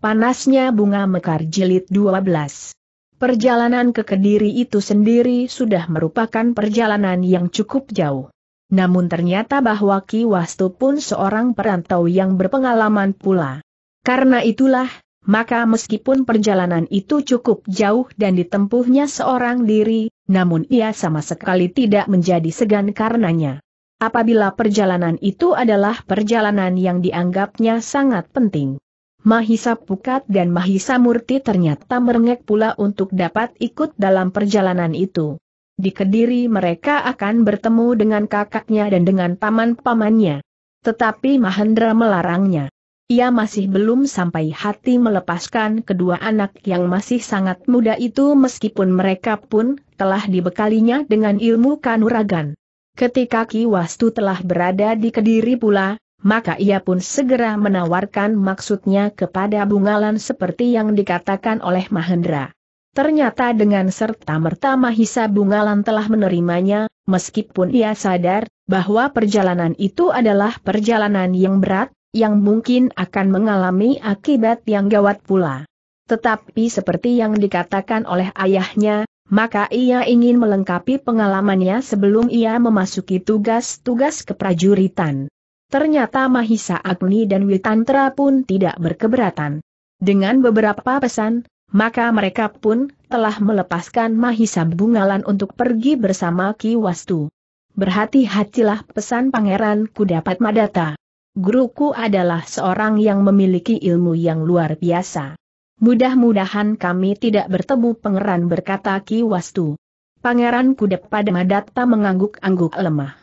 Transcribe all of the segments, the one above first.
Panasnya bunga mekar jilid 12. Perjalanan ke Kediri itu sendiri sudah merupakan perjalanan yang cukup jauh. Namun ternyata bahwa Ki Wastu pun seorang perantau yang berpengalaman pula. Karena itulah, maka meskipun perjalanan itu cukup jauh dan ditempuhnya seorang diri, namun ia sama sekali tidak menjadi segan karenanya. Apabila perjalanan itu adalah perjalanan yang dianggapnya sangat penting Mahisa Pukat dan Mahisa Murti ternyata merengek pula untuk dapat ikut dalam perjalanan itu. Di Kediri mereka akan bertemu dengan kakaknya dan dengan paman-pamannya. Tetapi Mahendra melarangnya. Ia masih belum sampai hati melepaskan kedua anak yang masih sangat muda itu meskipun mereka pun telah dibekalinya dengan ilmu kanuragan. Ketika Ki Wastu telah berada di Kediri pula, maka ia pun segera menawarkan maksudnya kepada Bungalan seperti yang dikatakan oleh Mahendra. Ternyata dengan serta-merta Mahisa Bungalan telah menerimanya, meskipun ia sadar bahwa perjalanan itu adalah perjalanan yang berat, yang mungkin akan mengalami akibat yang gawat pula. Tetapi seperti yang dikatakan oleh ayahnya, maka ia ingin melengkapi pengalamannya sebelum ia memasuki tugas-tugas keprajuritan. Ternyata Mahisa Agni dan Witantra pun tidak berkeberatan. Dengan beberapa pesan, maka mereka pun telah melepaskan Mahisa Bungalan untuk pergi bersama Ki Wastu. Berhati-hatilah pesan Pangeran Kudapat Madata. Guruku adalah seorang yang memiliki ilmu yang luar biasa. Mudah-mudahan kami tidak bertemu pangeran berkata Ki Wastu. Pangeran Kudep Madata mengangguk-angguk lemah.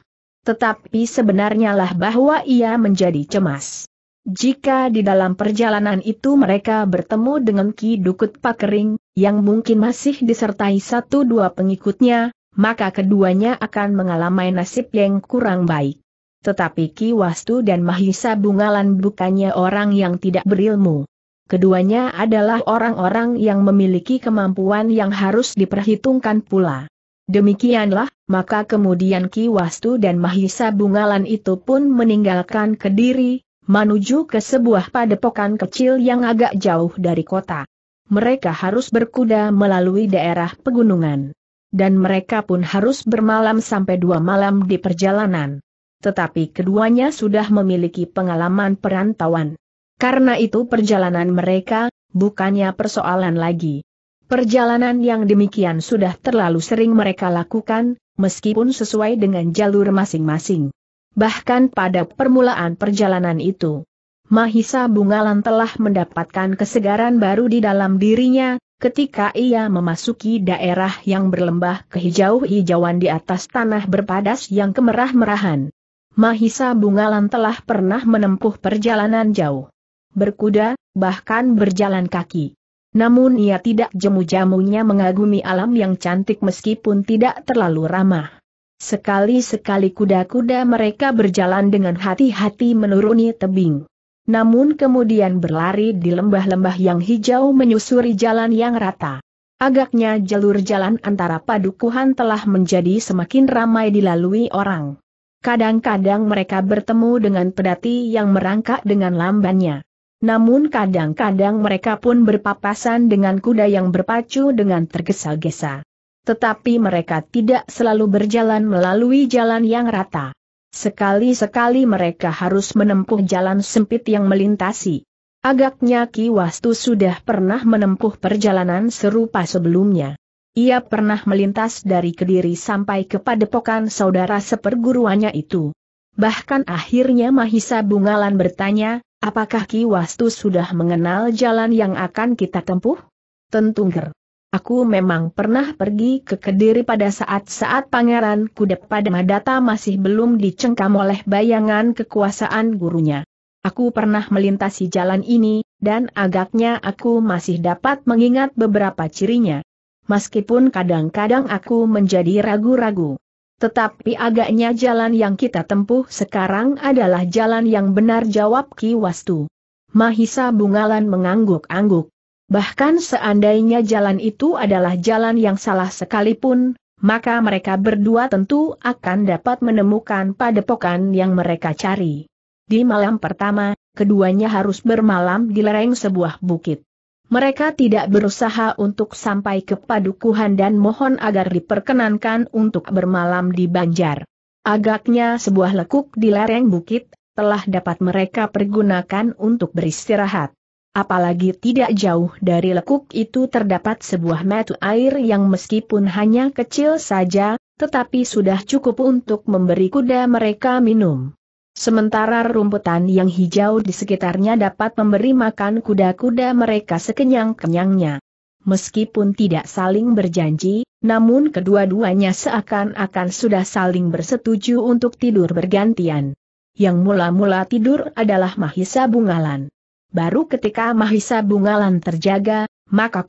Tetapi sebenarnya lah bahwa ia menjadi cemas. Jika di dalam perjalanan itu mereka bertemu dengan Ki Dukut Pakering, yang mungkin masih disertai satu dua pengikutnya, maka keduanya akan mengalami nasib yang kurang baik. Tetapi Ki Wastu dan Mahisa Bungalan bukannya orang yang tidak berilmu. Keduanya adalah orang-orang yang memiliki kemampuan yang harus diperhitungkan pula. Demikianlah, maka kemudian Ki Wastu dan Mahisa Bungalan itu pun meninggalkan Kediri, menuju ke sebuah padepokan kecil yang agak jauh dari kota. Mereka harus berkuda melalui daerah pegunungan. Dan mereka pun harus bermalam sampai dua malam di perjalanan. Tetapi keduanya sudah memiliki pengalaman perantauan. Karena itu perjalanan mereka, bukannya persoalan lagi. Perjalanan yang demikian sudah terlalu sering mereka lakukan, meskipun sesuai dengan jalur masing-masing. Bahkan pada permulaan perjalanan itu, Mahisa Bungalan telah mendapatkan kesegaran baru di dalam dirinya, ketika ia memasuki daerah yang berlembah kehijau-hijauan di atas tanah berpadas yang kemerah-merahan. Mahisa Bungalan telah pernah menempuh perjalanan jauh. Berkuda, bahkan berjalan kaki. Namun ia tidak jemu-jamunya mengagumi alam yang cantik meskipun tidak terlalu ramah. Sekali-sekali kuda-kuda mereka berjalan dengan hati-hati menuruni tebing. Namun kemudian berlari di lembah-lembah yang hijau menyusuri jalan yang rata. Agaknya jalur jalan antara padukuhan telah menjadi semakin ramai dilalui orang. Kadang-kadang mereka bertemu dengan pedati yang merangkak dengan lambannya. Namun kadang-kadang mereka pun berpapasan dengan kuda yang berpacu dengan tergesa-gesa. Tetapi mereka tidak selalu berjalan melalui jalan yang rata. Sekali-sekali mereka harus menempuh jalan sempit yang melintasi. Agaknya Ki Wastu sudah pernah menempuh perjalanan serupa sebelumnya. Ia pernah melintas dari Kediri sampai ke padepokan saudara seperguruannya itu. Bahkan akhirnya Mahisa Bungalan bertanya, Apakah Ki Wastu sudah mengenal jalan yang akan kita tempuh? Tentu ger. Aku memang pernah pergi ke Kediri pada saat-saat Pangeran Kudep pada Madata masih belum dicengkam oleh bayangan kekuasaan gurunya. Aku pernah melintasi jalan ini, dan agaknya aku masih dapat mengingat beberapa cirinya. Meskipun kadang-kadang aku menjadi ragu-ragu. Tetapi agaknya jalan yang kita tempuh sekarang adalah jalan yang benar jawab Ki Wastu. Mahisa Bungalan mengangguk-angguk. Bahkan seandainya jalan itu adalah jalan yang salah sekalipun, maka mereka berdua tentu akan dapat menemukan padepokan yang mereka cari. Di malam pertama, keduanya harus bermalam di lereng sebuah bukit. Mereka tidak berusaha untuk sampai ke padukuhan dan mohon agar diperkenankan untuk bermalam di Banjar. Agaknya sebuah lekuk di lereng bukit, telah dapat mereka pergunakan untuk beristirahat. Apalagi tidak jauh dari lekuk itu terdapat sebuah metu air yang meskipun hanya kecil saja, tetapi sudah cukup untuk memberi kuda mereka minum. Sementara rumputan yang hijau di sekitarnya dapat memberi makan kuda-kuda mereka sekenyang-kenyangnya. Meskipun tidak saling berjanji, namun kedua-duanya seakan-akan sudah saling bersetuju untuk tidur bergantian. Yang mula-mula tidur adalah Mahisa Bungalan. Baru ketika Mahisa Bungalan terjaga, maka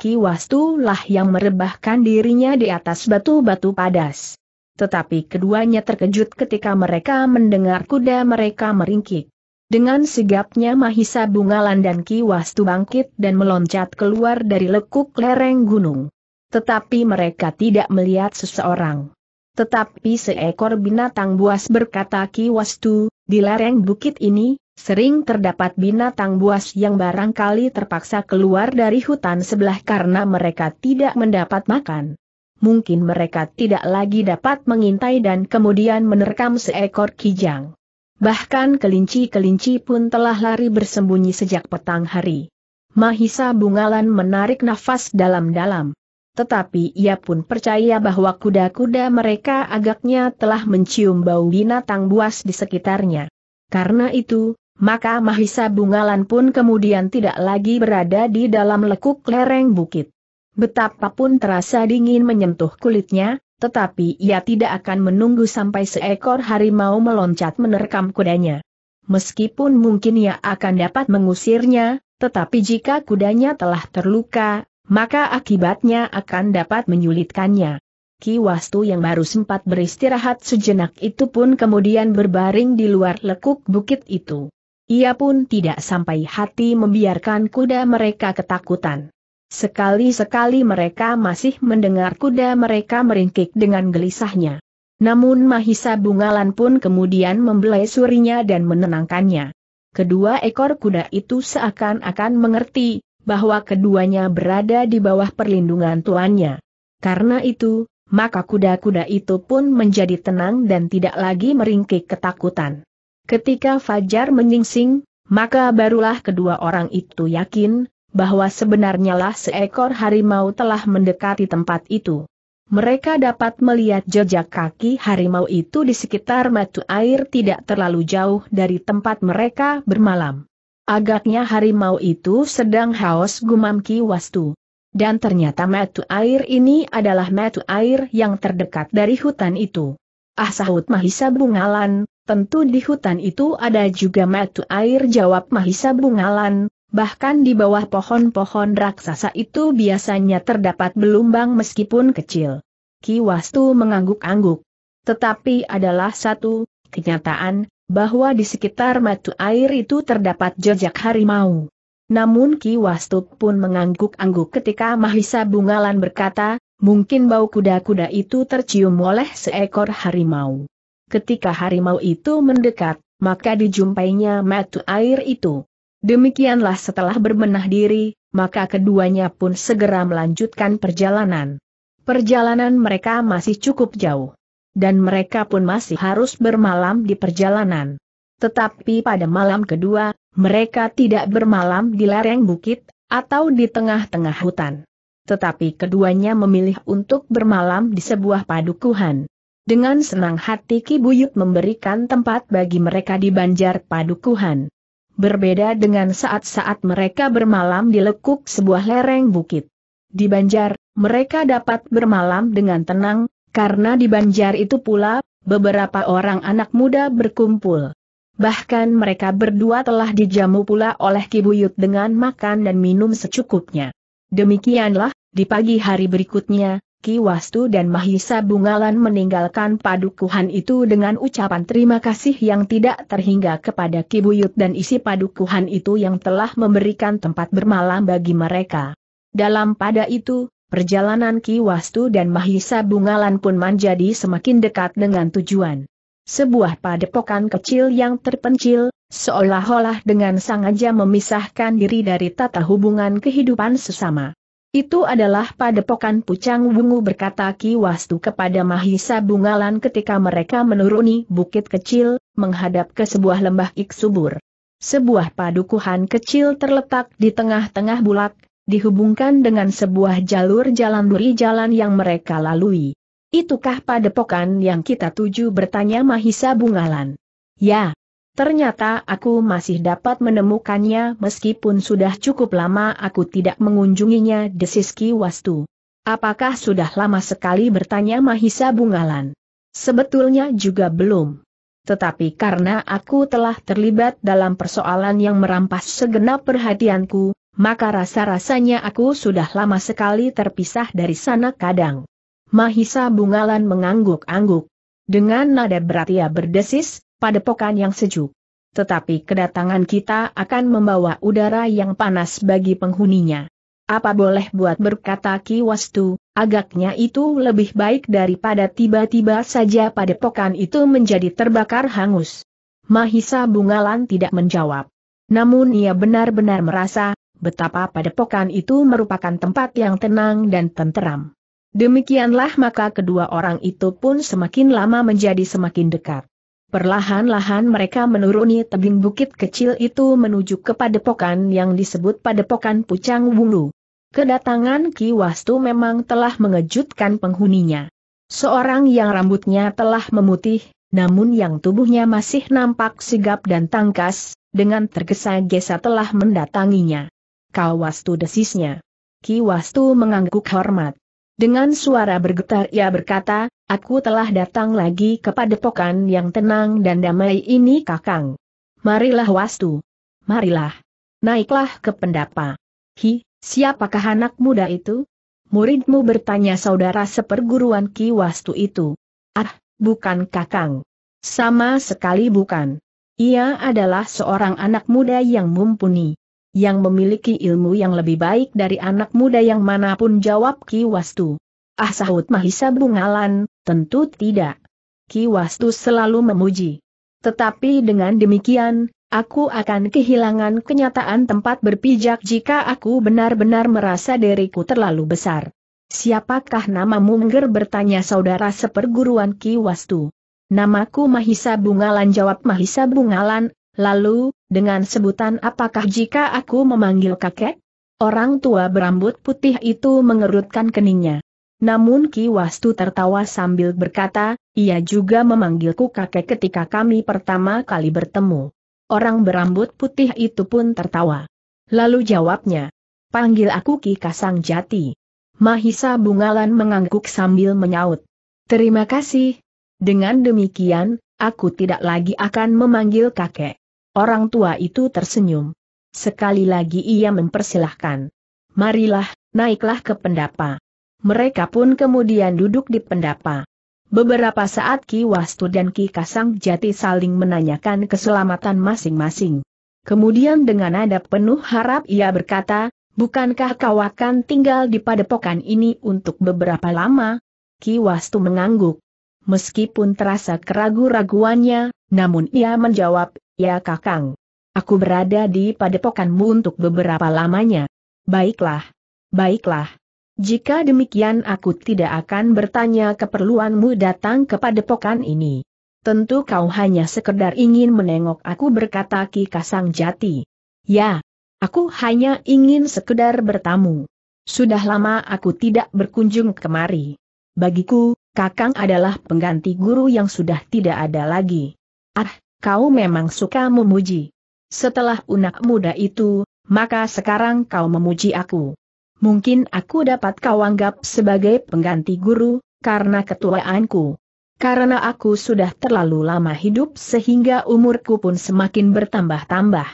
lah yang merebahkan dirinya di atas batu-batu padas. Tetapi keduanya terkejut ketika mereka mendengar kuda mereka meringkik. Dengan sigapnya Mahisa Bungalan dan Kiwastu bangkit dan meloncat keluar dari lekuk lereng gunung. Tetapi mereka tidak melihat seseorang. Tetapi seekor binatang buas berkata Kiwastu, di lereng bukit ini, sering terdapat binatang buas yang barangkali terpaksa keluar dari hutan sebelah karena mereka tidak mendapat makan mungkin mereka tidak lagi dapat mengintai dan kemudian menerkam seekor kijang. Bahkan kelinci-kelinci pun telah lari bersembunyi sejak petang hari. Mahisa Bungalan menarik nafas dalam-dalam. Tetapi ia pun percaya bahwa kuda-kuda mereka agaknya telah mencium bau binatang buas di sekitarnya. Karena itu, maka Mahisa Bungalan pun kemudian tidak lagi berada di dalam lekuk lereng bukit. Betapapun terasa dingin menyentuh kulitnya, tetapi ia tidak akan menunggu sampai seekor harimau meloncat menerkam kudanya. Meskipun mungkin ia akan dapat mengusirnya, tetapi jika kudanya telah terluka, maka akibatnya akan dapat menyulitkannya. Ki Wastu yang baru sempat beristirahat sejenak itu pun kemudian berbaring di luar lekuk bukit itu. Ia pun tidak sampai hati membiarkan kuda mereka ketakutan. Sekali-sekali mereka masih mendengar kuda mereka meringkik dengan gelisahnya. Namun Mahisa Bungalan pun kemudian membelai surinya dan menenangkannya. Kedua ekor kuda itu seakan-akan mengerti bahwa keduanya berada di bawah perlindungan tuannya. Karena itu, maka kuda-kuda itu pun menjadi tenang dan tidak lagi meringkik ketakutan. Ketika Fajar menyingsing, maka barulah kedua orang itu yakin bahwa sebenarnya lah seekor harimau telah mendekati tempat itu. Mereka dapat melihat jejak kaki harimau itu di sekitar matu air tidak terlalu jauh dari tempat mereka bermalam. Agaknya harimau itu sedang haus gumam Ki Wastu. Dan ternyata matu air ini adalah matu air yang terdekat dari hutan itu. Ah sahut Mahisa Bungalan, tentu di hutan itu ada juga matu air jawab Mahisa Bungalan, Bahkan di bawah pohon-pohon raksasa itu biasanya terdapat belumbang meskipun kecil. Ki Wastu mengangguk-angguk. Tetapi adalah satu, kenyataan, bahwa di sekitar matu air itu terdapat jejak harimau. Namun Ki Wastu pun mengangguk-angguk ketika Mahisa Bungalan berkata, mungkin bau kuda-kuda itu tercium oleh seekor harimau. Ketika harimau itu mendekat, maka dijumpainya matu air itu. Demikianlah setelah berbenah diri, maka keduanya pun segera melanjutkan perjalanan. Perjalanan mereka masih cukup jauh. Dan mereka pun masih harus bermalam di perjalanan. Tetapi pada malam kedua, mereka tidak bermalam di lereng bukit, atau di tengah-tengah hutan. Tetapi keduanya memilih untuk bermalam di sebuah padukuhan. Dengan senang hati Ki Buyut memberikan tempat bagi mereka di banjar padukuhan berbeda dengan saat-saat mereka bermalam di lekuk sebuah lereng bukit. Di Banjar, mereka dapat bermalam dengan tenang, karena di Banjar itu pula, beberapa orang anak muda berkumpul. Bahkan mereka berdua telah dijamu pula oleh Kibuyut dengan makan dan minum secukupnya. Demikianlah, di pagi hari berikutnya, Kiwastu dan Mahisa Bungalan meninggalkan padukuhan itu dengan ucapan terima kasih yang tidak terhingga kepada Kibuyut dan isi padukuhan itu yang telah memberikan tempat bermalam bagi mereka. Dalam pada itu, perjalanan Kiwastu dan Mahisa Bungalan pun menjadi semakin dekat dengan tujuan. Sebuah padepokan kecil yang terpencil, seolah-olah dengan sengaja memisahkan diri dari tata hubungan kehidupan sesama. Itu adalah padepokan Pucang Wungu berkata Ki Wastu kepada Mahisa Bungalan ketika mereka menuruni bukit kecil, menghadap ke sebuah lembah iksubur. Sebuah padukuhan kecil terletak di tengah-tengah bulak, dihubungkan dengan sebuah jalur jalan duri jalan yang mereka lalui. Itukah padepokan yang kita tuju bertanya Mahisa Bungalan? Ya, Ternyata aku masih dapat menemukannya meskipun sudah cukup lama aku tidak mengunjunginya desis wastu. Apakah sudah lama sekali bertanya Mahisa Bungalan? Sebetulnya juga belum. Tetapi karena aku telah terlibat dalam persoalan yang merampas segenap perhatianku, maka rasa-rasanya aku sudah lama sekali terpisah dari sana kadang. Mahisa Bungalan mengangguk-angguk. Dengan nada berat ia berdesis, pada padepokan yang sejuk. Tetapi kedatangan kita akan membawa udara yang panas bagi penghuninya. Apa boleh buat berkata Ki Kiwastu, agaknya itu lebih baik daripada tiba-tiba saja padepokan itu menjadi terbakar hangus. Mahisa Bungalan tidak menjawab. Namun ia benar-benar merasa, betapa padepokan itu merupakan tempat yang tenang dan tenteram. Demikianlah maka kedua orang itu pun semakin lama menjadi semakin dekat. Perlahan-lahan mereka menuruni tebing bukit kecil itu menuju ke padepokan yang disebut padepokan Pucang Wulu. Kedatangan Ki Wastu memang telah mengejutkan penghuninya. Seorang yang rambutnya telah memutih, namun yang tubuhnya masih nampak sigap dan tangkas, dengan tergesa-gesa telah mendatanginya. Kau Wastu desisnya. Ki Wastu mengangguk hormat. Dengan suara bergetar ia berkata, Aku telah datang lagi kepada pokan yang tenang dan damai ini kakang. Marilah wastu. Marilah. Naiklah ke pendapa. Hi, siapakah anak muda itu? Muridmu bertanya saudara seperguruan Ki Wastu itu. Ah, bukan kakang. Sama sekali bukan. Ia adalah seorang anak muda yang mumpuni. Yang memiliki ilmu yang lebih baik dari anak muda yang manapun jawab Ki Wastu. Ah sahut Mahisa Bungalan, tentu tidak. Ki Wastu selalu memuji. Tetapi dengan demikian, aku akan kehilangan kenyataan tempat berpijak jika aku benar-benar merasa diriku terlalu besar. Siapakah namamu Mungger bertanya saudara seperguruan Ki Wastu. Namaku Mahisa Bungalan jawab Mahisa Bungalan, lalu, dengan sebutan apakah jika aku memanggil kakek? Orang tua berambut putih itu mengerutkan keningnya. Namun Ki Wastu tertawa sambil berkata, ia juga memanggilku kakek ketika kami pertama kali bertemu. Orang berambut putih itu pun tertawa. Lalu jawabnya, panggil aku Ki Kasang Jati. Mahisa Bungalan mengangguk sambil menyaut. Terima kasih. Dengan demikian, aku tidak lagi akan memanggil kakek. Orang tua itu tersenyum. Sekali lagi ia mempersilahkan. Marilah, naiklah ke pendapa. Mereka pun kemudian duduk di pendapa. Beberapa saat Ki Wastu dan Ki Kasang Jati saling menanyakan keselamatan masing-masing. Kemudian dengan nada penuh harap ia berkata, bukankah kau akan tinggal di padepokan ini untuk beberapa lama? Ki Wastu mengangguk. Meskipun terasa keragu-raguannya, namun ia menjawab, ya kakang. Aku berada di padepokanmu untuk beberapa lamanya. Baiklah. Baiklah. Jika demikian aku tidak akan bertanya keperluanmu datang kepada padepokan ini. Tentu kau hanya sekedar ingin menengok aku berkata Ki Kasang Jati. Ya, aku hanya ingin sekedar bertamu. Sudah lama aku tidak berkunjung kemari. Bagiku, Kakang adalah pengganti guru yang sudah tidak ada lagi. Ah, kau memang suka memuji. Setelah unak muda itu, maka sekarang kau memuji aku mungkin aku dapat kau anggap sebagai pengganti guru, karena ketuaanku. Karena aku sudah terlalu lama hidup sehingga umurku pun semakin bertambah-tambah.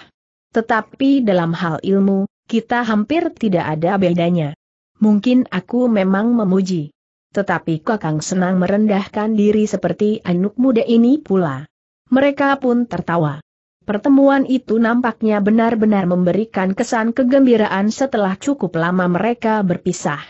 Tetapi dalam hal ilmu, kita hampir tidak ada bedanya. Mungkin aku memang memuji. Tetapi Kakang senang merendahkan diri seperti anak muda ini pula. Mereka pun tertawa. Pertemuan itu nampaknya benar-benar memberikan kesan kegembiraan setelah cukup lama mereka berpisah.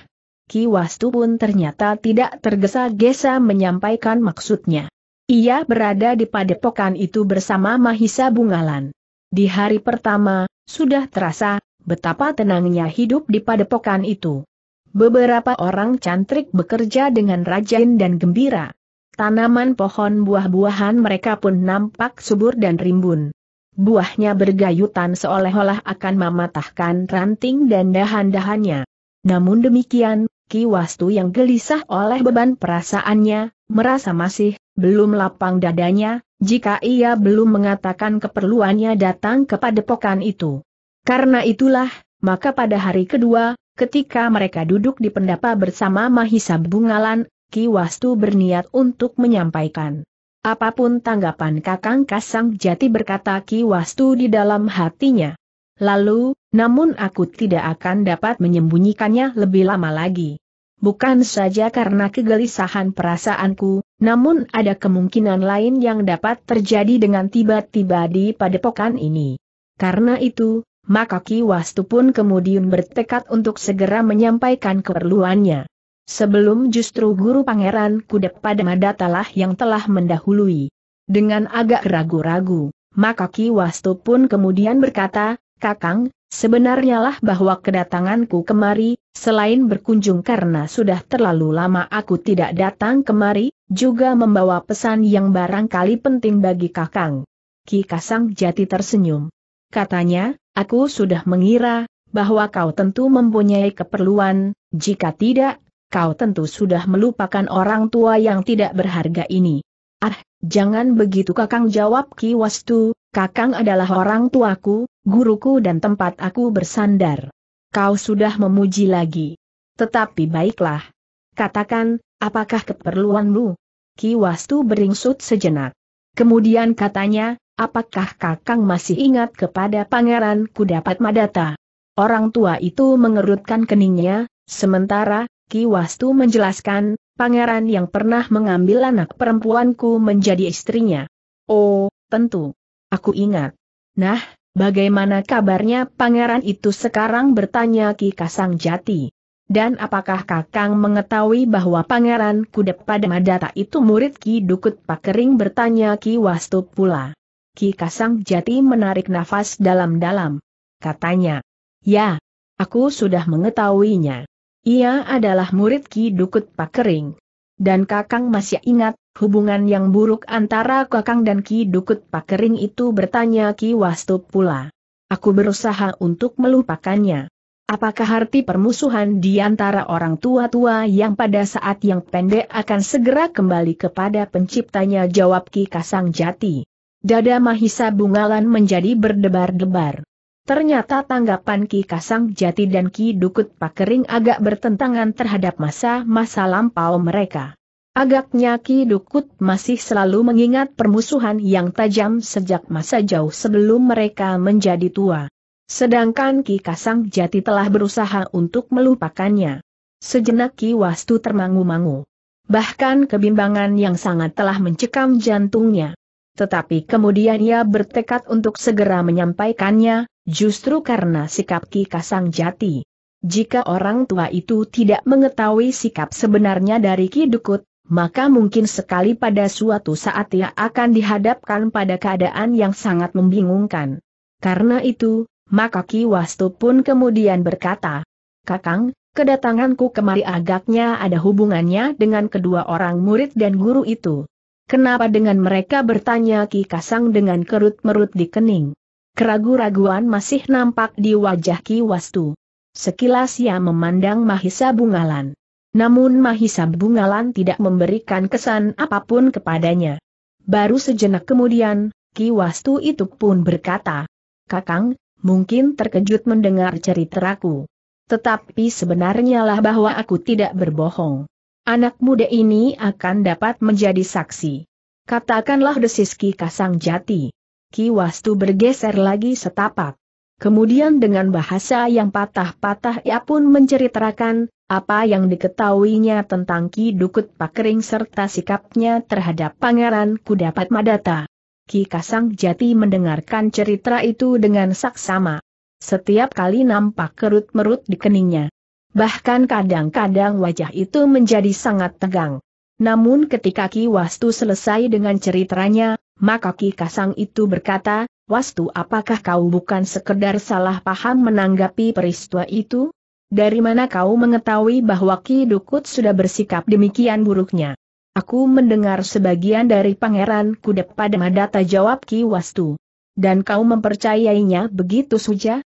Ki Wastu pun ternyata tidak tergesa-gesa menyampaikan maksudnya. Ia berada di padepokan itu bersama Mahisa Bungalan. Di hari pertama, sudah terasa betapa tenangnya hidup di padepokan itu. Beberapa orang cantrik bekerja dengan rajin dan gembira. Tanaman pohon buah-buahan mereka pun nampak subur dan rimbun. Buahnya bergayutan seolah-olah akan mematahkan ranting dan dahan-dahannya. Namun demikian, Ki Wastu yang gelisah oleh beban perasaannya, merasa masih belum lapang dadanya, jika ia belum mengatakan keperluannya datang kepada pokan itu. Karena itulah, maka pada hari kedua, ketika mereka duduk di pendapa bersama Mahisa Bungalan, Ki Wastu berniat untuk menyampaikan Apapun tanggapan Kakang Kasang Jati berkata Ki Wastu di dalam hatinya. Lalu, namun aku tidak akan dapat menyembunyikannya lebih lama lagi. Bukan saja karena kegelisahan perasaanku, namun ada kemungkinan lain yang dapat terjadi dengan tiba-tiba di padepokan ini. Karena itu, maka Ki Wastu pun kemudian bertekad untuk segera menyampaikan keperluannya. Sebelum justru guru pangeran kuda pada Madatalah yang telah mendahului. Dengan agak ragu-ragu, maka Ki Wastu pun kemudian berkata, Kakang, sebenarnya lah bahwa kedatanganku kemari, selain berkunjung karena sudah terlalu lama aku tidak datang kemari, juga membawa pesan yang barangkali penting bagi Kakang. Ki Kasang Jati tersenyum. Katanya, aku sudah mengira, bahwa kau tentu mempunyai keperluan, jika tidak, kau tentu sudah melupakan orang tua yang tidak berharga ini. Ah, jangan begitu kakang jawab Ki Wastu, kakang adalah orang tuaku, guruku dan tempat aku bersandar. Kau sudah memuji lagi. Tetapi baiklah. Katakan, apakah keperluanmu? Ki Wastu beringsut sejenak. Kemudian katanya, apakah kakang masih ingat kepada pangeran kudapat madata? Orang tua itu mengerutkan keningnya, sementara, Ki Wastu menjelaskan, pangeran yang pernah mengambil anak perempuanku menjadi istrinya. Oh, tentu. Aku ingat. Nah, bagaimana kabarnya pangeran itu sekarang bertanya Ki Kasang Jati. Dan apakah Kakang mengetahui bahwa pangeran kudep pada Madata itu murid Ki Dukut Pakering bertanya Ki Wastu pula. Ki Kasang Jati menarik nafas dalam-dalam. Katanya, ya, aku sudah mengetahuinya. Ia adalah murid Ki Dukut Pakering. Dan Kakang masih ingat, hubungan yang buruk antara Kakang dan Ki Dukut Pakering itu bertanya Ki Wastu pula. Aku berusaha untuk melupakannya. Apakah arti permusuhan di antara orang tua-tua yang pada saat yang pendek akan segera kembali kepada penciptanya jawab Ki Kasang Jati. Dada Mahisa Bungalan menjadi berdebar-debar. Ternyata tanggapan Ki Kasang Jati dan Ki Dukut Pakering agak bertentangan terhadap masa-masa lampau mereka. Agaknya Ki Dukut masih selalu mengingat permusuhan yang tajam sejak masa jauh sebelum mereka menjadi tua. Sedangkan Ki Kasang Jati telah berusaha untuk melupakannya. Sejenak Ki Wastu termangu-mangu. Bahkan kebimbangan yang sangat telah mencekam jantungnya. Tetapi kemudian ia bertekad untuk segera menyampaikannya, Justru karena sikap Ki Kasang Jati. Jika orang tua itu tidak mengetahui sikap sebenarnya dari Ki Dukut, maka mungkin sekali pada suatu saat ia akan dihadapkan pada keadaan yang sangat membingungkan. Karena itu, maka Ki Wastu pun kemudian berkata, Kakang, kedatanganku kemari agaknya ada hubungannya dengan kedua orang murid dan guru itu. Kenapa dengan mereka bertanya Ki Kasang dengan kerut-merut di kening? Keragu-raguan masih nampak di wajah Ki Wastu. Sekilas ia memandang Mahisa Bungalan. Namun Mahisa Bungalan tidak memberikan kesan apapun kepadanya. Baru sejenak kemudian, Ki Wastu itu pun berkata, Kakang, mungkin terkejut mendengar ceritaku. Tetapi sebenarnya lah bahwa aku tidak berbohong. Anak muda ini akan dapat menjadi saksi. Katakanlah desis Ki Kasang Jati. Kiwastu bergeser lagi setapak. Kemudian dengan bahasa yang patah-patah ia pun menceritakan, apa yang diketahuinya tentang Ki Dukut Pakering serta sikapnya terhadap Pangeran Kudapat Madata. Ki Kasang Jati mendengarkan cerita itu dengan saksama. Setiap kali nampak kerut-merut di keningnya. Bahkan kadang-kadang wajah itu menjadi sangat tegang. Namun ketika Ki Wastu selesai dengan ceritanya, maka Ki Kasang itu berkata, Wastu apakah kau bukan sekedar salah paham menanggapi peristiwa itu? Dari mana kau mengetahui bahwa Ki Dukut sudah bersikap demikian buruknya? Aku mendengar sebagian dari pangeran kudep pada Madata jawab Ki Wastu. Dan kau mempercayainya begitu saja?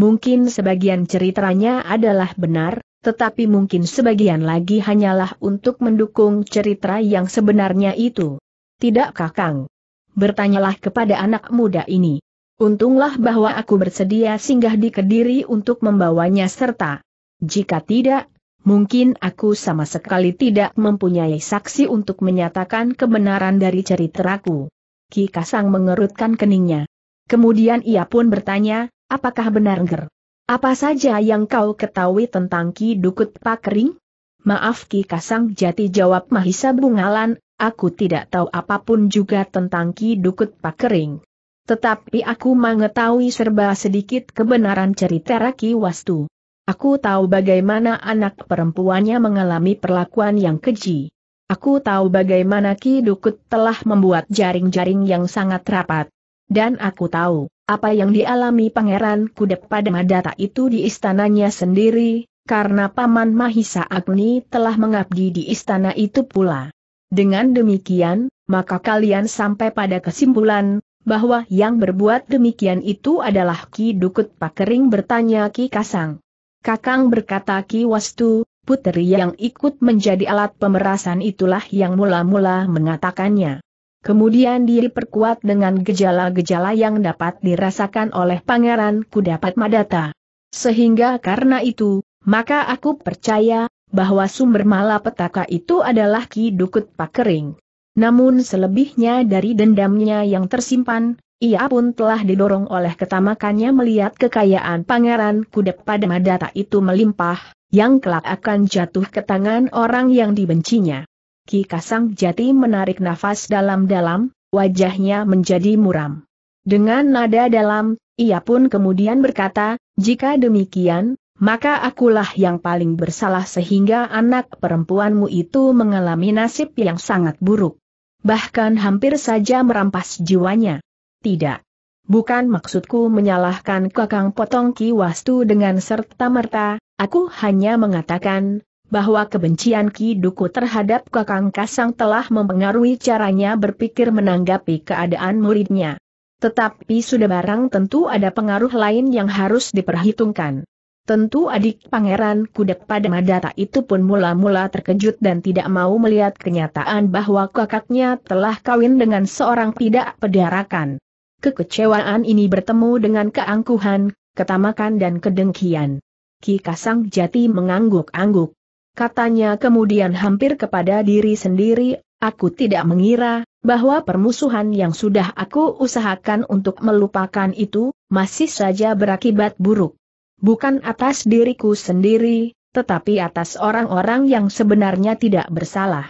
Mungkin sebagian ceritanya adalah benar, tetapi mungkin sebagian lagi hanyalah untuk mendukung cerita yang sebenarnya itu. Tidak kakang bertanyalah kepada anak muda ini. Untunglah bahwa aku bersedia singgah di Kediri untuk membawanya serta. Jika tidak, mungkin aku sama sekali tidak mempunyai saksi untuk menyatakan kebenaran dari ceritaku. Ki Kasang mengerutkan keningnya. Kemudian ia pun bertanya, apakah benar Ger? Apa saja yang kau ketahui tentang Ki Dukut Pakering? Maaf Ki Kasang jati jawab Mahisa Bungalan, Aku tidak tahu apapun juga tentang Ki Dukut Pakering. Tetapi aku mengetahui serba sedikit kebenaran cerita Raki Wastu. Aku tahu bagaimana anak perempuannya mengalami perlakuan yang keji. Aku tahu bagaimana Ki Dukut telah membuat jaring-jaring yang sangat rapat. Dan aku tahu, apa yang dialami Pangeran Kudep pada Madata itu di istananya sendiri, karena Paman Mahisa Agni telah mengabdi di istana itu pula. Dengan demikian, maka kalian sampai pada kesimpulan, bahwa yang berbuat demikian itu adalah Ki Dukut Pakering bertanya Ki Kasang. Kakang berkata Ki Wastu, puteri yang ikut menjadi alat pemerasan itulah yang mula-mula mengatakannya. Kemudian diperkuat dengan gejala-gejala yang dapat dirasakan oleh Pangeran Kudapat Madata. Sehingga karena itu, maka aku percaya, bahwa sumber malapetaka itu adalah Ki Dukut Pakering. Namun selebihnya dari dendamnya yang tersimpan, ia pun telah didorong oleh ketamakannya melihat kekayaan pangeran kudep pada madata itu melimpah, yang kelak akan jatuh ke tangan orang yang dibencinya. Ki Kasang Jati menarik nafas dalam-dalam, wajahnya menjadi muram. Dengan nada dalam, ia pun kemudian berkata, jika demikian, maka akulah yang paling bersalah sehingga anak perempuanmu itu mengalami nasib yang sangat buruk. Bahkan hampir saja merampas jiwanya. Tidak. Bukan maksudku menyalahkan kakang potong Ki kiwastu dengan serta-merta, aku hanya mengatakan, bahwa kebencian Ki Duku terhadap Kakang Kasang telah mempengaruhi caranya berpikir menanggapi keadaan muridnya. Tetapi sudah barang tentu ada pengaruh lain yang harus diperhitungkan. Tentu adik pangeran kuda pada Madata itu pun mula-mula terkejut dan tidak mau melihat kenyataan bahwa kakaknya telah kawin dengan seorang tidak pedarakan. Kekecewaan ini bertemu dengan keangkuhan, ketamakan dan kedengkian. Ki Kasang Jati mengangguk-angguk. Katanya kemudian hampir kepada diri sendiri, aku tidak mengira bahwa permusuhan yang sudah aku usahakan untuk melupakan itu, masih saja berakibat buruk bukan atas diriku sendiri, tetapi atas orang-orang yang sebenarnya tidak bersalah.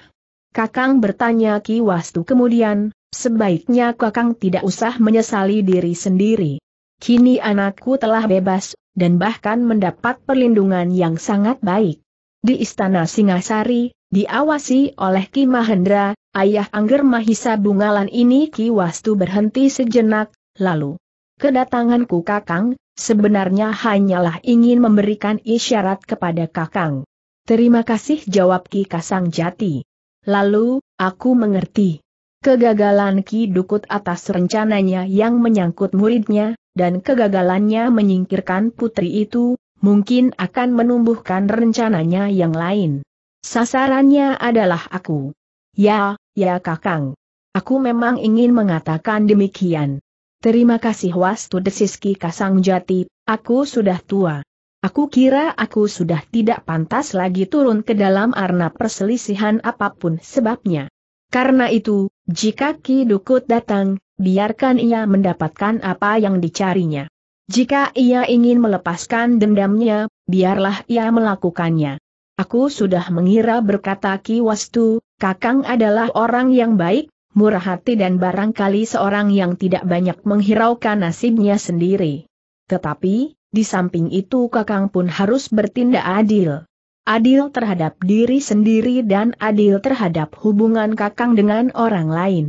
Kakang bertanya Ki Wastu kemudian, sebaiknya Kakang tidak usah menyesali diri sendiri. Kini anakku telah bebas, dan bahkan mendapat perlindungan yang sangat baik. Di Istana Singasari, diawasi oleh Ki Mahendra, ayah Angger Mahisa Bungalan ini Ki Wastu berhenti sejenak, lalu. Kedatanganku Kakang, Sebenarnya hanyalah ingin memberikan isyarat kepada Kakang. Terima kasih jawab Ki Kasang Jati. Lalu, aku mengerti. Kegagalan Ki Dukut atas rencananya yang menyangkut muridnya, dan kegagalannya menyingkirkan putri itu, mungkin akan menumbuhkan rencananya yang lain. Sasarannya adalah aku. Ya, ya Kakang. Aku memang ingin mengatakan demikian. Terima kasih Wastu Desiski Kasang Jati, aku sudah tua. Aku kira aku sudah tidak pantas lagi turun ke dalam arna perselisihan apapun sebabnya. Karena itu, jika Ki Dukut datang, biarkan ia mendapatkan apa yang dicarinya. Jika ia ingin melepaskan dendamnya, biarlah ia melakukannya. Aku sudah mengira berkata Ki Wastu, Kakang adalah orang yang baik, murah hati dan barangkali seorang yang tidak banyak menghiraukan nasibnya sendiri. Tetapi, di samping itu Kakang pun harus bertindak adil. Adil terhadap diri sendiri dan adil terhadap hubungan Kakang dengan orang lain.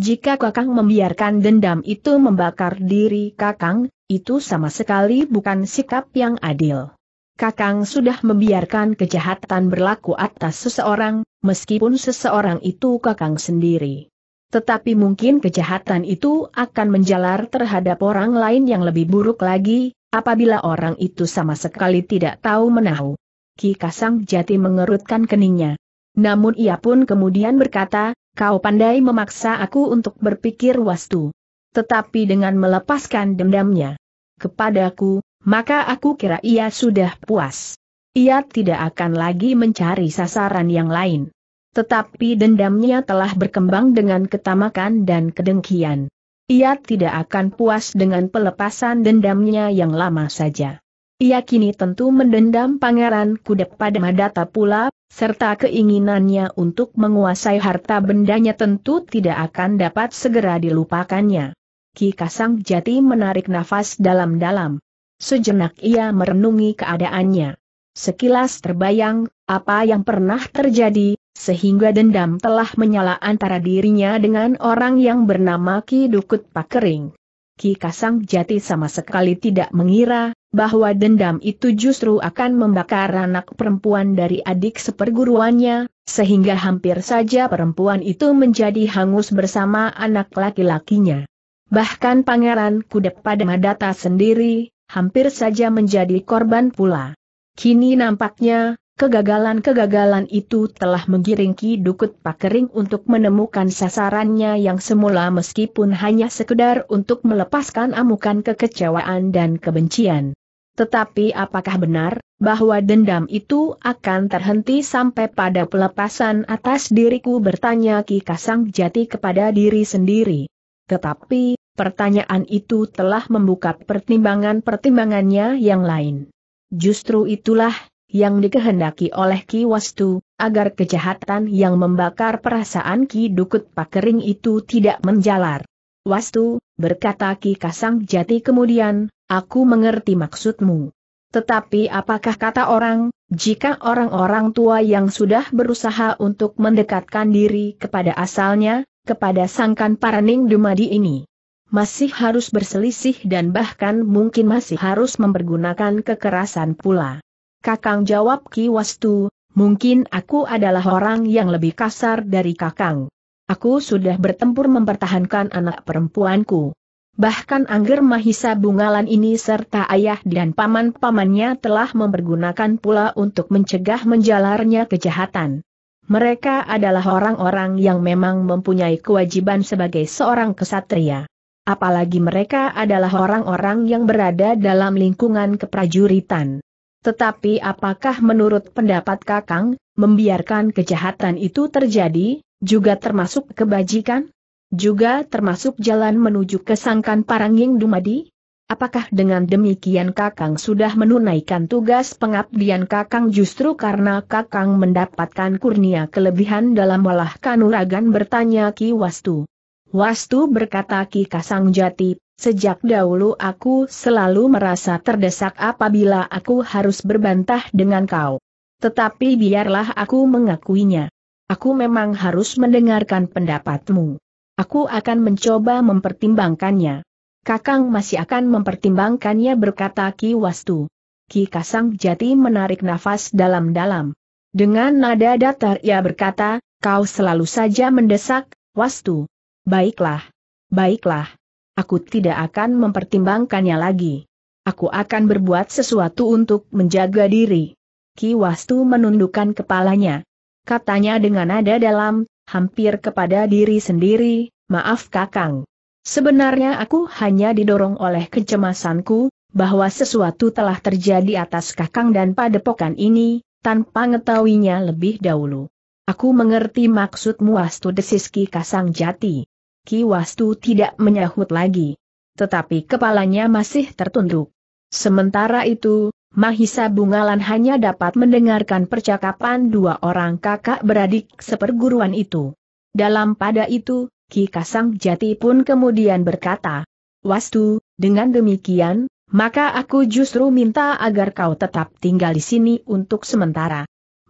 Jika Kakang membiarkan dendam itu membakar diri Kakang, itu sama sekali bukan sikap yang adil. Kakang sudah membiarkan kejahatan berlaku atas seseorang, meskipun seseorang itu Kakang sendiri. Tetapi mungkin kejahatan itu akan menjalar terhadap orang lain yang lebih buruk lagi, apabila orang itu sama sekali tidak tahu menahu. Ki Kasang Jati mengerutkan keningnya. Namun ia pun kemudian berkata, kau pandai memaksa aku untuk berpikir wastu. Tetapi dengan melepaskan dendamnya kepadaku, maka aku kira ia sudah puas. Ia tidak akan lagi mencari sasaran yang lain. Tetapi dendamnya telah berkembang dengan ketamakan dan kedengkian. Ia tidak akan puas dengan pelepasan dendamnya yang lama saja. Ia kini tentu mendendam Pangeran Kudep pada Madata pula, serta keinginannya untuk menguasai harta bendanya tentu tidak akan dapat segera dilupakannya. Ki Kasang Jati menarik nafas dalam-dalam. Sejenak ia merenungi keadaannya. Sekilas terbayang, apa yang pernah terjadi, sehingga dendam telah menyala antara dirinya dengan orang yang bernama Ki Dukut Pakering. Ki Kasang Jati sama sekali tidak mengira bahwa dendam itu justru akan membakar anak perempuan dari adik seperguruannya, sehingga hampir saja perempuan itu menjadi hangus bersama anak laki-lakinya. Bahkan Pangeran Kudep pada Madata sendiri, hampir saja menjadi korban pula. Kini nampaknya, Kegagalan-kegagalan itu telah menggiring Ki Dukut Pakering untuk menemukan sasarannya yang semula meskipun hanya sekedar untuk melepaskan amukan kekecewaan dan kebencian. Tetapi apakah benar, bahwa dendam itu akan terhenti sampai pada pelepasan atas diriku bertanya Ki Kasang Jati kepada diri sendiri. Tetapi, pertanyaan itu telah membuka pertimbangan-pertimbangannya yang lain. Justru itulah yang dikehendaki oleh Ki Wastu, agar kejahatan yang membakar perasaan Ki Dukut Pakering itu tidak menjalar. Wastu, berkata Ki Kasang Jati kemudian, aku mengerti maksudmu. Tetapi apakah kata orang, jika orang-orang tua yang sudah berusaha untuk mendekatkan diri kepada asalnya, kepada sangkan paraning dumadi ini? Masih harus berselisih dan bahkan mungkin masih harus mempergunakan kekerasan pula. Kakang jawab Ki Wastu, mungkin aku adalah orang yang lebih kasar dari Kakang. Aku sudah bertempur mempertahankan anak perempuanku. Bahkan Angger Mahisa Bungalan ini serta ayah dan paman-pamannya telah mempergunakan pula untuk mencegah menjalarnya kejahatan. Mereka adalah orang-orang yang memang mempunyai kewajiban sebagai seorang kesatria. Apalagi mereka adalah orang-orang yang berada dalam lingkungan keprajuritan. Tetapi apakah menurut pendapat Kakang, membiarkan kejahatan itu terjadi, juga termasuk kebajikan? Juga termasuk jalan menuju kesangkan Parangying Dumadi? Apakah dengan demikian Kakang sudah menunaikan tugas pengabdian Kakang justru karena Kakang mendapatkan kurnia kelebihan dalam olah kanuragan bertanya Ki Wastu. Wastu berkata Ki Kasang Jati, Sejak dahulu aku selalu merasa terdesak apabila aku harus berbantah dengan kau. Tetapi biarlah aku mengakuinya. Aku memang harus mendengarkan pendapatmu. Aku akan mencoba mempertimbangkannya. Kakang masih akan mempertimbangkannya berkata Ki Wastu. Ki Kasang Jati menarik nafas dalam-dalam. Dengan nada datar ia berkata, kau selalu saja mendesak, Wastu. Baiklah. Baiklah. Aku tidak akan mempertimbangkannya lagi. Aku akan berbuat sesuatu untuk menjaga diri. Ki Wastu menundukkan kepalanya. Katanya dengan nada dalam, hampir kepada diri sendiri, maaf kakang. Sebenarnya aku hanya didorong oleh kecemasanku, bahwa sesuatu telah terjadi atas kakang dan padepokan ini, tanpa ngetahuinya lebih dahulu. Aku mengerti maksudmu Wastu desiski Kasang Jati. Ki Wastu tidak menyahut lagi. Tetapi kepalanya masih tertunduk. Sementara itu, Mahisa Bungalan hanya dapat mendengarkan percakapan dua orang kakak beradik seperguruan itu. Dalam pada itu, Ki Kasang Jati pun kemudian berkata, Wastu, dengan demikian, maka aku justru minta agar kau tetap tinggal di sini untuk sementara.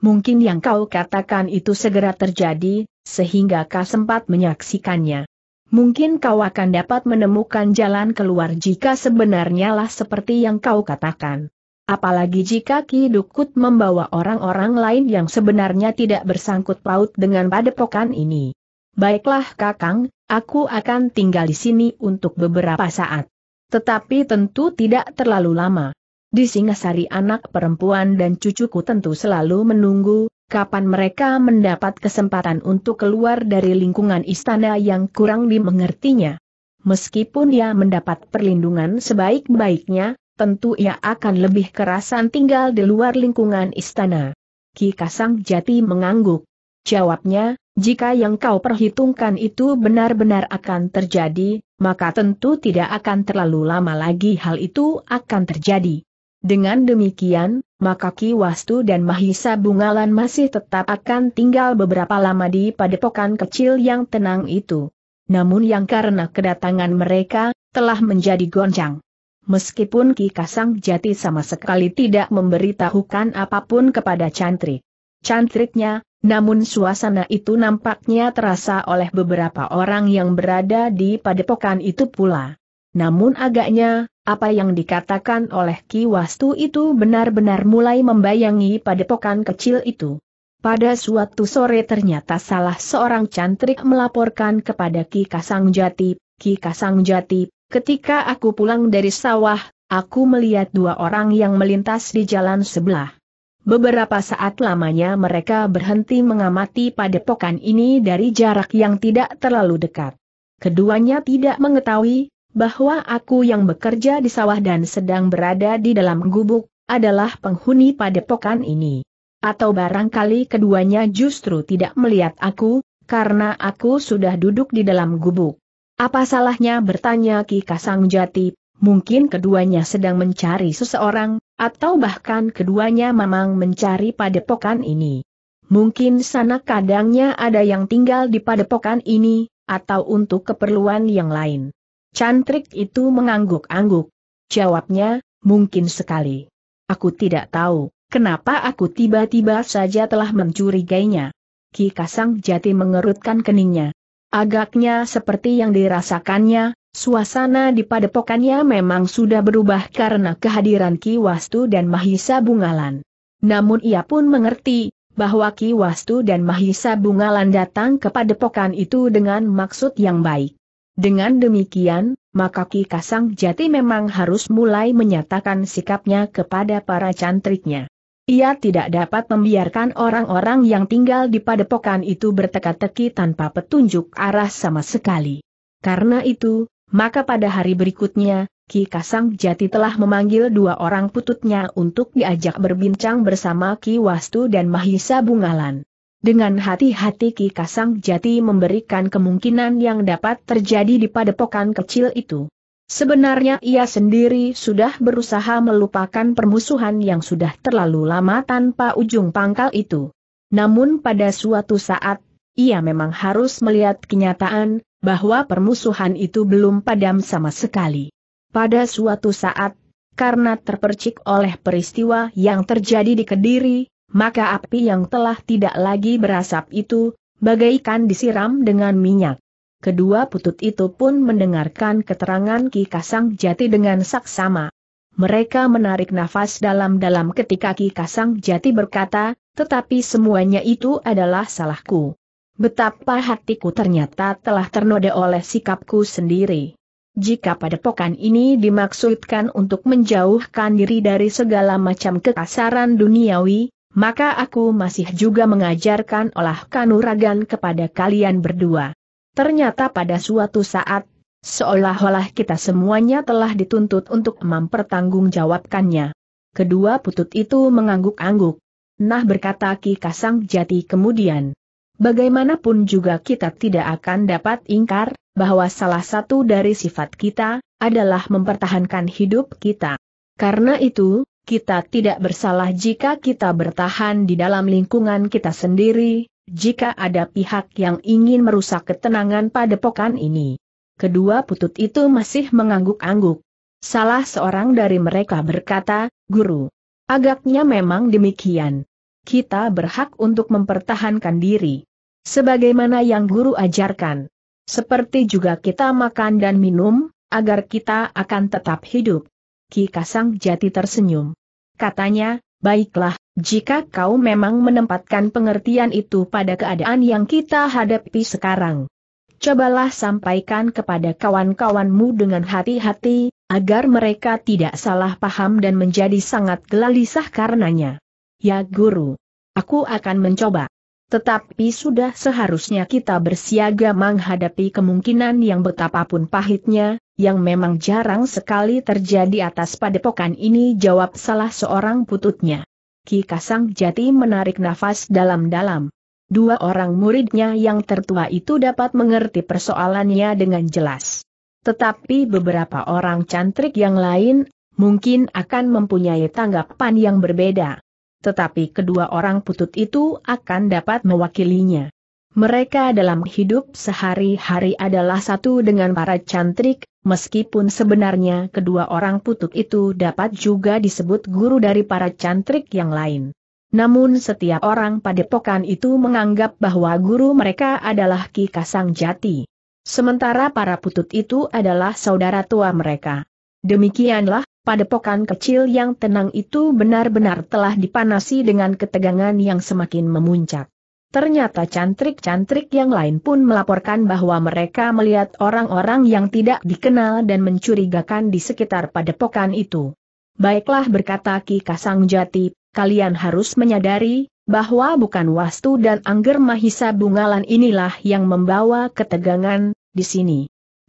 Mungkin yang kau katakan itu segera terjadi, sehingga kau sempat menyaksikannya. Mungkin kau akan dapat menemukan jalan keluar jika sebenarnya lah seperti yang kau katakan. Apalagi jika Ki Dukut membawa orang-orang lain yang sebenarnya tidak bersangkut paut dengan padepokan ini. Baiklah Kakang, aku akan tinggal di sini untuk beberapa saat. Tetapi tentu tidak terlalu lama. Di Singasari anak perempuan dan cucuku tentu selalu menunggu, kapan mereka mendapat kesempatan untuk keluar dari lingkungan istana yang kurang dimengertinya. Meskipun ia mendapat perlindungan sebaik-baiknya, tentu ia akan lebih kerasan tinggal di luar lingkungan istana. Ki Kasang Jati mengangguk. Jawabnya, jika yang kau perhitungkan itu benar-benar akan terjadi, maka tentu tidak akan terlalu lama lagi hal itu akan terjadi. Dengan demikian, maka Ki Wastu dan Mahisa Bungalan masih tetap akan tinggal beberapa lama di padepokan kecil yang tenang itu. Namun yang karena kedatangan mereka, telah menjadi goncang. Meskipun Ki Kasang Jati sama sekali tidak memberitahukan apapun kepada cantrik. Cantriknya, namun suasana itu nampaknya terasa oleh beberapa orang yang berada di padepokan itu pula. Namun agaknya, apa yang dikatakan oleh Ki Wastu itu benar-benar mulai membayangi padepokan kecil itu. Pada suatu sore ternyata salah seorang cantrik melaporkan kepada Ki Kasang Jati, Ki Kasang Jati, ketika aku pulang dari sawah, aku melihat dua orang yang melintas di jalan sebelah. Beberapa saat lamanya mereka berhenti mengamati padepokan ini dari jarak yang tidak terlalu dekat. Keduanya tidak mengetahui bahwa aku yang bekerja di sawah dan sedang berada di dalam gubuk, adalah penghuni padepokan ini. Atau barangkali keduanya justru tidak melihat aku, karena aku sudah duduk di dalam gubuk. Apa salahnya bertanya Ki Kasang Jati, mungkin keduanya sedang mencari seseorang, atau bahkan keduanya memang mencari padepokan ini. Mungkin sana kadangnya ada yang tinggal di padepokan ini, atau untuk keperluan yang lain. Cantrik itu mengangguk-angguk. Jawabnya, mungkin sekali. Aku tidak tahu, kenapa aku tiba-tiba saja telah mencurigainya. Ki Kasang Jati mengerutkan keningnya. Agaknya seperti yang dirasakannya, suasana di padepokannya memang sudah berubah karena kehadiran Ki Wastu dan Mahisa Bungalan. Namun ia pun mengerti, bahwa Ki Wastu dan Mahisa Bungalan datang ke padepokan itu dengan maksud yang baik. Dengan demikian, maka Ki Kasang Jati memang harus mulai menyatakan sikapnya kepada para cantriknya. Ia tidak dapat membiarkan orang-orang yang tinggal di padepokan itu berteka-teki tanpa petunjuk arah sama sekali. Karena itu, maka pada hari berikutnya, Ki Kasang Jati telah memanggil dua orang pututnya untuk diajak berbincang bersama Ki Wastu dan Mahisa Bungalan. Dengan hati-hati Ki Kasang Jati memberikan kemungkinan yang dapat terjadi di padepokan kecil itu. Sebenarnya ia sendiri sudah berusaha melupakan permusuhan yang sudah terlalu lama tanpa ujung pangkal itu. Namun pada suatu saat, ia memang harus melihat kenyataan, bahwa permusuhan itu belum padam sama sekali. Pada suatu saat, karena terpercik oleh peristiwa yang terjadi di Kediri, maka api yang telah tidak lagi berasap itu, bagaikan disiram dengan minyak. Kedua putut itu pun mendengarkan keterangan Ki Kasang Jati dengan saksama. Mereka menarik nafas dalam-dalam ketika Ki Kasang Jati berkata, tetapi semuanya itu adalah salahku. Betapa hatiku ternyata telah ternoda oleh sikapku sendiri. Jika pada padepokan ini dimaksudkan untuk menjauhkan diri dari segala macam kekasaran duniawi, maka aku masih juga mengajarkan olah kanuragan kepada kalian berdua. Ternyata pada suatu saat, seolah-olah kita semuanya telah dituntut untuk mempertanggungjawabkannya. Kedua putut itu mengangguk-angguk. Nah berkata Ki Kasang Jati kemudian. Bagaimanapun juga kita tidak akan dapat ingkar, bahwa salah satu dari sifat kita, adalah mempertahankan hidup kita. Karena itu, kita tidak bersalah jika kita bertahan di dalam lingkungan kita sendiri, jika ada pihak yang ingin merusak ketenangan pada pokan ini. Kedua putut itu masih mengangguk-angguk. Salah seorang dari mereka berkata, Guru, agaknya memang demikian. Kita berhak untuk mempertahankan diri. Sebagaimana yang guru ajarkan. Seperti juga kita makan dan minum, agar kita akan tetap hidup. Ki Kasang Jati tersenyum katanya, baiklah, jika kau memang menempatkan pengertian itu pada keadaan yang kita hadapi sekarang. Cobalah sampaikan kepada kawan-kawanmu dengan hati-hati, agar mereka tidak salah paham dan menjadi sangat gelisah karenanya. Ya guru, aku akan mencoba. Tetapi sudah seharusnya kita bersiaga menghadapi kemungkinan yang betapapun pahitnya, yang memang jarang sekali terjadi atas padepokan ini jawab salah seorang pututnya. Ki Kasang Jati menarik nafas dalam-dalam. Dua orang muridnya yang tertua itu dapat mengerti persoalannya dengan jelas. Tetapi beberapa orang cantrik yang lain, mungkin akan mempunyai tanggapan yang berbeda tetapi kedua orang putut itu akan dapat mewakilinya. Mereka dalam hidup sehari-hari adalah satu dengan para cantrik, meskipun sebenarnya kedua orang putut itu dapat juga disebut guru dari para cantrik yang lain. Namun setiap orang padepokan itu menganggap bahwa guru mereka adalah Ki Kasang Jati. Sementara para putut itu adalah saudara tua mereka. Demikianlah, padepokan kecil yang tenang itu benar-benar telah dipanasi dengan ketegangan yang semakin memuncak. Ternyata cantrik-cantrik yang lain pun melaporkan bahwa mereka melihat orang-orang yang tidak dikenal dan mencurigakan di sekitar padepokan itu. Baiklah berkata Ki Kasang Jati, kalian harus menyadari, bahwa bukan Wastu dan Angger Mahisa Bungalan inilah yang membawa ketegangan, di sini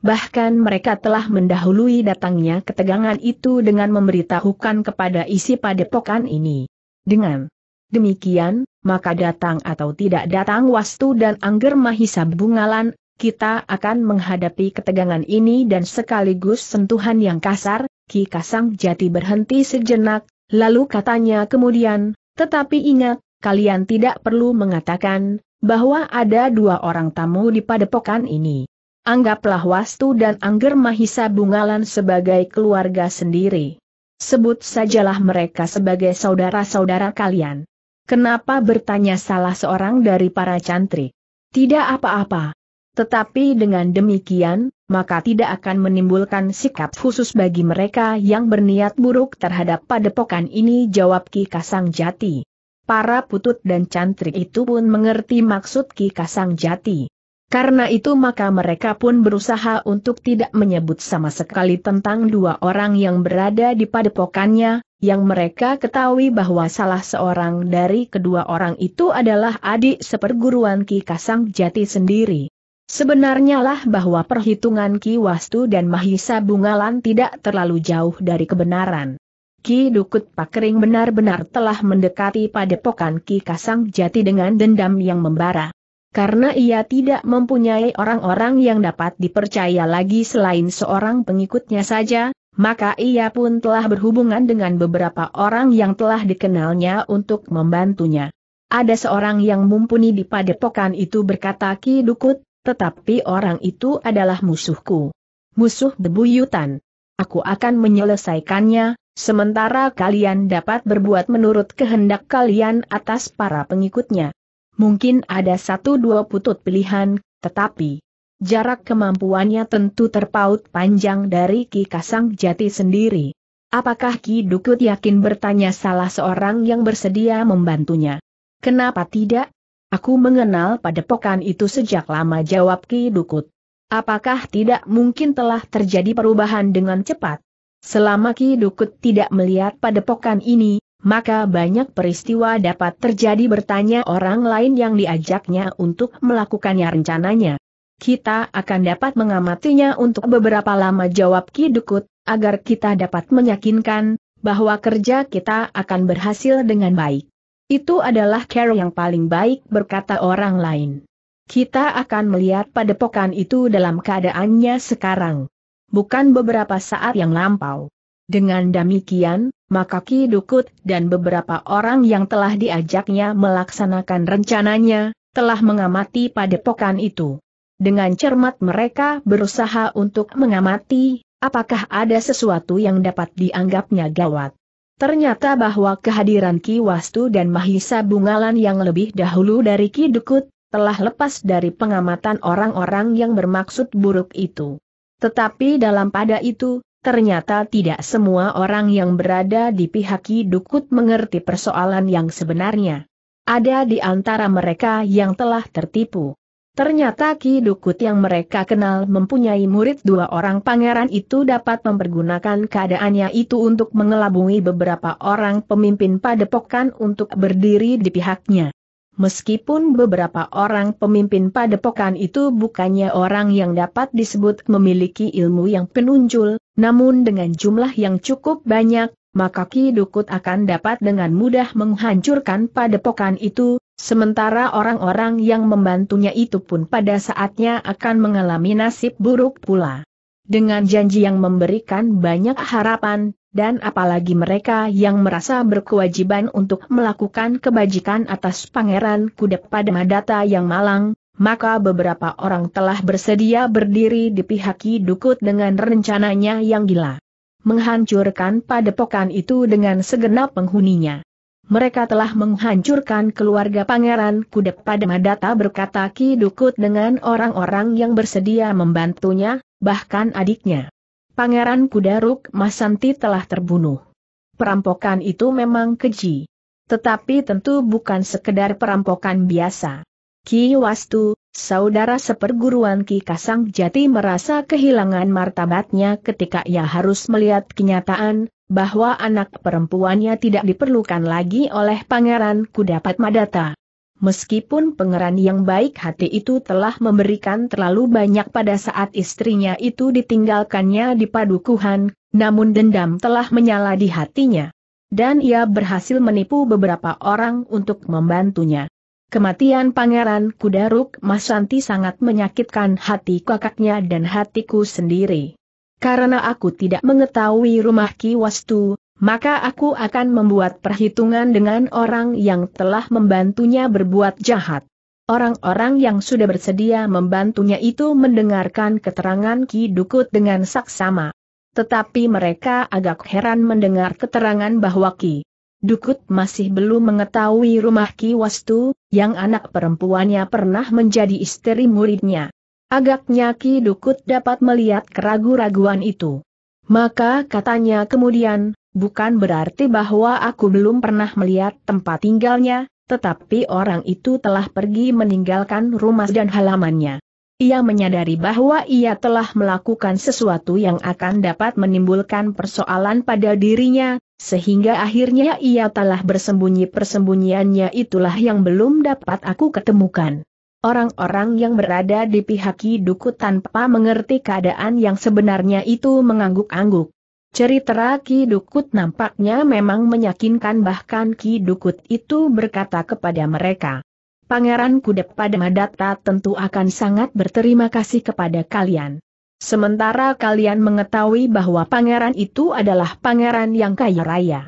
bahkan mereka telah mendahului datangnya ketegangan itu dengan memberitahukan kepada isi padepokan ini. Dengan demikian, maka datang atau tidak datang Wastu dan Angger Mahisa Bungalan, kita akan menghadapi ketegangan ini dan sekaligus sentuhan yang kasar, Ki Kasang Jati berhenti sejenak, lalu katanya kemudian, tetapi ingat, kalian tidak perlu mengatakan, bahwa ada dua orang tamu di padepokan ini. Anggaplah Wastu dan Angger Mahisa Bungalan sebagai keluarga sendiri. Sebut sajalah mereka sebagai saudara-saudara kalian. Kenapa bertanya salah seorang dari para cantri? Tidak apa-apa. Tetapi dengan demikian, maka tidak akan menimbulkan sikap khusus bagi mereka yang berniat buruk terhadap padepokan ini jawab Ki Kasang Jati. Para putut dan cantrik itu pun mengerti maksud Ki Kasang Jati. Karena itu maka mereka pun berusaha untuk tidak menyebut sama sekali tentang dua orang yang berada di padepokannya, yang mereka ketahui bahwa salah seorang dari kedua orang itu adalah adik seperguruan Ki Kasang Jati sendiri. Sebenarnya lah bahwa perhitungan Ki Wastu dan Mahisa Bungalan tidak terlalu jauh dari kebenaran. Ki Dukut Pakering benar-benar telah mendekati padepokan Ki Kasang Jati dengan dendam yang membara karena ia tidak mempunyai orang-orang yang dapat dipercaya lagi selain seorang pengikutnya saja, maka ia pun telah berhubungan dengan beberapa orang yang telah dikenalnya untuk membantunya. Ada seorang yang mumpuni di padepokan itu berkata Ki Dukut, tetapi orang itu adalah musuhku. Musuh bebuyutan. Aku akan menyelesaikannya, sementara kalian dapat berbuat menurut kehendak kalian atas para pengikutnya. Mungkin ada satu dua putut pilihan, tetapi jarak kemampuannya tentu terpaut panjang dari Ki Kasang Jati sendiri. Apakah Ki Dukut yakin bertanya salah seorang yang bersedia membantunya? Kenapa tidak? Aku mengenal padepokan itu sejak lama jawab Ki Dukut. Apakah tidak mungkin telah terjadi perubahan dengan cepat? Selama Ki Dukut tidak melihat padepokan ini, maka banyak peristiwa dapat terjadi bertanya orang lain yang diajaknya untuk melakukannya rencananya. Kita akan dapat mengamatinya untuk beberapa lama jawab Ki Dukut, agar kita dapat meyakinkan bahwa kerja kita akan berhasil dengan baik. Itu adalah care yang paling baik berkata orang lain. Kita akan melihat padepokan itu dalam keadaannya sekarang. Bukan beberapa saat yang lampau. Dengan demikian, maka Ki Dukut dan beberapa orang yang telah diajaknya melaksanakan rencananya, telah mengamati padepokan itu. Dengan cermat mereka berusaha untuk mengamati, apakah ada sesuatu yang dapat dianggapnya gawat. Ternyata bahwa kehadiran Ki Wastu dan Mahisa Bungalan yang lebih dahulu dari Ki Dukut, telah lepas dari pengamatan orang-orang yang bermaksud buruk itu. Tetapi dalam pada itu, Ternyata tidak semua orang yang berada di pihak Ki Dukut mengerti persoalan yang sebenarnya. Ada di antara mereka yang telah tertipu. Ternyata Ki Dukut yang mereka kenal mempunyai murid dua orang pangeran itu dapat mempergunakan keadaannya itu untuk mengelabui beberapa orang pemimpin padepokan untuk berdiri di pihaknya. Meskipun beberapa orang pemimpin padepokan itu bukannya orang yang dapat disebut memiliki ilmu yang penunjul, namun dengan jumlah yang cukup banyak, maka Ki Dukut akan dapat dengan mudah menghancurkan padepokan itu, sementara orang-orang yang membantunya itu pun pada saatnya akan mengalami nasib buruk pula. Dengan janji yang memberikan banyak harapan, dan apalagi mereka yang merasa berkewajiban untuk melakukan kebajikan atas pangeran Kudep pada Madata yang malang, maka beberapa orang telah bersedia berdiri di pihak Ki Dukut dengan rencananya yang gila. Menghancurkan padepokan itu dengan segenap penghuninya. Mereka telah menghancurkan keluarga pangeran Kudep pada Madata berkata Ki Dukut dengan orang-orang yang bersedia membantunya, bahkan adiknya. Pangeran Kudaruk Masanti telah terbunuh. Perampokan itu memang keji. Tetapi tentu bukan sekedar perampokan biasa. Ki Wastu, saudara seperguruan Ki Kasang Jati merasa kehilangan martabatnya ketika ia harus melihat kenyataan, bahwa anak perempuannya tidak diperlukan lagi oleh Pangeran Kudapat Madata meskipun pangeran yang baik hati itu telah memberikan terlalu banyak pada saat istrinya itu ditinggalkannya di padukuhan, namun dendam telah menyala di hatinya. Dan ia berhasil menipu beberapa orang untuk membantunya. Kematian Pangeran Kudaruk Masanti sangat menyakitkan hati kakaknya dan hatiku sendiri. Karena aku tidak mengetahui rumah Ki Kiwastu, maka aku akan membuat perhitungan dengan orang yang telah membantunya berbuat jahat. Orang-orang yang sudah bersedia membantunya itu mendengarkan keterangan Ki Dukut dengan saksama. Tetapi mereka agak heran mendengar keterangan bahwa Ki Dukut masih belum mengetahui rumah Ki Wastu, yang anak perempuannya pernah menjadi istri muridnya. Agaknya Ki Dukut dapat melihat keraguan-raguan itu. Maka katanya kemudian, Bukan berarti bahwa aku belum pernah melihat tempat tinggalnya, tetapi orang itu telah pergi meninggalkan rumah dan halamannya. Ia menyadari bahwa ia telah melakukan sesuatu yang akan dapat menimbulkan persoalan pada dirinya, sehingga akhirnya ia telah bersembunyi persembunyiannya itulah yang belum dapat aku ketemukan. Orang-orang yang berada di pihak Kiduku tanpa mengerti keadaan yang sebenarnya itu mengangguk-angguk. Cerita Ki Dukut nampaknya memang meyakinkan bahkan Ki Dukut itu berkata kepada mereka. Pangeran Kudep pada Madata tentu akan sangat berterima kasih kepada kalian. Sementara kalian mengetahui bahwa pangeran itu adalah pangeran yang kaya raya.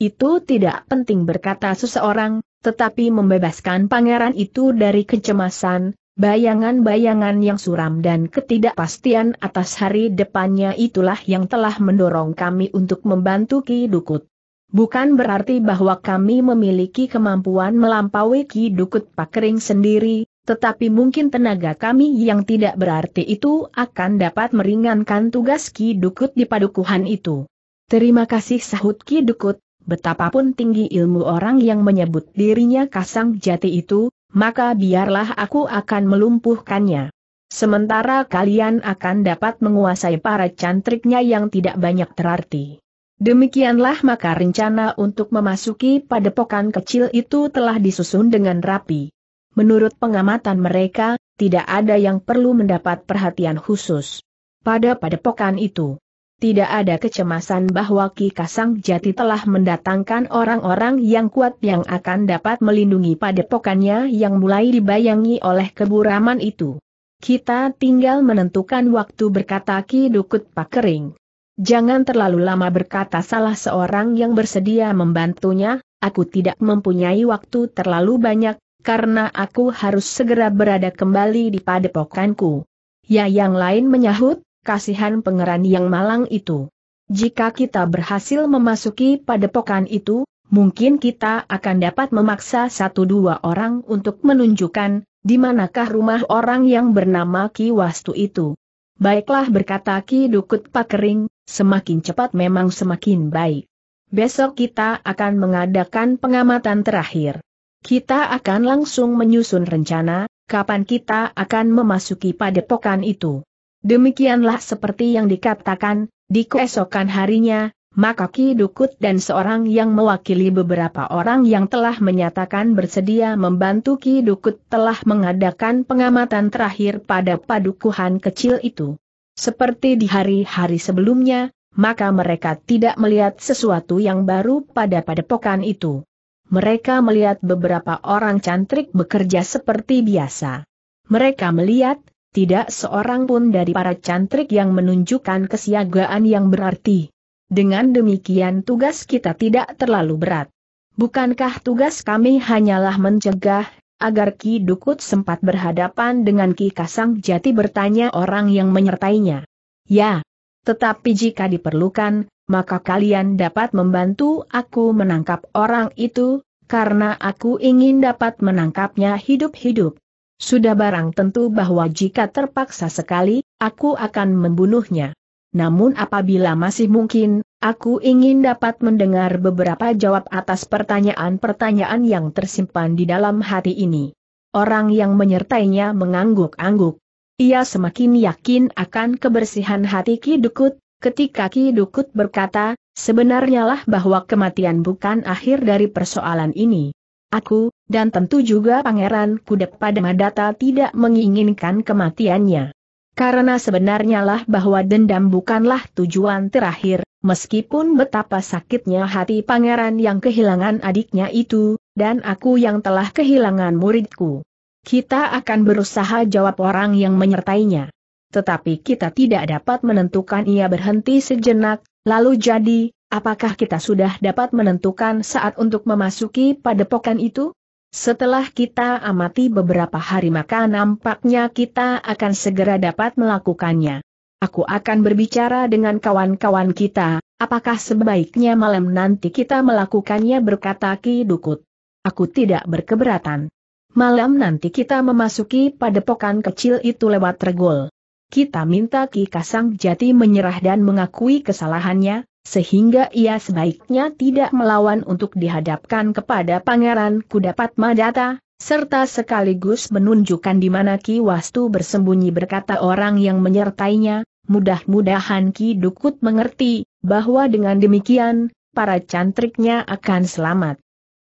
Itu tidak penting berkata seseorang, tetapi membebaskan pangeran itu dari kecemasan, Bayangan-bayangan yang suram dan ketidakpastian atas hari depannya itulah yang telah mendorong kami untuk membantu Ki Dukut. Bukan berarti bahwa kami memiliki kemampuan melampaui Ki Dukut Pakering sendiri, tetapi mungkin tenaga kami yang tidak berarti itu akan dapat meringankan tugas Ki Dukut di padukuhan itu. Terima kasih sahut Ki Dukut, betapapun tinggi ilmu orang yang menyebut dirinya kasang jati itu, maka biarlah aku akan melumpuhkannya. Sementara kalian akan dapat menguasai para cantriknya yang tidak banyak terarti. Demikianlah maka rencana untuk memasuki padepokan kecil itu telah disusun dengan rapi. Menurut pengamatan mereka, tidak ada yang perlu mendapat perhatian khusus. Pada padepokan itu, tidak ada kecemasan bahwa Ki Kasang Jati telah mendatangkan orang-orang yang kuat yang akan dapat melindungi padepokannya yang mulai dibayangi oleh keburaman itu. Kita tinggal menentukan waktu berkata Ki Dukut Pakering. Jangan terlalu lama berkata salah seorang yang bersedia membantunya, aku tidak mempunyai waktu terlalu banyak, karena aku harus segera berada kembali di padepokanku. Ya yang lain menyahut, kasihan pengeran yang malang itu. Jika kita berhasil memasuki padepokan itu, mungkin kita akan dapat memaksa satu dua orang untuk menunjukkan di manakah rumah orang yang bernama Ki Wastu itu. Baiklah berkata Ki Dukut Pakering, semakin cepat memang semakin baik. Besok kita akan mengadakan pengamatan terakhir. Kita akan langsung menyusun rencana, kapan kita akan memasuki padepokan itu. Demikianlah seperti yang dikatakan, di keesokan harinya, maka Ki Dukut dan seorang yang mewakili beberapa orang yang telah menyatakan bersedia membantu Ki Dukut telah mengadakan pengamatan terakhir pada padukuhan kecil itu. Seperti di hari-hari sebelumnya, maka mereka tidak melihat sesuatu yang baru pada padepokan itu. Mereka melihat beberapa orang cantrik bekerja seperti biasa. Mereka melihat tidak seorang pun dari para cantrik yang menunjukkan kesiagaan yang berarti. Dengan demikian tugas kita tidak terlalu berat. Bukankah tugas kami hanyalah mencegah, agar Ki Dukut sempat berhadapan dengan Ki Kasang Jati bertanya orang yang menyertainya. Ya, tetapi jika diperlukan, maka kalian dapat membantu aku menangkap orang itu, karena aku ingin dapat menangkapnya hidup-hidup. Sudah barang tentu bahwa jika terpaksa sekali, aku akan membunuhnya. Namun apabila masih mungkin, aku ingin dapat mendengar beberapa jawab atas pertanyaan-pertanyaan yang tersimpan di dalam hati ini. Orang yang menyertainya mengangguk-angguk. Ia semakin yakin akan kebersihan hati Ki Dukut, ketika Ki Dukut berkata, sebenarnya lah bahwa kematian bukan akhir dari persoalan ini. Aku, dan tentu juga Pangeran kudep pada Madata tidak menginginkan kematiannya. Karena sebenarnya lah bahwa dendam bukanlah tujuan terakhir, meskipun betapa sakitnya hati pangeran yang kehilangan adiknya itu, dan aku yang telah kehilangan muridku. Kita akan berusaha jawab orang yang menyertainya. Tetapi kita tidak dapat menentukan ia berhenti sejenak, lalu jadi, apakah kita sudah dapat menentukan saat untuk memasuki padepokan itu? Setelah kita amati beberapa hari maka nampaknya kita akan segera dapat melakukannya. Aku akan berbicara dengan kawan-kawan kita, apakah sebaiknya malam nanti kita melakukannya berkata Ki Dukut. Aku tidak berkeberatan. Malam nanti kita memasuki padepokan kecil itu lewat regol. Kita minta Ki Kasang Jati menyerah dan mengakui kesalahannya, sehingga ia sebaiknya tidak melawan untuk dihadapkan kepada Pangeran Kudapat Madata, serta sekaligus menunjukkan di mana Ki Wastu bersembunyi berkata orang yang menyertainya, mudah-mudahan Ki Dukut mengerti, bahwa dengan demikian, para cantriknya akan selamat.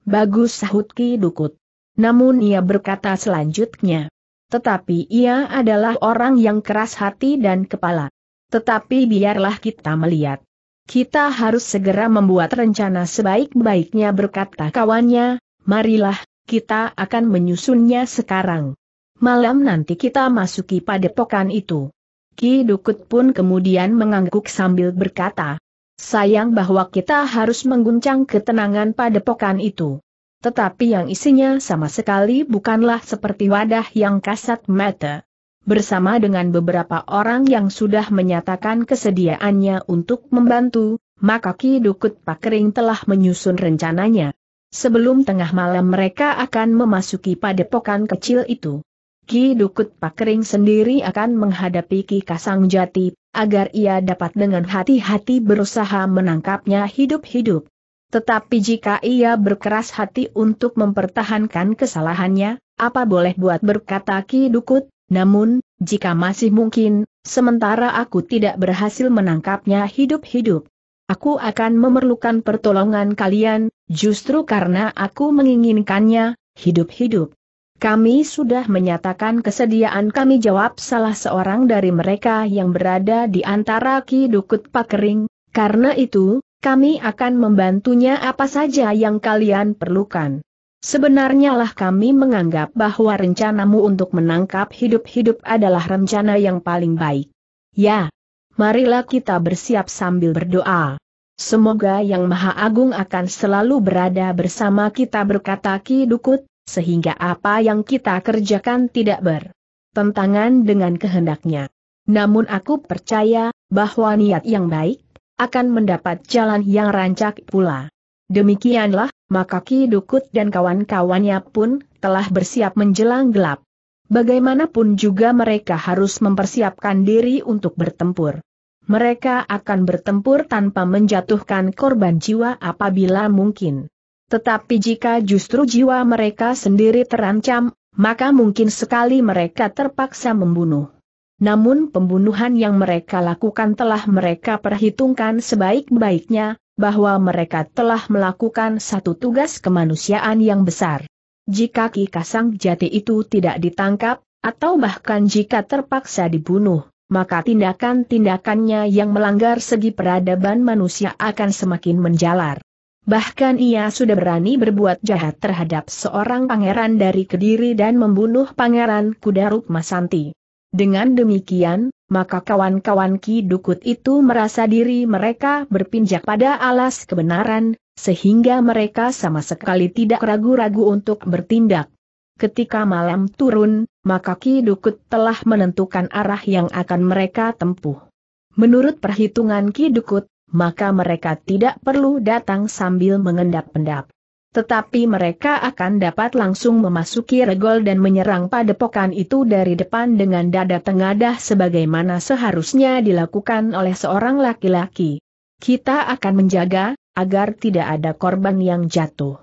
Bagus sahut Ki Dukut. Namun ia berkata selanjutnya. Tetapi ia adalah orang yang keras hati dan kepala. Tetapi biarlah kita melihat. Kita harus segera membuat rencana sebaik-baiknya berkata kawannya, marilah, kita akan menyusunnya sekarang. Malam nanti kita masuki padepokan itu. Ki Dukut pun kemudian mengangguk sambil berkata, Sayang bahwa kita harus mengguncang ketenangan padepokan itu. Tetapi yang isinya sama sekali bukanlah seperti wadah yang kasat mata bersama dengan beberapa orang yang sudah menyatakan kesediaannya untuk membantu, maka Ki Dukut Pakering telah menyusun rencananya. Sebelum tengah malam mereka akan memasuki padepokan kecil itu. Ki Dukut Pakering sendiri akan menghadapi Ki Kasang Jati, agar ia dapat dengan hati-hati berusaha menangkapnya hidup-hidup. Tetapi jika ia berkeras hati untuk mempertahankan kesalahannya, apa boleh buat berkata Ki Dukut, namun, jika masih mungkin, sementara aku tidak berhasil menangkapnya hidup-hidup. Aku akan memerlukan pertolongan kalian, justru karena aku menginginkannya, hidup-hidup. Kami sudah menyatakan kesediaan kami jawab salah seorang dari mereka yang berada di antara Ki Dukut Pakering, karena itu, kami akan membantunya apa saja yang kalian perlukan. Sebenarnya lah kami menganggap bahwa rencanamu untuk menangkap hidup-hidup adalah rencana yang paling baik. Ya, marilah kita bersiap sambil berdoa. Semoga Yang Maha Agung akan selalu berada bersama kita berkata Ki Dukut, sehingga apa yang kita kerjakan tidak bertentangan dengan kehendaknya. Namun aku percaya, bahwa niat yang baik, akan mendapat jalan yang rancak pula. Demikianlah, maka Ki Dukut dan kawan-kawannya pun telah bersiap menjelang gelap. Bagaimanapun juga mereka harus mempersiapkan diri untuk bertempur. Mereka akan bertempur tanpa menjatuhkan korban jiwa apabila mungkin. Tetapi jika justru jiwa mereka sendiri terancam, maka mungkin sekali mereka terpaksa membunuh. Namun pembunuhan yang mereka lakukan telah mereka perhitungkan sebaik-baiknya, bahwa mereka telah melakukan satu tugas kemanusiaan yang besar. Jika Ki Kasang Jati itu tidak ditangkap, atau bahkan jika terpaksa dibunuh, maka tindakan-tindakannya yang melanggar segi peradaban manusia akan semakin menjalar. Bahkan ia sudah berani berbuat jahat terhadap seorang pangeran dari Kediri dan membunuh pangeran Kudarup Masanti. Dengan demikian, maka kawan-kawan Ki Dukut itu merasa diri mereka berpinjak pada alas kebenaran, sehingga mereka sama sekali tidak ragu-ragu untuk bertindak. Ketika malam turun, maka Ki Dukut telah menentukan arah yang akan mereka tempuh. Menurut perhitungan Ki Dukut, maka mereka tidak perlu datang sambil mengendap-endap tetapi mereka akan dapat langsung memasuki regol dan menyerang padepokan itu dari depan dengan dada tengadah sebagaimana seharusnya dilakukan oleh seorang laki-laki. Kita akan menjaga, agar tidak ada korban yang jatuh.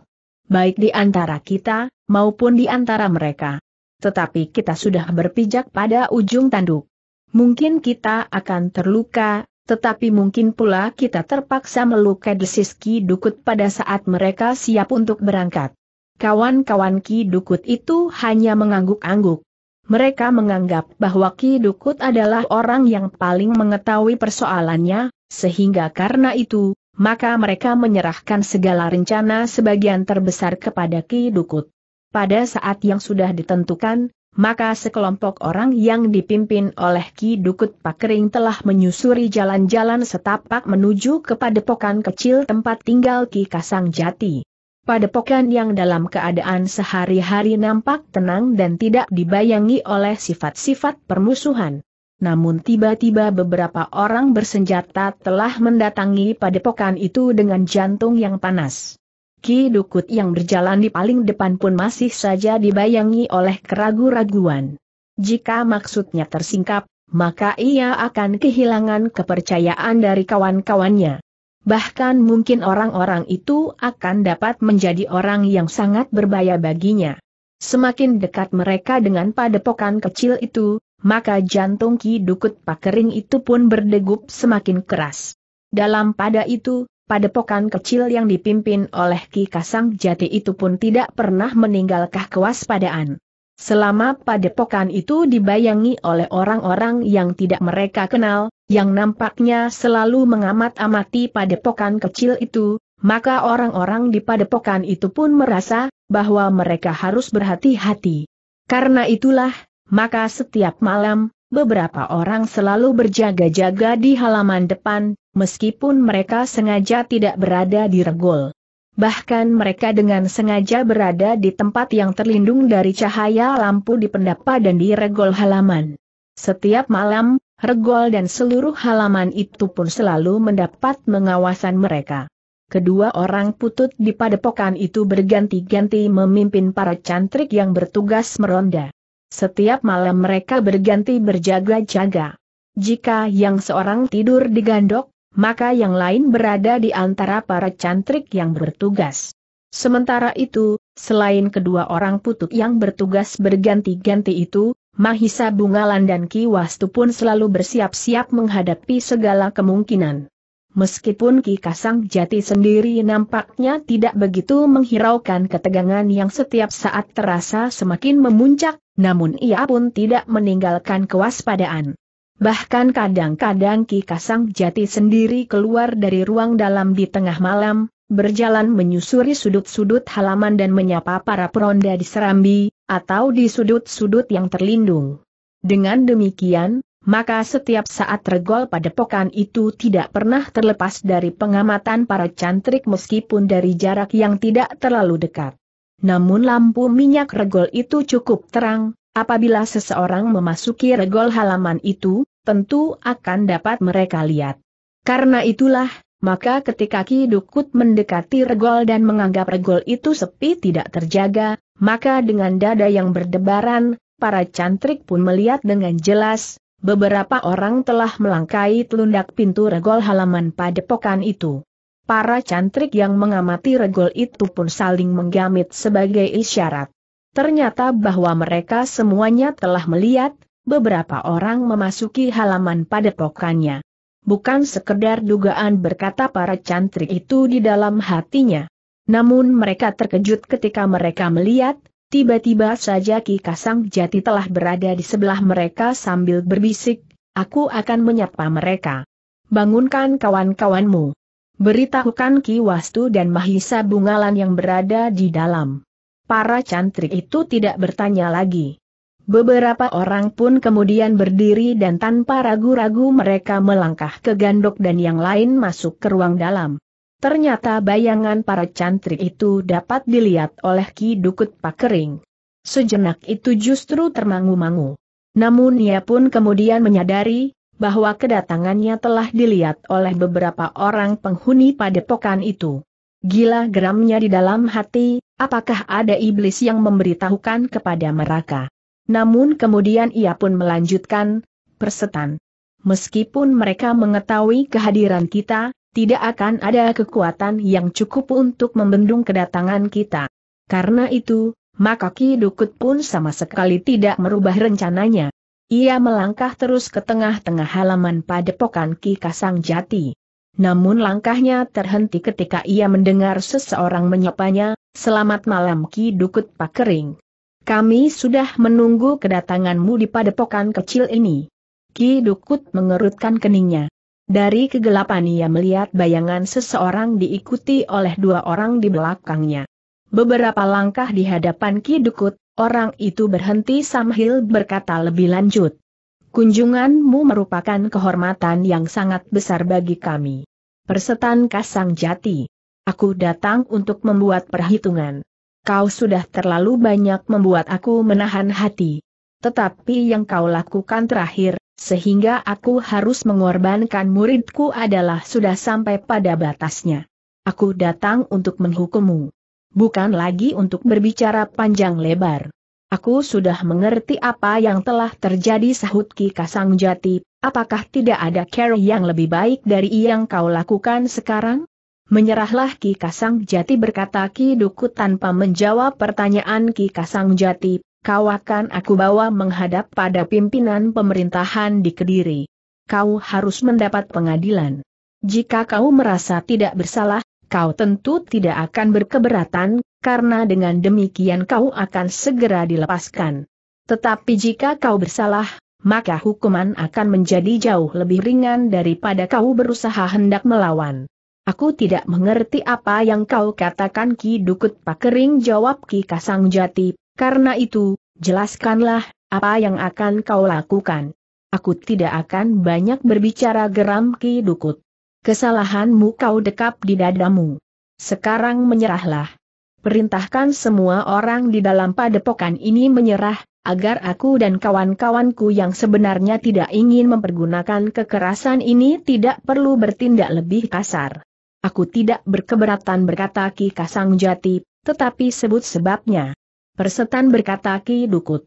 Baik di antara kita, maupun di antara mereka. Tetapi kita sudah berpijak pada ujung tanduk. Mungkin kita akan terluka, tetapi mungkin pula kita terpaksa melukai desis Ki Dukut pada saat mereka siap untuk berangkat. Kawan-kawan Ki Dukut itu hanya mengangguk-angguk. Mereka menganggap bahwa Ki Dukut adalah orang yang paling mengetahui persoalannya, sehingga karena itu, maka mereka menyerahkan segala rencana sebagian terbesar kepada Ki Dukut. Pada saat yang sudah ditentukan, maka sekelompok orang yang dipimpin oleh Ki Dukut Pakering telah menyusuri jalan-jalan setapak menuju ke padepokan kecil tempat tinggal Ki Kasang Jati. Padepokan yang dalam keadaan sehari-hari nampak tenang dan tidak dibayangi oleh sifat-sifat permusuhan. Namun tiba-tiba beberapa orang bersenjata telah mendatangi padepokan itu dengan jantung yang panas. Ki Dukut yang berjalan di paling depan pun masih saja dibayangi oleh keragu-raguan. Jika maksudnya tersingkap, maka ia akan kehilangan kepercayaan dari kawan-kawannya. Bahkan mungkin orang-orang itu akan dapat menjadi orang yang sangat berbahaya baginya. Semakin dekat mereka dengan padepokan kecil itu, maka jantung Ki Dukut Pakering itu pun berdegup semakin keras. Dalam pada itu, padepokan kecil yang dipimpin oleh Ki Kasang Jati itu pun tidak pernah meninggalkah kewaspadaan. Selama padepokan itu dibayangi oleh orang-orang yang tidak mereka kenal, yang nampaknya selalu mengamat-amati padepokan kecil itu, maka orang-orang di padepokan itu pun merasa bahwa mereka harus berhati-hati. Karena itulah, maka setiap malam, beberapa orang selalu berjaga-jaga di halaman depan, meskipun mereka sengaja tidak berada di regol. Bahkan mereka dengan sengaja berada di tempat yang terlindung dari cahaya lampu di pendapa dan di regol halaman. Setiap malam, regol dan seluruh halaman itu pun selalu mendapat pengawasan mereka. Kedua orang putut di padepokan itu berganti-ganti memimpin para cantrik yang bertugas meronda. Setiap malam mereka berganti berjaga-jaga. Jika yang seorang tidur digandok, maka yang lain berada di antara para cantrik yang bertugas. Sementara itu, selain kedua orang putut yang bertugas berganti-ganti itu, Mahisa Bungalan dan Ki Wastu pun selalu bersiap-siap menghadapi segala kemungkinan. Meskipun Ki Kasang Jati sendiri nampaknya tidak begitu menghiraukan ketegangan yang setiap saat terasa semakin memuncak, namun ia pun tidak meninggalkan kewaspadaan. Bahkan kadang-kadang Ki Kasang Jati sendiri keluar dari ruang dalam di tengah malam, berjalan menyusuri sudut-sudut halaman dan menyapa para peronda di Serambi, atau di sudut-sudut yang terlindung. Dengan demikian, maka setiap saat regol pada pokan itu tidak pernah terlepas dari pengamatan para cantrik meskipun dari jarak yang tidak terlalu dekat. Namun lampu minyak regol itu cukup terang, Apabila seseorang memasuki regol halaman itu, tentu akan dapat mereka lihat. Karena itulah, maka ketika Ki Dukut mendekati regol dan menganggap regol itu sepi tidak terjaga, maka dengan dada yang berdebaran, para cantrik pun melihat dengan jelas, beberapa orang telah melangkai telundak pintu regol halaman pada padepokan itu. Para cantrik yang mengamati regol itu pun saling menggamit sebagai isyarat. Ternyata bahwa mereka semuanya telah melihat, beberapa orang memasuki halaman padepokannya. Bukan sekedar dugaan berkata para cantrik itu di dalam hatinya. Namun mereka terkejut ketika mereka melihat, tiba-tiba saja Ki Kasang Jati telah berada di sebelah mereka sambil berbisik, aku akan menyapa mereka. Bangunkan kawan-kawanmu. Beritahukan Ki Wastu dan Mahisa Bungalan yang berada di dalam para cantrik itu tidak bertanya lagi. Beberapa orang pun kemudian berdiri dan tanpa ragu-ragu mereka melangkah ke gandok dan yang lain masuk ke ruang dalam. Ternyata bayangan para cantrik itu dapat dilihat oleh Ki Dukut Pakering. Sejenak itu justru termangu-mangu. Namun ia pun kemudian menyadari, bahwa kedatangannya telah dilihat oleh beberapa orang penghuni padepokan itu. Gila geramnya di dalam hati, apakah ada iblis yang memberitahukan kepada mereka? Namun kemudian ia pun melanjutkan, persetan. Meskipun mereka mengetahui kehadiran kita, tidak akan ada kekuatan yang cukup untuk membendung kedatangan kita. Karena itu, maka Ki Dukut pun sama sekali tidak merubah rencananya. Ia melangkah terus ke tengah-tengah halaman padepokan Ki Kasang Jati namun langkahnya terhenti ketika ia mendengar seseorang menyapanya, Selamat malam Ki Dukut Pak Kering. Kami sudah menunggu kedatanganmu di padepokan kecil ini. Ki Dukut mengerutkan keningnya. Dari kegelapan ia melihat bayangan seseorang diikuti oleh dua orang di belakangnya. Beberapa langkah di hadapan Ki Dukut, orang itu berhenti sambil berkata lebih lanjut. Kunjunganmu merupakan kehormatan yang sangat besar bagi kami. Persetan Kasang Jati. Aku datang untuk membuat perhitungan. Kau sudah terlalu banyak membuat aku menahan hati. Tetapi yang kau lakukan terakhir, sehingga aku harus mengorbankan muridku adalah sudah sampai pada batasnya. Aku datang untuk menghukummu. Bukan lagi untuk berbicara panjang lebar. Aku sudah mengerti apa yang telah terjadi sahut Ki Kasang Jati, apakah tidak ada care yang lebih baik dari yang kau lakukan sekarang? Menyerahlah Ki Kasang Jati berkata Ki Dukut tanpa menjawab pertanyaan Ki Kasang Jati, kau akan aku bawa menghadap pada pimpinan pemerintahan di Kediri. Kau harus mendapat pengadilan. Jika kau merasa tidak bersalah, kau tentu tidak akan berkeberatan, karena dengan demikian kau akan segera dilepaskan. Tetapi jika kau bersalah, maka hukuman akan menjadi jauh lebih ringan daripada kau berusaha hendak melawan. Aku tidak mengerti apa yang kau katakan Ki Dukut Pakering jawab Ki Kasang Jati, karena itu, jelaskanlah, apa yang akan kau lakukan. Aku tidak akan banyak berbicara geram Ki Dukut. Kesalahanmu kau dekap di dadamu. Sekarang menyerahlah. Perintahkan semua orang di dalam padepokan ini menyerah, agar aku dan kawan-kawanku yang sebenarnya tidak ingin mempergunakan kekerasan ini tidak perlu bertindak lebih kasar. Aku tidak berkeberatan berkata Ki Kasang Jati, tetapi sebut sebabnya. Persetan berkata Ki Dukut.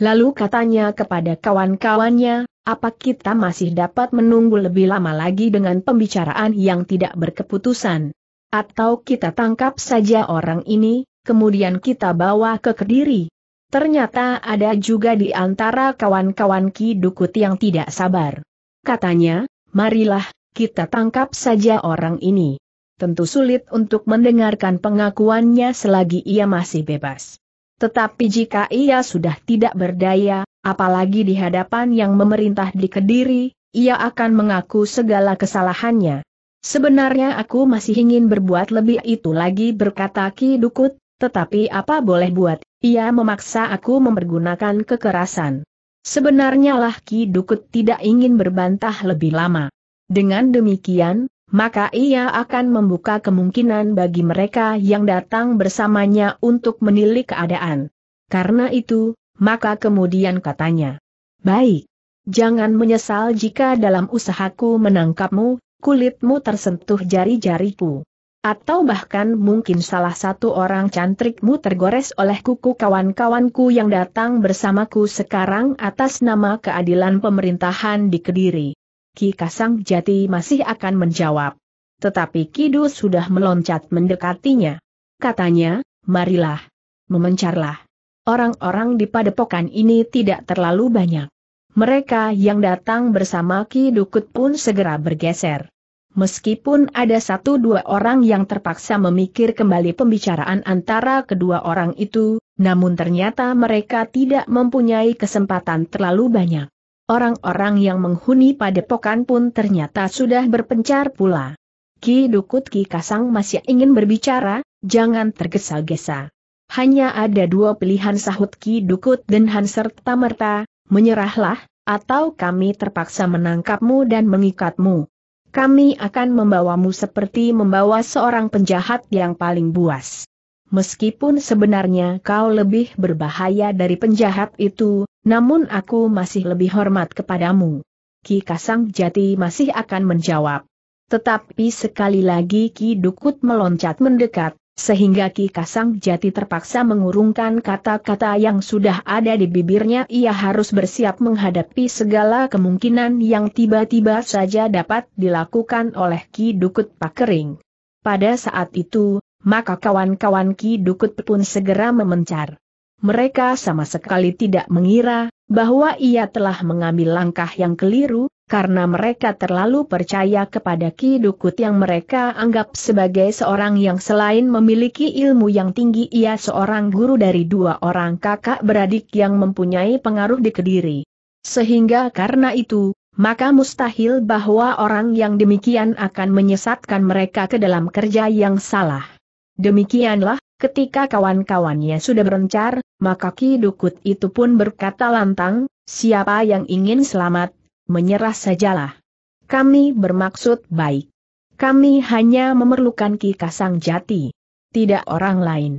Lalu katanya kepada kawan-kawannya, apa kita masih dapat menunggu lebih lama lagi dengan pembicaraan yang tidak berkeputusan? Atau kita tangkap saja orang ini, kemudian kita bawa ke Kediri? Ternyata ada juga di antara kawan-kawan Ki Dukut yang tidak sabar. Katanya, marilah, kita tangkap saja orang ini. Tentu sulit untuk mendengarkan pengakuannya selagi ia masih bebas. Tetapi jika ia sudah tidak berdaya, apalagi di hadapan yang memerintah di Kediri, ia akan mengaku segala kesalahannya. Sebenarnya aku masih ingin berbuat lebih itu lagi berkata Ki Dukut, tetapi apa boleh buat, ia memaksa aku mempergunakan kekerasan. Sebenarnya lah Ki Dukut tidak ingin berbantah lebih lama. Dengan demikian, maka ia akan membuka kemungkinan bagi mereka yang datang bersamanya untuk menilik keadaan. Karena itu, maka kemudian katanya, Baik, jangan menyesal jika dalam usahaku menangkapmu, kulitmu tersentuh jari-jariku. Atau bahkan mungkin salah satu orang cantrikmu tergores oleh kuku kawan-kawanku yang datang bersamaku sekarang atas nama keadilan pemerintahan di Kediri. Ki Kasang Jati masih akan menjawab. Tetapi Kidu sudah meloncat mendekatinya. Katanya, marilah. Memencarlah. Orang-orang di padepokan ini tidak terlalu banyak. Mereka yang datang bersama Ki Dukut pun segera bergeser. Meskipun ada satu dua orang yang terpaksa memikir kembali pembicaraan antara kedua orang itu, namun ternyata mereka tidak mempunyai kesempatan terlalu banyak. Orang-orang yang menghuni padepokan pun ternyata sudah berpencar pula. Ki Dukut Ki Kasang masih ingin berbicara, jangan tergesa-gesa. Hanya ada dua pilihan sahut Ki Dukut dan Han serta merta, menyerahlah, atau kami terpaksa menangkapmu dan mengikatmu. Kami akan membawamu seperti membawa seorang penjahat yang paling buas. Meskipun sebenarnya kau lebih berbahaya dari penjahat itu, namun aku masih lebih hormat kepadamu. Ki Kasang Jati masih akan menjawab. Tetapi sekali lagi Ki Dukut meloncat mendekat, sehingga Ki Kasang Jati terpaksa mengurungkan kata-kata yang sudah ada di bibirnya. Ia harus bersiap menghadapi segala kemungkinan yang tiba-tiba saja dapat dilakukan oleh Ki Dukut Pakering. Pada saat itu, maka kawan-kawan Ki Dukut pun segera memencar mereka sama sekali tidak mengira bahwa ia telah mengambil langkah yang keliru, karena mereka terlalu percaya kepada Ki Dukut yang mereka anggap sebagai seorang yang selain memiliki ilmu yang tinggi ia seorang guru dari dua orang kakak beradik yang mempunyai pengaruh di Kediri. Sehingga karena itu, maka mustahil bahwa orang yang demikian akan menyesatkan mereka ke dalam kerja yang salah. Demikianlah, ketika kawan-kawannya sudah berencar, maka Ki Dukut itu pun berkata lantang, siapa yang ingin selamat, menyerah sajalah. Kami bermaksud baik. Kami hanya memerlukan Ki Kasang Jati. Tidak orang lain.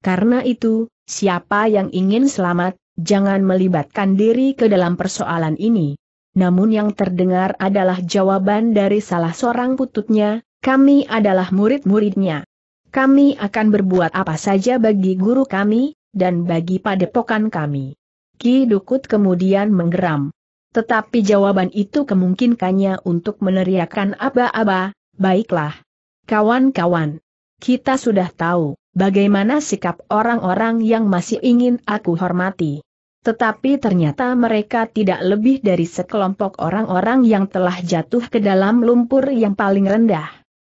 Karena itu, siapa yang ingin selamat, jangan melibatkan diri ke dalam persoalan ini. Namun yang terdengar adalah jawaban dari salah seorang pututnya, kami adalah murid-muridnya. Kami akan berbuat apa saja bagi guru kami, dan bagi padepokan kami. Ki Dukut kemudian menggeram. Tetapi jawaban itu kemungkinkannya untuk meneriakkan aba-aba, baiklah. Kawan-kawan, kita sudah tahu bagaimana sikap orang-orang yang masih ingin aku hormati. Tetapi ternyata mereka tidak lebih dari sekelompok orang-orang yang telah jatuh ke dalam lumpur yang paling rendah.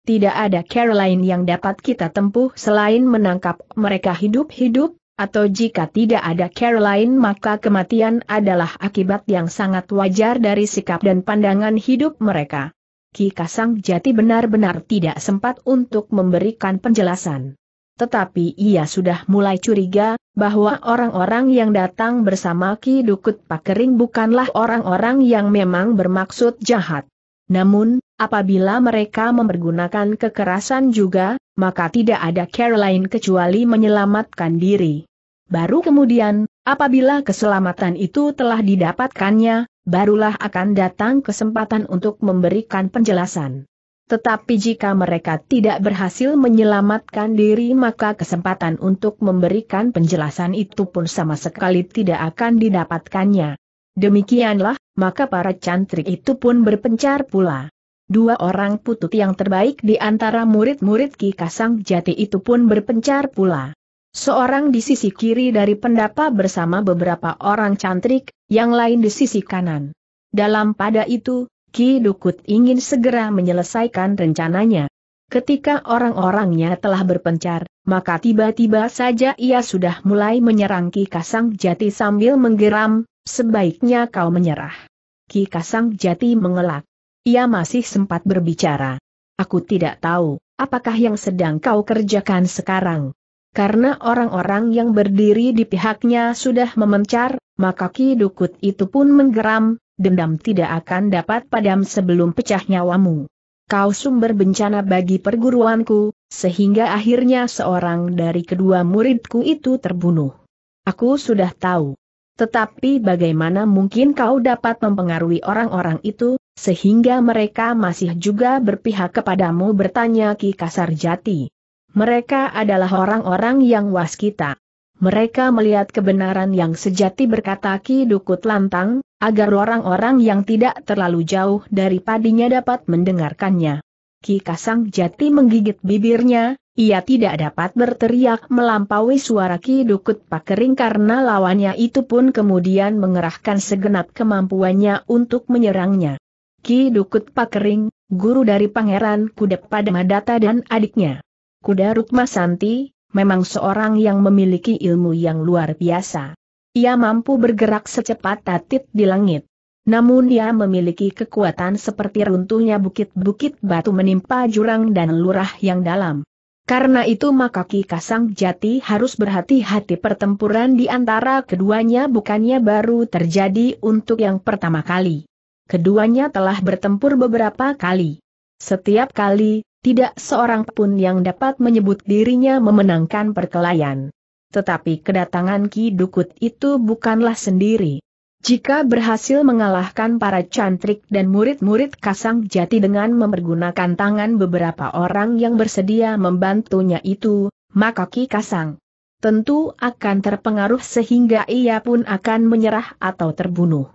Tidak ada Caroline yang dapat kita tempuh selain menangkap mereka hidup-hidup, atau jika tidak ada Caroline maka kematian adalah akibat yang sangat wajar dari sikap dan pandangan hidup mereka. Ki Kasang Jati benar-benar tidak sempat untuk memberikan penjelasan. Tetapi ia sudah mulai curiga, bahwa orang-orang yang datang bersama Ki Dukut Pakering bukanlah orang-orang yang memang bermaksud jahat. Namun, apabila mereka mempergunakan kekerasan juga, maka tidak ada Caroline kecuali menyelamatkan diri. Baru kemudian, apabila keselamatan itu telah didapatkannya, barulah akan datang kesempatan untuk memberikan penjelasan. Tetapi jika mereka tidak berhasil menyelamatkan diri maka kesempatan untuk memberikan penjelasan itu pun sama sekali tidak akan didapatkannya. Demikianlah, maka para cantrik itu pun berpencar pula dua orang putut yang terbaik di antara murid-murid Ki Kasang Jati itu pun berpencar pula. Seorang di sisi kiri dari pendapa bersama beberapa orang cantrik, yang lain di sisi kanan. Dalam pada itu, Ki Dukut ingin segera menyelesaikan rencananya. Ketika orang-orangnya telah berpencar, maka tiba-tiba saja ia sudah mulai menyerang Ki Kasang Jati sambil menggeram, sebaiknya kau menyerah. Ki Kasang Jati mengelak. Ia masih sempat berbicara. Aku tidak tahu, apakah yang sedang kau kerjakan sekarang. Karena orang-orang yang berdiri di pihaknya sudah memencar, maka Ki Dukut itu pun menggeram, dendam tidak akan dapat padam sebelum pecah nyawamu. Kau sumber bencana bagi perguruanku, sehingga akhirnya seorang dari kedua muridku itu terbunuh. Aku sudah tahu. Tetapi bagaimana mungkin kau dapat mempengaruhi orang-orang itu, sehingga mereka masih juga berpihak kepadamu bertanya Ki Kasar Jati. Mereka adalah orang-orang yang waskita. Mereka melihat kebenaran yang sejati berkata Ki Dukut Lantang, agar orang-orang yang tidak terlalu jauh dari padinya dapat mendengarkannya. Ki Kasang Jati menggigit bibirnya, ia tidak dapat berteriak melampaui suara Ki Dukut Pakering karena lawannya itu pun kemudian mengerahkan segenap kemampuannya untuk menyerangnya. Ki Dukut Pakering, guru dari Pangeran Kuda Padamadata dan adiknya. Kuda Rukmasanti, memang seorang yang memiliki ilmu yang luar biasa. Ia mampu bergerak secepat tatit di langit. Namun ia memiliki kekuatan seperti runtuhnya bukit-bukit batu menimpa jurang dan lurah yang dalam. Karena itu maka Ki Kasang Jati harus berhati-hati pertempuran di antara keduanya bukannya baru terjadi untuk yang pertama kali. Keduanya telah bertempur beberapa kali. Setiap kali, tidak seorang pun yang dapat menyebut dirinya memenangkan perkelahian. Tetapi kedatangan Ki Dukut itu bukanlah sendiri. Jika berhasil mengalahkan para cantrik dan murid-murid Kasang Jati dengan mempergunakan tangan beberapa orang yang bersedia membantunya itu, maka Ki Kasang tentu akan terpengaruh sehingga ia pun akan menyerah atau terbunuh.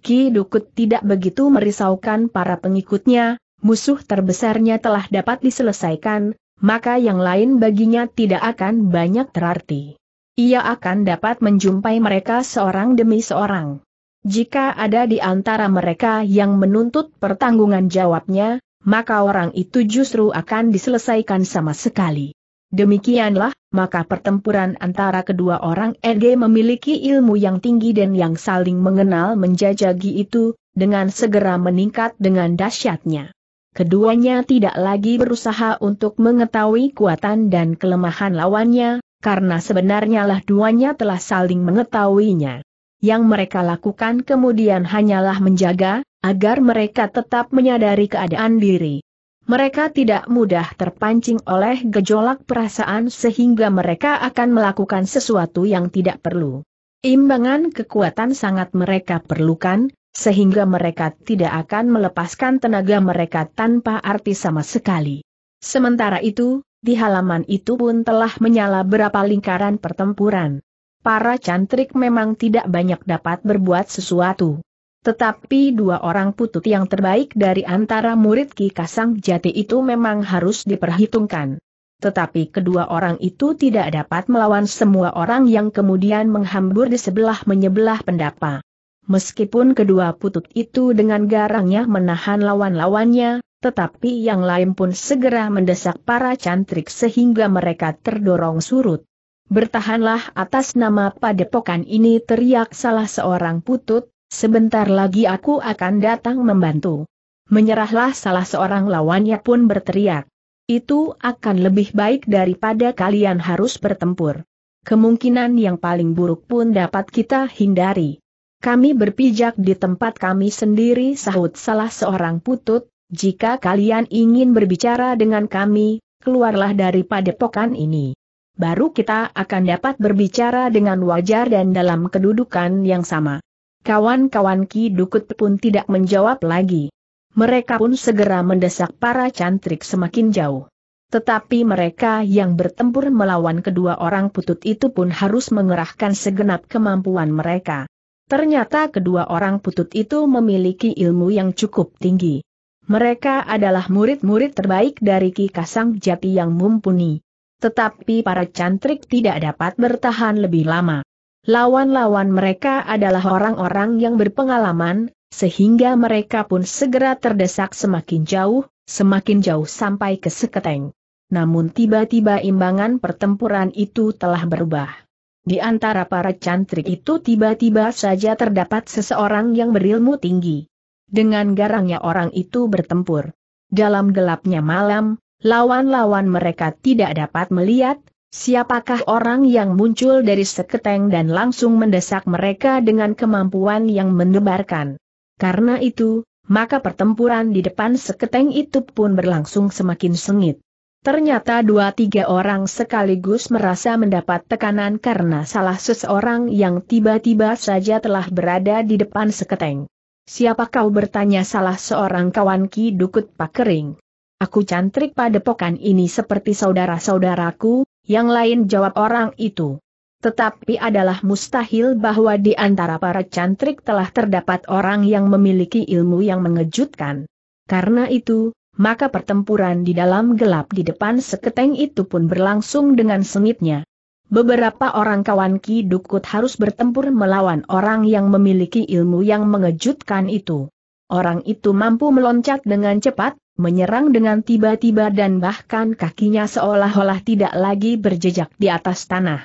Ki Dukut tidak begitu merisaukan para pengikutnya, musuh terbesarnya telah dapat diselesaikan, maka yang lain baginya tidak akan banyak terarti. Ia akan dapat menjumpai mereka seorang demi seorang. Jika ada di antara mereka yang menuntut pertanggungan jawabnya, maka orang itu justru akan diselesaikan sama sekali. Demikianlah, maka pertempuran antara kedua orang Ege memiliki ilmu yang tinggi dan yang saling mengenal menjajagi itu, dengan segera meningkat dengan dahsyatnya. Keduanya tidak lagi berusaha untuk mengetahui kuatan dan kelemahan lawannya, karena sebenarnya lah duanya telah saling mengetahuinya. Yang mereka lakukan kemudian hanyalah menjaga, agar mereka tetap menyadari keadaan diri. Mereka tidak mudah terpancing oleh gejolak perasaan sehingga mereka akan melakukan sesuatu yang tidak perlu. Imbangan kekuatan sangat mereka perlukan, sehingga mereka tidak akan melepaskan tenaga mereka tanpa arti sama sekali. Sementara itu, di halaman itu pun telah menyala berapa lingkaran pertempuran. Para cantrik memang tidak banyak dapat berbuat sesuatu. Tetapi dua orang putut yang terbaik dari antara murid Ki Kasang Jati itu memang harus diperhitungkan. Tetapi kedua orang itu tidak dapat melawan semua orang yang kemudian menghambur di sebelah menyebelah pendapa. Meskipun kedua putut itu dengan garangnya menahan lawan-lawannya, tetapi yang lain pun segera mendesak para cantrik sehingga mereka terdorong surut. Bertahanlah atas nama padepokan ini teriak salah seorang putut, Sebentar lagi aku akan datang membantu. Menyerahlah salah seorang lawannya pun berteriak. Itu akan lebih baik daripada kalian harus bertempur. Kemungkinan yang paling buruk pun dapat kita hindari. Kami berpijak di tempat kami sendiri sahut salah seorang putut, jika kalian ingin berbicara dengan kami, keluarlah dari padepokan ini. Baru kita akan dapat berbicara dengan wajar dan dalam kedudukan yang sama. Kawan-kawan Ki Dukut pun tidak menjawab lagi. Mereka pun segera mendesak para cantrik semakin jauh. Tetapi mereka yang bertempur melawan kedua orang putut itu pun harus mengerahkan segenap kemampuan mereka. Ternyata kedua orang putut itu memiliki ilmu yang cukup tinggi. Mereka adalah murid-murid terbaik dari Ki Kasang Jati yang mumpuni. Tetapi para cantrik tidak dapat bertahan lebih lama. Lawan-lawan mereka adalah orang-orang yang berpengalaman, sehingga mereka pun segera terdesak semakin jauh, semakin jauh sampai ke seketeng. Namun tiba-tiba imbangan pertempuran itu telah berubah. Di antara para cantrik itu tiba-tiba saja terdapat seseorang yang berilmu tinggi. Dengan garangnya orang itu bertempur. Dalam gelapnya malam, lawan-lawan mereka tidak dapat melihat, Siapakah orang yang muncul dari seketeng dan langsung mendesak mereka dengan kemampuan yang menebarkan? Karena itu, maka pertempuran di depan seketeng itu pun berlangsung semakin sengit. Ternyata dua tiga orang sekaligus merasa mendapat tekanan karena salah seseorang yang tiba-tiba saja telah berada di depan seketeng. Siapa kau bertanya salah seorang kawan Ki Dukut Pakering? Aku cantrik padepokan ini seperti saudara-saudaraku, yang lain jawab orang itu. Tetapi adalah mustahil bahwa di antara para cantrik telah terdapat orang yang memiliki ilmu yang mengejutkan. Karena itu, maka pertempuran di dalam gelap di depan seketeng itu pun berlangsung dengan sengitnya. Beberapa orang kawan Ki Dukut harus bertempur melawan orang yang memiliki ilmu yang mengejutkan itu. Orang itu mampu meloncat dengan cepat, menyerang dengan tiba-tiba dan bahkan kakinya seolah-olah tidak lagi berjejak di atas tanah.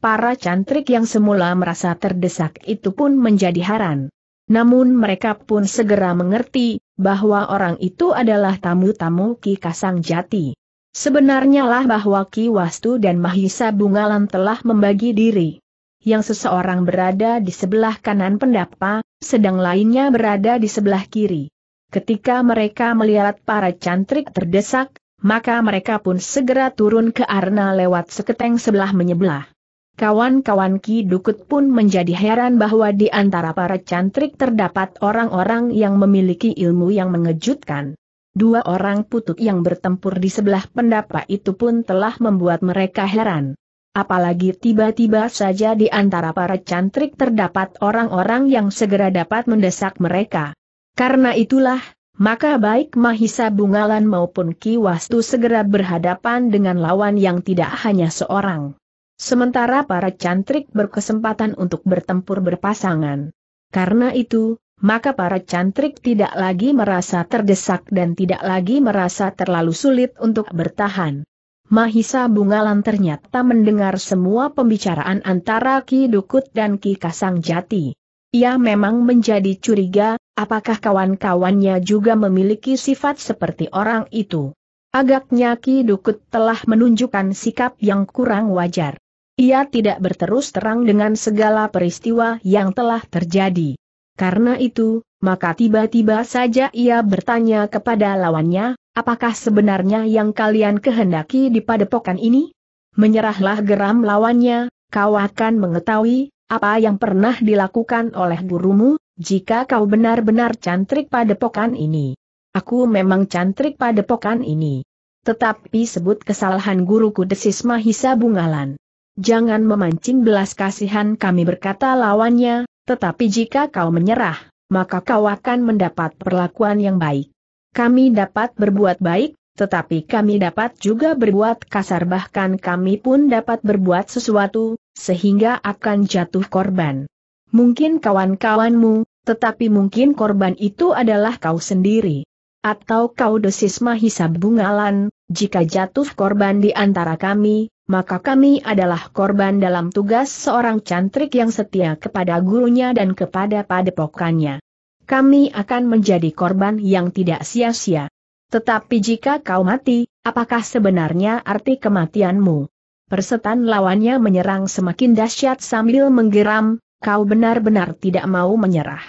Para cantrik yang semula merasa terdesak itu pun menjadi haran. Namun mereka pun segera mengerti, bahwa orang itu adalah tamu-tamu Ki Kasang Jati. Sebenarnya lah bahwa Ki Wastu dan Mahisa Bungalan telah membagi diri. Yang seseorang berada di sebelah kanan pendapa, sedang lainnya berada di sebelah kiri. Ketika mereka melihat para cantrik terdesak, maka mereka pun segera turun ke arena lewat seketeng sebelah menyebelah. Kawan-kawan Ki Dukut pun menjadi heran bahwa di antara para cantrik terdapat orang-orang yang memiliki ilmu yang mengejutkan. Dua orang putut yang bertempur di sebelah pendapa itu pun telah membuat mereka heran. Apalagi tiba-tiba saja di antara para cantrik terdapat orang-orang yang segera dapat mendesak mereka. Karena itulah, maka baik Mahisa Bungalan maupun Ki Wastu segera berhadapan dengan lawan yang tidak hanya seorang. Sementara para cantrik berkesempatan untuk bertempur berpasangan. Karena itu, maka para cantrik tidak lagi merasa terdesak dan tidak lagi merasa terlalu sulit untuk bertahan. Mahisa Bungalan ternyata mendengar semua pembicaraan antara Ki Dukut dan Ki Kasang Jati. Ia memang menjadi curiga, apakah kawan-kawannya juga memiliki sifat seperti orang itu. Agaknya Ki Dukut telah menunjukkan sikap yang kurang wajar. Ia tidak berterus terang dengan segala peristiwa yang telah terjadi. Karena itu, maka tiba-tiba saja ia bertanya kepada lawannya, Apakah sebenarnya yang kalian kehendaki di padepokan ini? Menyerahlah geram lawannya, kau akan mengetahui, apa yang pernah dilakukan oleh gurumu, jika kau benar-benar cantrik padepokan ini. Aku memang cantrik padepokan ini. Tetapi sebut kesalahan guruku desis Mahisa Bungalan. Jangan memancing belas kasihan kami berkata lawannya, tetapi jika kau menyerah, maka kau akan mendapat perlakuan yang baik. Kami dapat berbuat baik, tetapi kami dapat juga berbuat kasar bahkan kami pun dapat berbuat sesuatu, sehingga akan jatuh korban. Mungkin kawan-kawanmu, tetapi mungkin korban itu adalah kau sendiri. Atau kau dosis mahisa bungalan, jika jatuh korban di antara kami, maka kami adalah korban dalam tugas seorang cantrik yang setia kepada gurunya dan kepada padepokannya kami akan menjadi korban yang tidak sia-sia. Tetapi jika kau mati, apakah sebenarnya arti kematianmu? Persetan lawannya menyerang semakin dahsyat sambil menggeram, kau benar-benar tidak mau menyerah.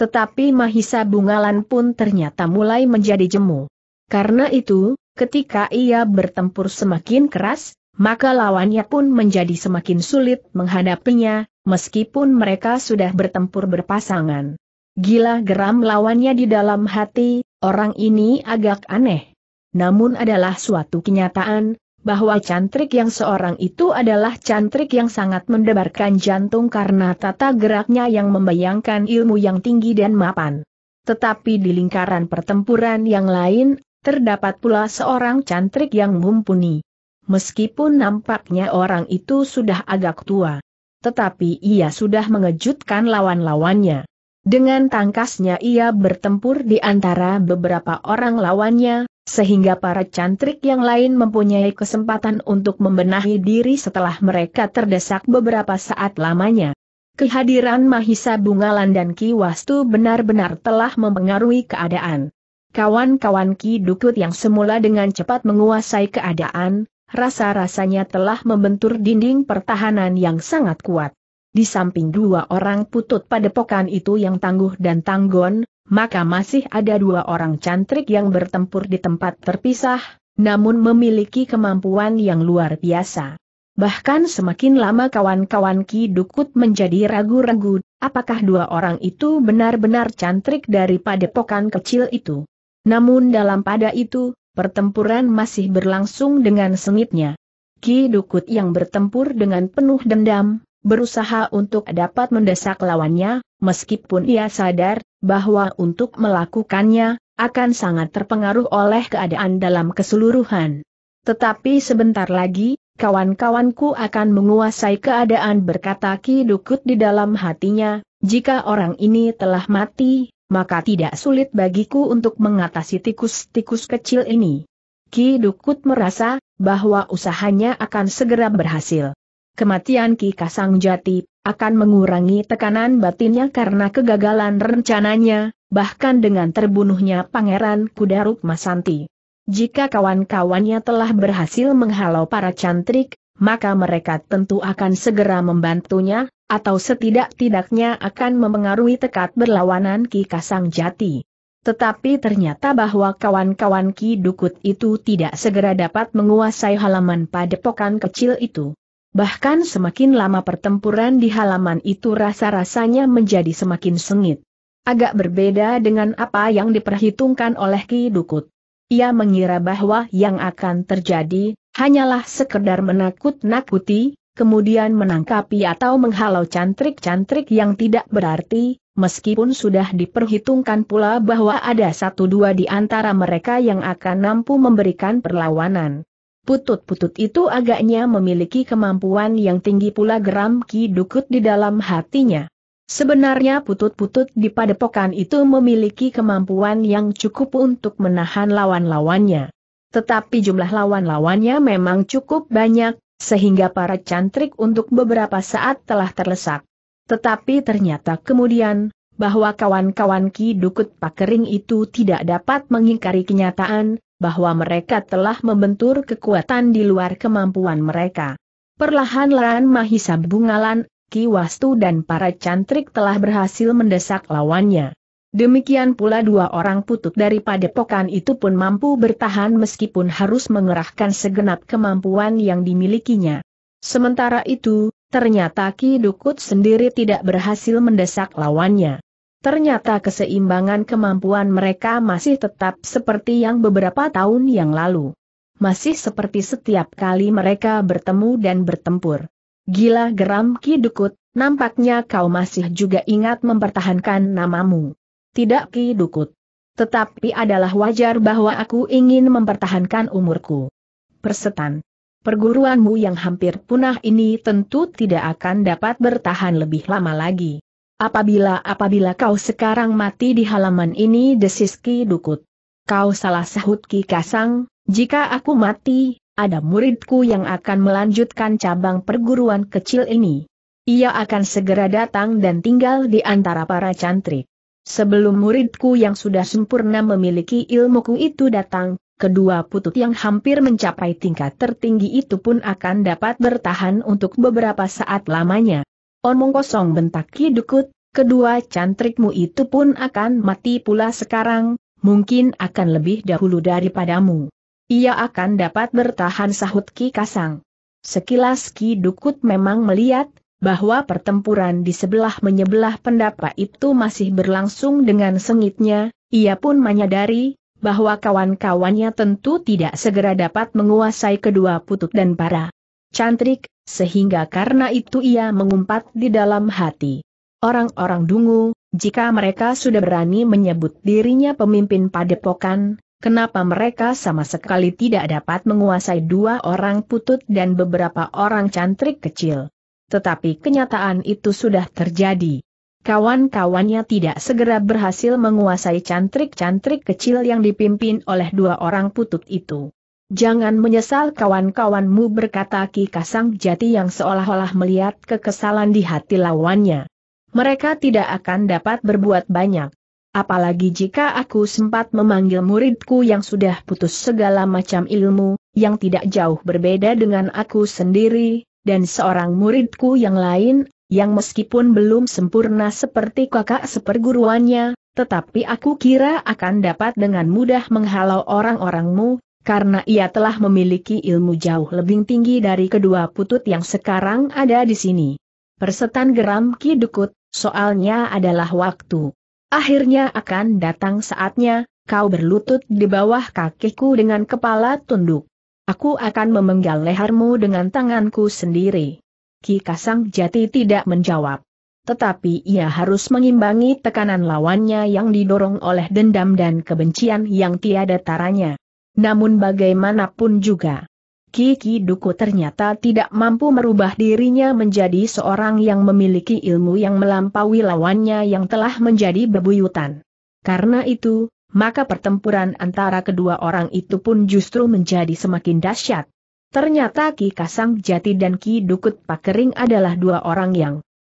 Tetapi Mahisa Bungalan pun ternyata mulai menjadi jemu. Karena itu, ketika ia bertempur semakin keras, maka lawannya pun menjadi semakin sulit menghadapinya, meskipun mereka sudah bertempur berpasangan. Gila geram lawannya di dalam hati, orang ini agak aneh. Namun adalah suatu kenyataan, bahwa cantrik yang seorang itu adalah cantrik yang sangat mendebarkan jantung karena tata geraknya yang membayangkan ilmu yang tinggi dan mapan. Tetapi di lingkaran pertempuran yang lain, terdapat pula seorang cantrik yang mumpuni. Meskipun nampaknya orang itu sudah agak tua, tetapi ia sudah mengejutkan lawan-lawannya. Dengan tangkasnya ia bertempur di antara beberapa orang lawannya, sehingga para cantrik yang lain mempunyai kesempatan untuk membenahi diri setelah mereka terdesak beberapa saat lamanya. Kehadiran Mahisa Bungalan dan Ki Wastu benar-benar telah mempengaruhi keadaan. Kawan-kawan Ki Dukut yang semula dengan cepat menguasai keadaan, rasa-rasanya telah membentur dinding pertahanan yang sangat kuat. Di samping dua orang putut pada padepokan itu yang tangguh dan tanggon, maka masih ada dua orang cantrik yang bertempur di tempat terpisah, namun memiliki kemampuan yang luar biasa. Bahkan semakin lama kawan-kawan Ki Dukut menjadi ragu-ragu, apakah dua orang itu benar-benar cantrik dari padepokan kecil itu. Namun dalam pada itu, pertempuran masih berlangsung dengan sengitnya. Ki Dukut yang bertempur dengan penuh dendam, berusaha untuk dapat mendesak lawannya, meskipun ia sadar bahwa untuk melakukannya akan sangat terpengaruh oleh keadaan dalam keseluruhan. Tetapi sebentar lagi, kawan-kawanku akan menguasai keadaan berkata Ki Dukut di dalam hatinya, jika orang ini telah mati, maka tidak sulit bagiku untuk mengatasi tikus-tikus kecil ini. Ki Dukut merasa bahwa usahanya akan segera berhasil kematian Ki Kasang Jati, akan mengurangi tekanan batinnya karena kegagalan rencananya, bahkan dengan terbunuhnya Pangeran Kudaruk Masanti. Jika kawan-kawannya telah berhasil menghalau para cantrik, maka mereka tentu akan segera membantunya, atau setidak-tidaknya akan mempengaruhi tekad berlawanan Ki Kasang Jati. Tetapi ternyata bahwa kawan-kawan Ki Dukut itu tidak segera dapat menguasai halaman padepokan kecil itu. Bahkan semakin lama pertempuran di halaman itu rasa-rasanya menjadi semakin sengit. Agak berbeda dengan apa yang diperhitungkan oleh Ki Dukut. Ia mengira bahwa yang akan terjadi, hanyalah sekedar menakut-nakuti, kemudian menangkapi atau menghalau cantrik-cantrik yang tidak berarti, meskipun sudah diperhitungkan pula bahwa ada satu dua di antara mereka yang akan mampu memberikan perlawanan. Putut-putut itu agaknya memiliki kemampuan yang tinggi pula geram Ki Dukut di dalam hatinya. Sebenarnya putut-putut di padepokan itu memiliki kemampuan yang cukup untuk menahan lawan-lawannya. Tetapi jumlah lawan-lawannya memang cukup banyak, sehingga para cantrik untuk beberapa saat telah terlesak. Tetapi ternyata kemudian, bahwa kawan-kawan Ki Dukut Pakering itu tidak dapat mengingkari kenyataan, bahwa mereka telah membentur kekuatan di luar kemampuan mereka. Perlahan-lahan Mahisa Bungalan, Ki Wastu dan para cantrik telah berhasil mendesak lawannya. Demikian pula dua orang putut dari padepokan itu pun mampu bertahan meskipun harus mengerahkan segenap kemampuan yang dimilikinya. Sementara itu, ternyata Ki Dukut sendiri tidak berhasil mendesak lawannya. Ternyata keseimbangan kemampuan mereka masih tetap seperti yang beberapa tahun yang lalu. Masih seperti setiap kali mereka bertemu dan bertempur. Gila geram Ki Dukut. nampaknya kau masih juga ingat mempertahankan namamu. Tidak Ki Dukut. Tetapi adalah wajar bahwa aku ingin mempertahankan umurku. Persetan. Perguruanmu yang hampir punah ini tentu tidak akan dapat bertahan lebih lama lagi. Apabila apabila kau sekarang mati di halaman ini desis Ki Dukut. Kau salah sahut Ki Kasang, jika aku mati, ada muridku yang akan melanjutkan cabang perguruan kecil ini. Ia akan segera datang dan tinggal di antara para cantrik. Sebelum muridku yang sudah sempurna memiliki ilmuku itu datang, kedua putut yang hampir mencapai tingkat tertinggi itu pun akan dapat bertahan untuk beberapa saat lamanya. Omong kosong bentak Ki Dukut. kedua cantrikmu itu pun akan mati pula sekarang, mungkin akan lebih dahulu daripadamu. Ia akan dapat bertahan sahut Ki Kasang. Sekilas Ki Dukut memang melihat, bahwa pertempuran di sebelah menyebelah pendapat itu masih berlangsung dengan sengitnya, ia pun menyadari, bahwa kawan-kawannya tentu tidak segera dapat menguasai kedua putut dan para cantik, sehingga karena itu ia mengumpat di dalam hati. Orang-orang dungu, jika mereka sudah berani menyebut dirinya pemimpin padepokan, kenapa mereka sama sekali tidak dapat menguasai dua orang putut dan beberapa orang cantrik kecil. Tetapi kenyataan itu sudah terjadi. Kawan-kawannya tidak segera berhasil menguasai cantrik-cantrik kecil yang dipimpin oleh dua orang putut itu. Jangan menyesal kawan-kawanmu berkata Ki Kasang Jati yang seolah-olah melihat kekesalan di hati lawannya. Mereka tidak akan dapat berbuat banyak. Apalagi jika aku sempat memanggil muridku yang sudah putus segala macam ilmu, yang tidak jauh berbeda dengan aku sendiri, dan seorang muridku yang lain, yang meskipun belum sempurna seperti kakak seperguruannya, tetapi aku kira akan dapat dengan mudah menghalau orang-orangmu, karena ia telah memiliki ilmu jauh lebih tinggi dari kedua putut yang sekarang ada di sini. Persetan geram Ki Dukut, soalnya adalah waktu. Akhirnya akan datang saatnya, kau berlutut di bawah kakiku dengan kepala tunduk. Aku akan memenggal lehermu dengan tanganku sendiri. Ki Kasang Jati tidak menjawab. Tetapi ia harus mengimbangi tekanan lawannya yang didorong oleh dendam dan kebencian yang tiada taranya. Namun bagaimanapun juga, Kiki Duku ternyata tidak mampu merubah dirinya menjadi seorang yang memiliki ilmu yang melampaui lawannya yang telah menjadi bebuyutan. Karena itu, maka pertempuran antara kedua orang itu pun justru menjadi semakin dahsyat. Ternyata Ki Kasang Jati dan Ki Dukut Pakering adalah dua orang yang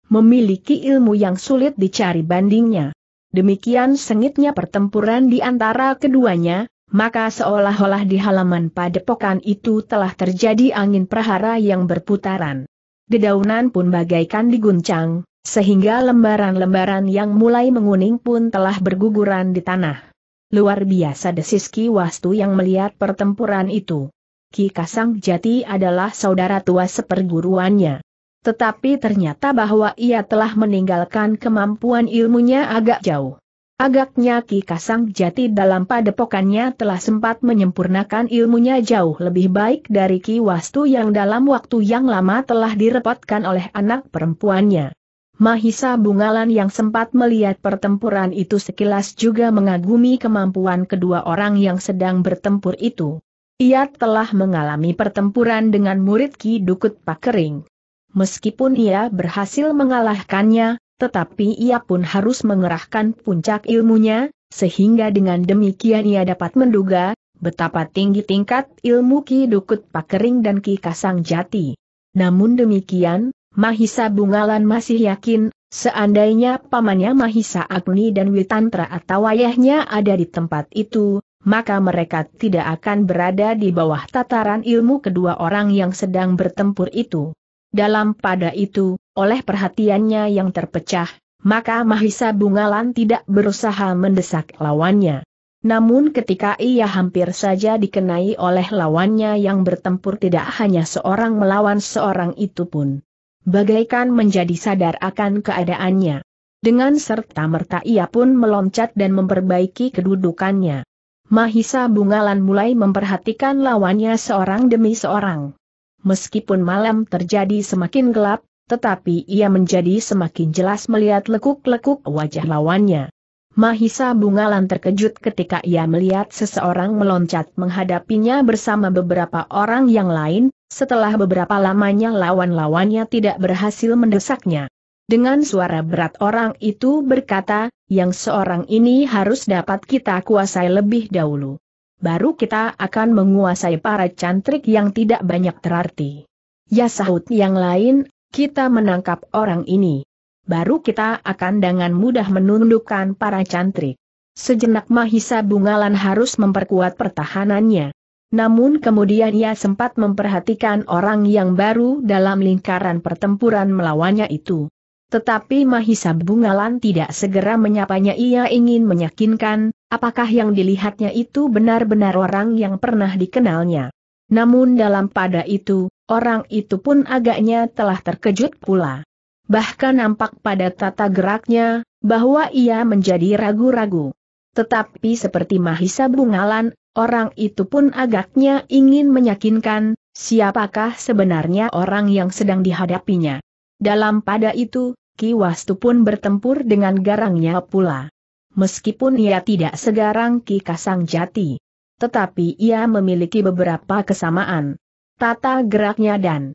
memiliki ilmu yang sulit dicari bandingnya. Demikian sengitnya pertempuran di antara keduanya, maka seolah-olah di halaman padepokan itu telah terjadi angin prahara yang berputaran. Dedaunan pun bagaikan diguncang, sehingga lembaran-lembaran yang mulai menguning pun telah berguguran di tanah. Luar biasa desis Ki Wastu yang melihat pertempuran itu. Ki Kasang Jati adalah saudara tua seperguruannya. Tetapi ternyata bahwa ia telah meninggalkan kemampuan ilmunya agak jauh. Agaknya Ki Kasang Jati dalam padepokannya telah sempat menyempurnakan ilmunya jauh lebih baik dari Ki Wastu yang dalam waktu yang lama telah direpotkan oleh anak perempuannya. Mahisa Bungalan yang sempat melihat pertempuran itu sekilas juga mengagumi kemampuan kedua orang yang sedang bertempur itu. Ia telah mengalami pertempuran dengan murid Ki Dukut Pakering. Meskipun ia berhasil mengalahkannya, tetapi ia pun harus mengerahkan puncak ilmunya, sehingga dengan demikian ia dapat menduga betapa tinggi tingkat ilmu Ki Dukut Pakering dan Ki Kasang Jati. Namun demikian, Mahisa Bungalan masih yakin, seandainya pamannya Mahisa Agni dan Witantra atau ayahnya ada di tempat itu, maka mereka tidak akan berada di bawah tataran ilmu kedua orang yang sedang bertempur itu. Dalam pada itu, oleh perhatiannya yang terpecah, maka Mahisa Bungalan tidak berusaha mendesak lawannya. Namun ketika ia hampir saja dikenai oleh lawannya yang bertempur tidak hanya seorang melawan seorang itu pun. Bagaikan menjadi sadar akan keadaannya. Dengan serta-merta ia pun meloncat dan memperbaiki kedudukannya. Mahisa Bungalan mulai memperhatikan lawannya seorang demi seorang meskipun malam terjadi semakin gelap, tetapi ia menjadi semakin jelas melihat lekuk-lekuk wajah lawannya. Mahisa Bungalan terkejut ketika ia melihat seseorang meloncat menghadapinya bersama beberapa orang yang lain, setelah beberapa lamanya lawan-lawannya tidak berhasil mendesaknya. Dengan suara berat orang itu berkata, yang seorang ini harus dapat kita kuasai lebih dahulu baru kita akan menguasai para cantrik yang tidak banyak terarti. Ya sahut yang lain, kita menangkap orang ini. Baru kita akan dengan mudah menundukkan para cantrik. Sejenak Mahisa Bungalan harus memperkuat pertahanannya. Namun kemudian ia sempat memperhatikan orang yang baru dalam lingkaran pertempuran melawannya itu. Tetapi Mahisa Bungalan tidak segera menyapanya ia ingin meyakinkan, apakah yang dilihatnya itu benar-benar orang yang pernah dikenalnya. Namun dalam pada itu, orang itu pun agaknya telah terkejut pula. Bahkan nampak pada tata geraknya, bahwa ia menjadi ragu-ragu. Tetapi seperti Mahisa Bungalan, orang itu pun agaknya ingin meyakinkan, siapakah sebenarnya orang yang sedang dihadapinya. Dalam pada itu, Ki Wastu pun bertempur dengan garangnya pula meskipun ia tidak segarang Ki Kasang Jati. Tetapi ia memiliki beberapa kesamaan. Tata geraknya dan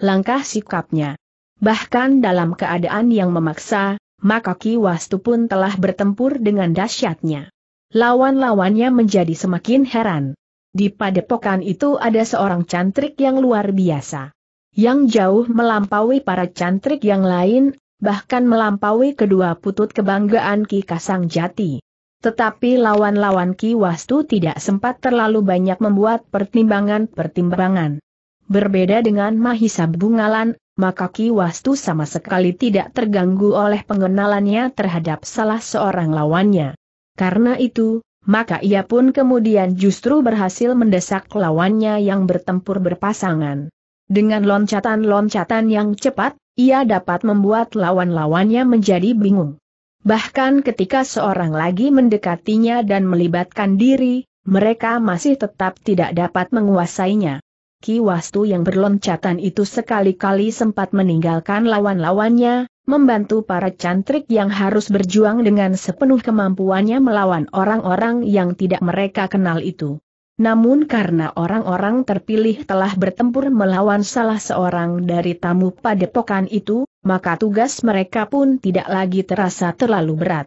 langkah sikapnya. Bahkan dalam keadaan yang memaksa, maka Ki Wastu pun telah bertempur dengan dahsyatnya. Lawan-lawannya menjadi semakin heran. Di padepokan itu ada seorang cantrik yang luar biasa. Yang jauh melampaui para cantrik yang lain, bahkan melampaui kedua putut kebanggaan Ki Kasang Jati. Tetapi lawan-lawan Ki Wastu tidak sempat terlalu banyak membuat pertimbangan-pertimbangan. Berbeda dengan Mahisa Bungalan, maka Ki Wastu sama sekali tidak terganggu oleh pengenalannya terhadap salah seorang lawannya. Karena itu, maka ia pun kemudian justru berhasil mendesak lawannya yang bertempur berpasangan. Dengan loncatan-loncatan yang cepat, ia dapat membuat lawan-lawannya menjadi bingung. Bahkan ketika seorang lagi mendekatinya dan melibatkan diri, mereka masih tetap tidak dapat menguasainya. Ki Wastu yang berloncatan itu sekali-kali sempat meninggalkan lawan-lawannya, membantu para cantrik yang harus berjuang dengan sepenuh kemampuannya melawan orang-orang yang tidak mereka kenal itu. Namun karena orang-orang terpilih telah bertempur melawan salah seorang dari tamu padepokan itu, maka tugas mereka pun tidak lagi terasa terlalu berat.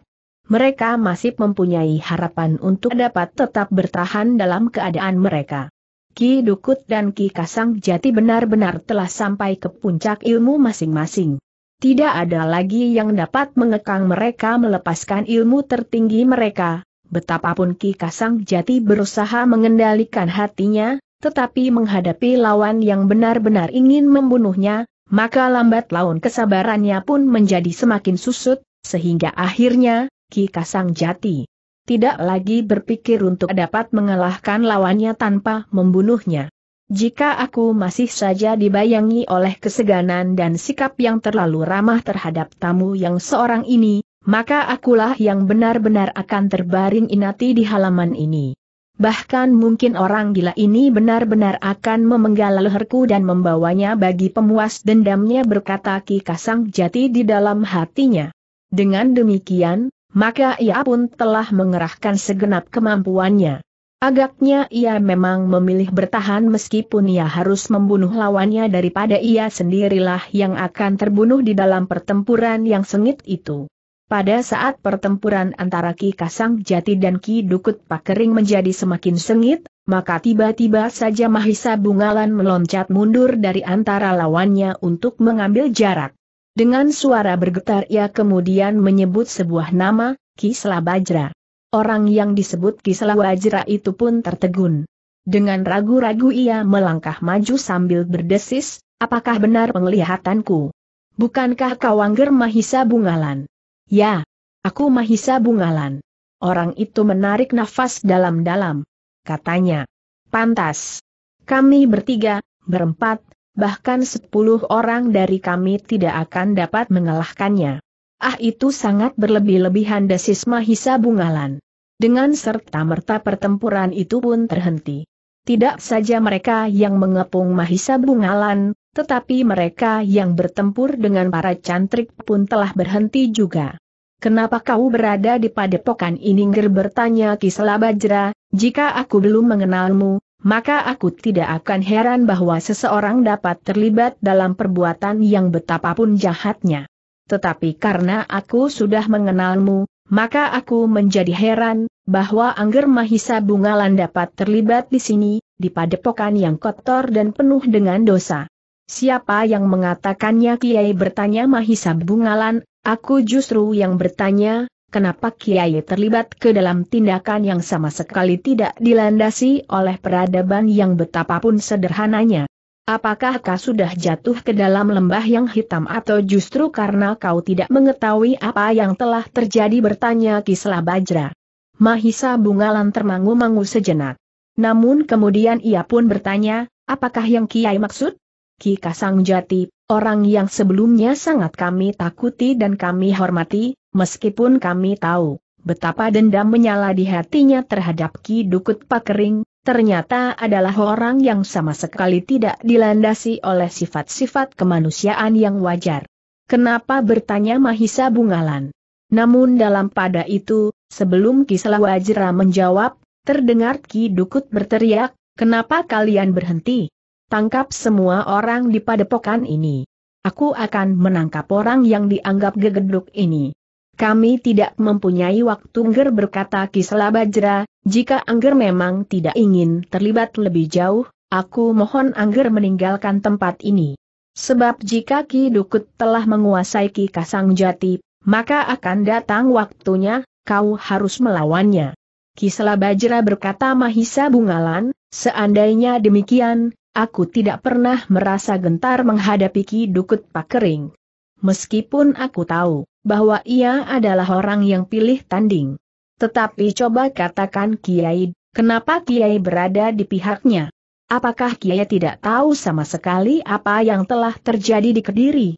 Mereka masih mempunyai harapan untuk dapat tetap bertahan dalam keadaan mereka. Ki Dukut dan Ki Kasang Jati benar-benar telah sampai ke puncak ilmu masing-masing. Tidak ada lagi yang dapat mengekang mereka melepaskan ilmu tertinggi mereka, Betapapun Ki Kasang Jati berusaha mengendalikan hatinya, tetapi menghadapi lawan yang benar-benar ingin membunuhnya, maka lambat laun kesabarannya pun menjadi semakin susut, sehingga akhirnya, Ki Kasang Jati tidak lagi berpikir untuk dapat mengalahkan lawannya tanpa membunuhnya. Jika aku masih saja dibayangi oleh keseganan dan sikap yang terlalu ramah terhadap tamu yang seorang ini, maka akulah yang benar-benar akan terbaring inati di halaman ini. Bahkan mungkin orang gila ini benar-benar akan memenggal leherku dan membawanya bagi pemuas dendamnya berkata Ki Kasang Jati di dalam hatinya. Dengan demikian, maka ia pun telah mengerahkan segenap kemampuannya. Agaknya ia memang memilih bertahan meskipun ia harus membunuh lawannya daripada ia sendirilah yang akan terbunuh di dalam pertempuran yang sengit itu. Pada saat pertempuran antara Ki Kasang Jati dan Ki Dukut Pakering menjadi semakin sengit, maka tiba-tiba saja Mahisa Bungalan meloncat mundur dari antara lawannya untuk mengambil jarak. Dengan suara bergetar ia kemudian menyebut sebuah nama, Ki Selabajra. Orang yang disebut Ki Selabajra itu pun tertegun. Dengan ragu-ragu ia melangkah maju sambil berdesis, apakah benar penglihatanku? Bukankah kau Mahisa Bungalan? Ya, aku Mahisa Bungalan. Orang itu menarik nafas dalam-dalam. Katanya, pantas. Kami bertiga, berempat, bahkan sepuluh orang dari kami tidak akan dapat mengalahkannya. Ah itu sangat berlebih-lebihan desis Mahisa Bungalan. Dengan serta-merta pertempuran itu pun terhenti. Tidak saja mereka yang mengepung Mahisa Bungalan, tetapi mereka yang bertempur dengan para cantrik pun telah berhenti juga. Kenapa kau berada di padepokan ini? ger bertanya Kisela Bajra, jika aku belum mengenalmu, maka aku tidak akan heran bahwa seseorang dapat terlibat dalam perbuatan yang betapapun jahatnya. Tetapi karena aku sudah mengenalmu, maka aku menjadi heran, bahwa Angger Mahisa Bungalan dapat terlibat di sini, di padepokan yang kotor dan penuh dengan dosa. Siapa yang mengatakannya Kiai bertanya Mahisa Bungalan, aku justru yang bertanya, kenapa Kiai terlibat ke dalam tindakan yang sama sekali tidak dilandasi oleh peradaban yang betapapun sederhananya. Apakah kau sudah jatuh ke dalam lembah yang hitam atau justru karena kau tidak mengetahui apa yang telah terjadi bertanya Kisla Bajra. Mahisa Bungalan termangu-mangu sejenak. Namun kemudian ia pun bertanya, apakah yang Kiai maksud? Ki Kasang Jati, orang yang sebelumnya sangat kami takuti dan kami hormati, meskipun kami tahu betapa dendam menyala di hatinya terhadap Ki Dukut Pakering, ternyata adalah orang yang sama sekali tidak dilandasi oleh sifat-sifat kemanusiaan yang wajar. Kenapa bertanya Mahisa Bungalan? Namun dalam pada itu, sebelum Ki Selawajra menjawab, terdengar Ki Dukut berteriak, kenapa kalian berhenti? tangkap semua orang di padepokan ini. Aku akan menangkap orang yang dianggap gegeduk ini. Kami tidak mempunyai waktu Angger berkata Kisela Bajra, jika Angger memang tidak ingin terlibat lebih jauh, aku mohon Angger meninggalkan tempat ini. Sebab jika Ki Dukut telah menguasai Ki Kasang Jati, maka akan datang waktunya, kau harus melawannya. Kisela Bajra berkata Mahisa Bungalan, seandainya demikian, Aku tidak pernah merasa gentar menghadapi Ki Dukut Pakering. Meskipun aku tahu bahwa ia adalah orang yang pilih tanding. Tetapi coba katakan Kiai, kenapa Kiai berada di pihaknya? Apakah Kiai tidak tahu sama sekali apa yang telah terjadi di Kediri?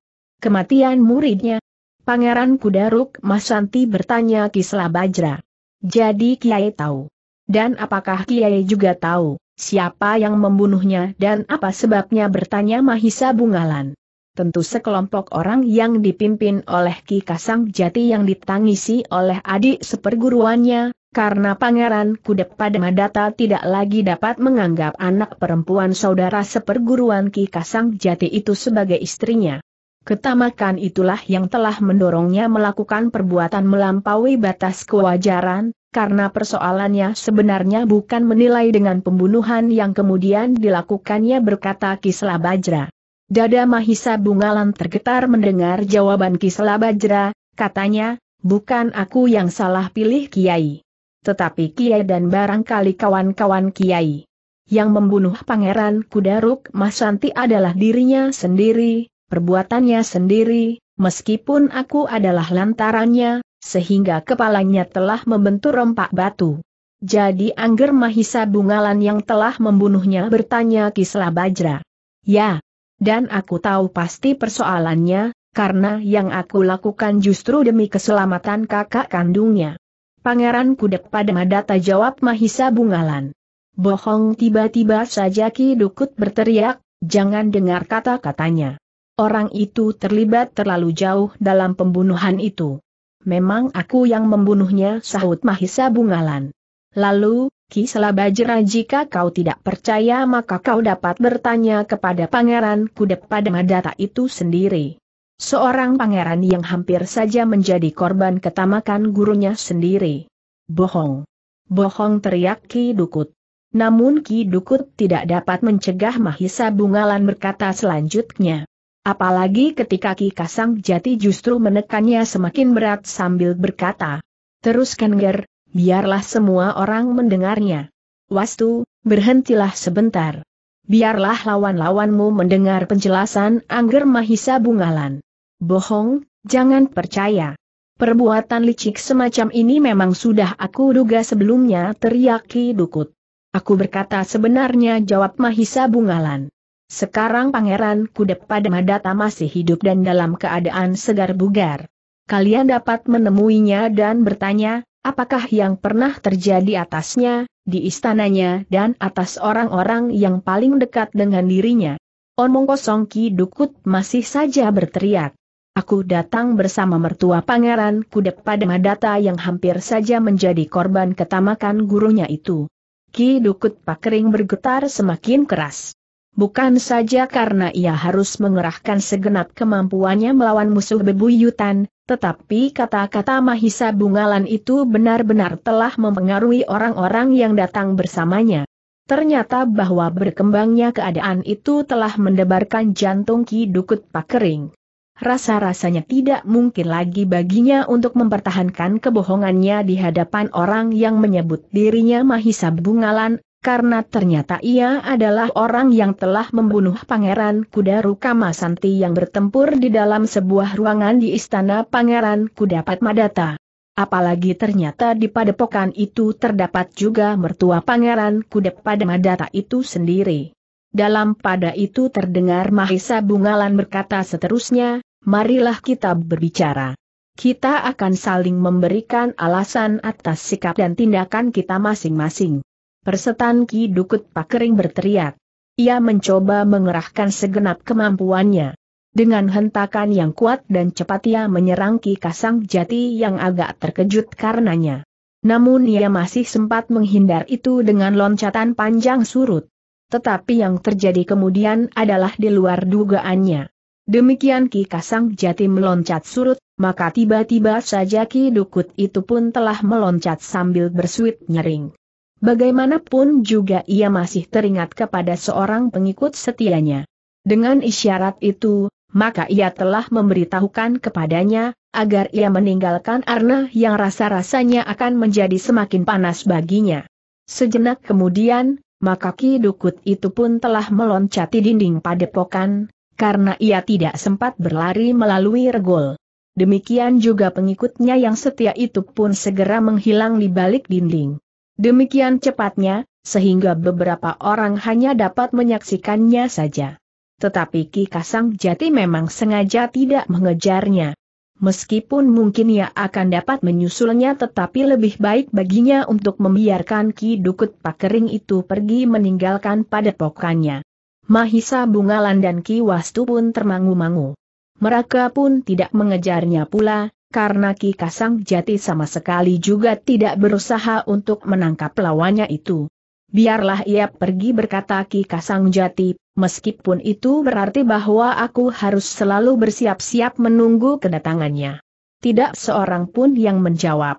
Kematian muridnya? Pangeran Kudaruk Masanti bertanya Kisla Bajra. Jadi Kiai tahu. Dan apakah Kiai juga tahu Siapa yang membunuhnya dan apa sebabnya bertanya Mahisa Bungalan. Tentu sekelompok orang yang dipimpin oleh Ki Kasang Jati yang ditangisi oleh adik seperguruannya, karena Pangeran Kudep Padamadata tidak lagi dapat menganggap anak perempuan saudara seperguruan Ki Kasang Jati itu sebagai istrinya. Ketamakan itulah yang telah mendorongnya melakukan perbuatan melampaui batas kewajaran, karena persoalannya sebenarnya bukan menilai dengan pembunuhan yang kemudian dilakukannya berkata Kisla Bajra. Dada Mahisa Bungalan tergetar mendengar jawaban Kisla Bajra, katanya, bukan aku yang salah pilih Kiai. Tetapi Kiai dan barangkali kawan-kawan Kiai. Yang membunuh Pangeran Kudaruk Masanti adalah dirinya sendiri, perbuatannya sendiri, meskipun aku adalah lantarannya, sehingga kepalanya telah membentur rempak batu. Jadi Angger Mahisa Bungalan yang telah membunuhnya bertanya Kisla Bajra. Ya, dan aku tahu pasti persoalannya, karena yang aku lakukan justru demi keselamatan kakak kandungnya. Pangeran Kudek pada Madata jawab Mahisa Bungalan. Bohong tiba-tiba saja Ki Dukut berteriak, jangan dengar kata-katanya. Orang itu terlibat terlalu jauh dalam pembunuhan itu memang aku yang membunuhnya sahut Mahisa Bungalan. Lalu, Kisela Bajra jika kau tidak percaya maka kau dapat bertanya kepada pangeran kudep pada Madata itu sendiri. Seorang pangeran yang hampir saja menjadi korban ketamakan gurunya sendiri. Bohong. Bohong teriak Ki Dukut. Namun Ki Dukut tidak dapat mencegah Mahisa Bungalan berkata selanjutnya. Apalagi ketika Ki Kasang Jati justru menekannya semakin berat sambil berkata, Teruskan Ger, biarlah semua orang mendengarnya. Wastu, berhentilah sebentar. Biarlah lawan-lawanmu mendengar penjelasan Angger Mahisa Bungalan. Bohong, jangan percaya. Perbuatan licik semacam ini memang sudah aku duga sebelumnya teriak Ki Dukut. Aku berkata sebenarnya jawab Mahisa Bungalan. Sekarang Pangeran Kuda Madata masih hidup dan dalam keadaan segar bugar. Kalian dapat menemuinya dan bertanya, apakah yang pernah terjadi atasnya, di istananya dan atas orang-orang yang paling dekat dengan dirinya. Omong kosong Ki Dukut masih saja berteriak. Aku datang bersama mertua pangeran kuda Madata yang hampir saja menjadi korban ketamakan gurunya itu. Ki Dukut Pakering bergetar semakin keras. Bukan saja karena ia harus mengerahkan segenap kemampuannya melawan musuh bebuyutan, tetapi kata-kata Mahisa Bungalan itu benar-benar telah mempengaruhi orang-orang yang datang bersamanya. Ternyata bahwa berkembangnya keadaan itu telah mendebarkan jantung Ki Dukut Pakering. Rasa-rasanya tidak mungkin lagi baginya untuk mempertahankan kebohongannya di hadapan orang yang menyebut dirinya Mahisa Bungalan, karena ternyata ia adalah orang yang telah membunuh Pangeran Kuda Kamasanti yang bertempur di dalam sebuah ruangan di istana Pangeran Kuda Padmadata. Apalagi ternyata di padepokan itu terdapat juga mertua Pangeran Kuda Padmadata itu sendiri. Dalam pada itu terdengar Mahisa Bungalan berkata seterusnya, marilah kita berbicara kita akan saling memberikan alasan atas sikap dan tindakan kita masing-masing. Persetan Ki Dukut Pakering berteriak. Ia mencoba mengerahkan segenap kemampuannya. Dengan hentakan yang kuat dan cepat ia menyerang Ki Kasang Jati yang agak terkejut karenanya. Namun ia masih sempat menghindar itu dengan loncatan panjang surut. Tetapi yang terjadi kemudian adalah di luar dugaannya. Demikian Ki Kasang Jati meloncat surut, maka tiba-tiba saja Ki Dukut itu pun telah meloncat sambil bersuit nyering. Bagaimanapun juga ia masih teringat kepada seorang pengikut setianya. Dengan isyarat itu, maka ia telah memberitahukan kepadanya, agar ia meninggalkan Arna yang rasa-rasanya akan menjadi semakin panas baginya. Sejenak kemudian, maka Ki Dukut itu pun telah meloncati dinding padepokan, karena ia tidak sempat berlari melalui regol. Demikian juga pengikutnya yang setia itu pun segera menghilang di balik dinding. Demikian cepatnya, sehingga beberapa orang hanya dapat menyaksikannya saja. Tetapi Ki Kasang Jati memang sengaja tidak mengejarnya. Meskipun mungkin ia akan dapat menyusulnya tetapi lebih baik baginya untuk membiarkan Ki Dukut Pakering itu pergi meninggalkan padepokannya. Mahisa Bungalan dan Ki Wastu pun termangu-mangu. Mereka pun tidak mengejarnya pula, karena Ki Kasang Jati sama sekali juga tidak berusaha untuk menangkap lawannya itu. Biarlah ia pergi berkata Ki Kasang Jati, meskipun itu berarti bahwa aku harus selalu bersiap-siap menunggu kedatangannya. Tidak seorang pun yang menjawab.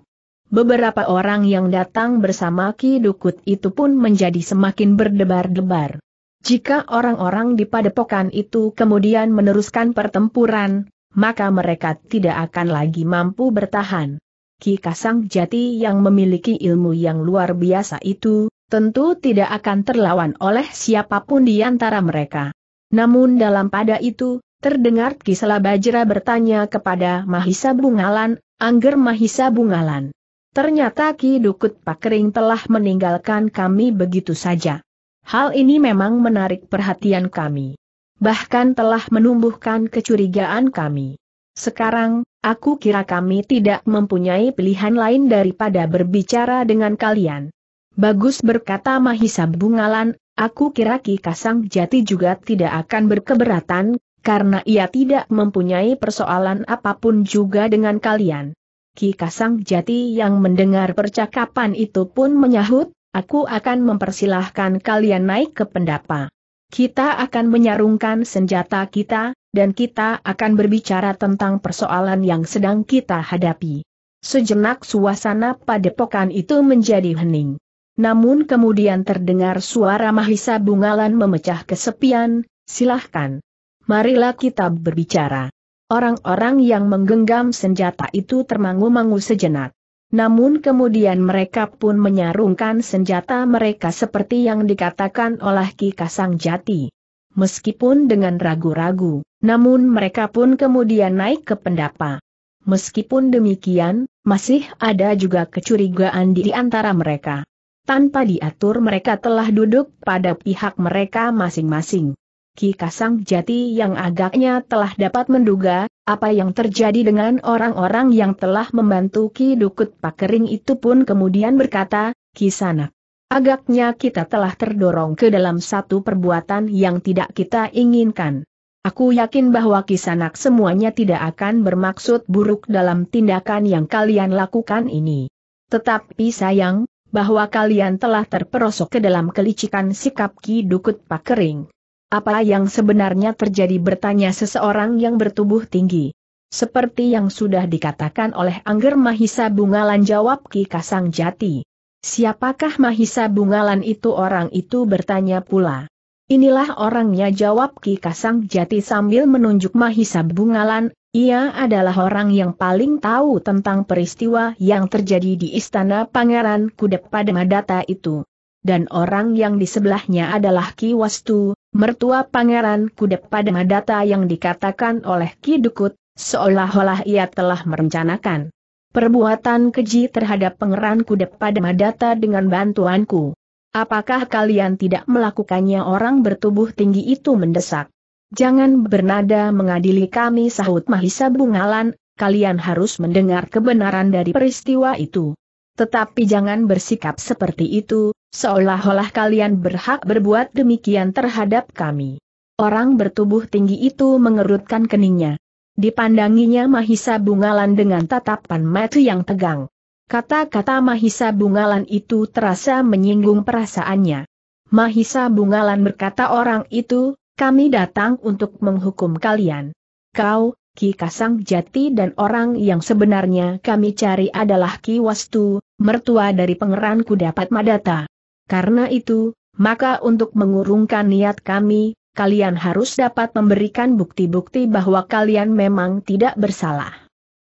Beberapa orang yang datang bersama Ki Dukut itu pun menjadi semakin berdebar-debar. Jika orang-orang di padepokan itu kemudian meneruskan pertempuran, maka mereka tidak akan lagi mampu bertahan. Ki Kasang Jati yang memiliki ilmu yang luar biasa itu, tentu tidak akan terlawan oleh siapapun di antara mereka. Namun dalam pada itu, terdengar Kisela Bajra bertanya kepada Mahisa Bungalan, Angger Mahisa Bungalan. Ternyata Ki Dukut Pakering telah meninggalkan kami begitu saja. Hal ini memang menarik perhatian kami bahkan telah menumbuhkan kecurigaan kami. Sekarang, aku kira kami tidak mempunyai pilihan lain daripada berbicara dengan kalian. Bagus berkata Mahisa Bungalan, aku kira Ki Kasang Jati juga tidak akan berkeberatan, karena ia tidak mempunyai persoalan apapun juga dengan kalian. Ki Kasang Jati yang mendengar percakapan itu pun menyahut, aku akan mempersilahkan kalian naik ke pendapat. Kita akan menyarungkan senjata kita, dan kita akan berbicara tentang persoalan yang sedang kita hadapi. Sejenak suasana padepokan itu menjadi hening. Namun kemudian terdengar suara Mahisa Bungalan memecah kesepian, silahkan. Marilah kita berbicara. Orang-orang yang menggenggam senjata itu termangu-mangu sejenak. Namun kemudian mereka pun menyarungkan senjata mereka seperti yang dikatakan oleh Ki Kasang Jati. Meskipun dengan ragu-ragu, namun mereka pun kemudian naik ke pendapa. Meskipun demikian, masih ada juga kecurigaan di antara mereka. Tanpa diatur mereka telah duduk pada pihak mereka masing-masing. Ki Kasang Jati yang agaknya telah dapat menduga, apa yang terjadi dengan orang-orang yang telah membantu Ki Dukut Pakering itu pun kemudian berkata, Kisanak. Agaknya kita telah terdorong ke dalam satu perbuatan yang tidak kita inginkan. Aku yakin bahwa Kisanak semuanya tidak akan bermaksud buruk dalam tindakan yang kalian lakukan ini. Tetapi sayang, bahwa kalian telah terperosok ke dalam kelicikan sikap Ki Dukut Pakering. Apa yang sebenarnya terjadi bertanya seseorang yang bertubuh tinggi. Seperti yang sudah dikatakan oleh Angger Mahisa Bungalan jawab Ki Kasang Jati. Siapakah Mahisa Bungalan itu orang itu bertanya pula. Inilah orangnya jawab Ki Kasang Jati sambil menunjuk Mahisa Bungalan, ia adalah orang yang paling tahu tentang peristiwa yang terjadi di istana Pangeran Kudep pada Madata itu. Dan orang yang di sebelahnya adalah Ki Wastu, Mertua Pangeran Kudep pada data yang dikatakan oleh Ki Dukut, seolah-olah ia telah merencanakan perbuatan keji terhadap Pangeran Kudep pada data dengan bantuanku. Apakah kalian tidak melakukannya orang bertubuh tinggi itu mendesak? Jangan bernada mengadili kami sahut Mahisa Bungalan, kalian harus mendengar kebenaran dari peristiwa itu. Tetapi jangan bersikap seperti itu, Seolah-olah kalian berhak berbuat demikian terhadap kami. Orang bertubuh tinggi itu mengerutkan keningnya. Dipandanginya Mahisa Bungalan dengan tatapan mata yang tegang. Kata-kata Mahisa Bungalan itu terasa menyinggung perasaannya. Mahisa Bungalan berkata orang itu, kami datang untuk menghukum kalian. Kau, Ki Kasang Jati dan orang yang sebenarnya kami cari adalah Ki Wastu, mertua dari pengeran kudapat Madata. Karena itu, maka untuk mengurungkan niat kami, kalian harus dapat memberikan bukti-bukti bahwa kalian memang tidak bersalah.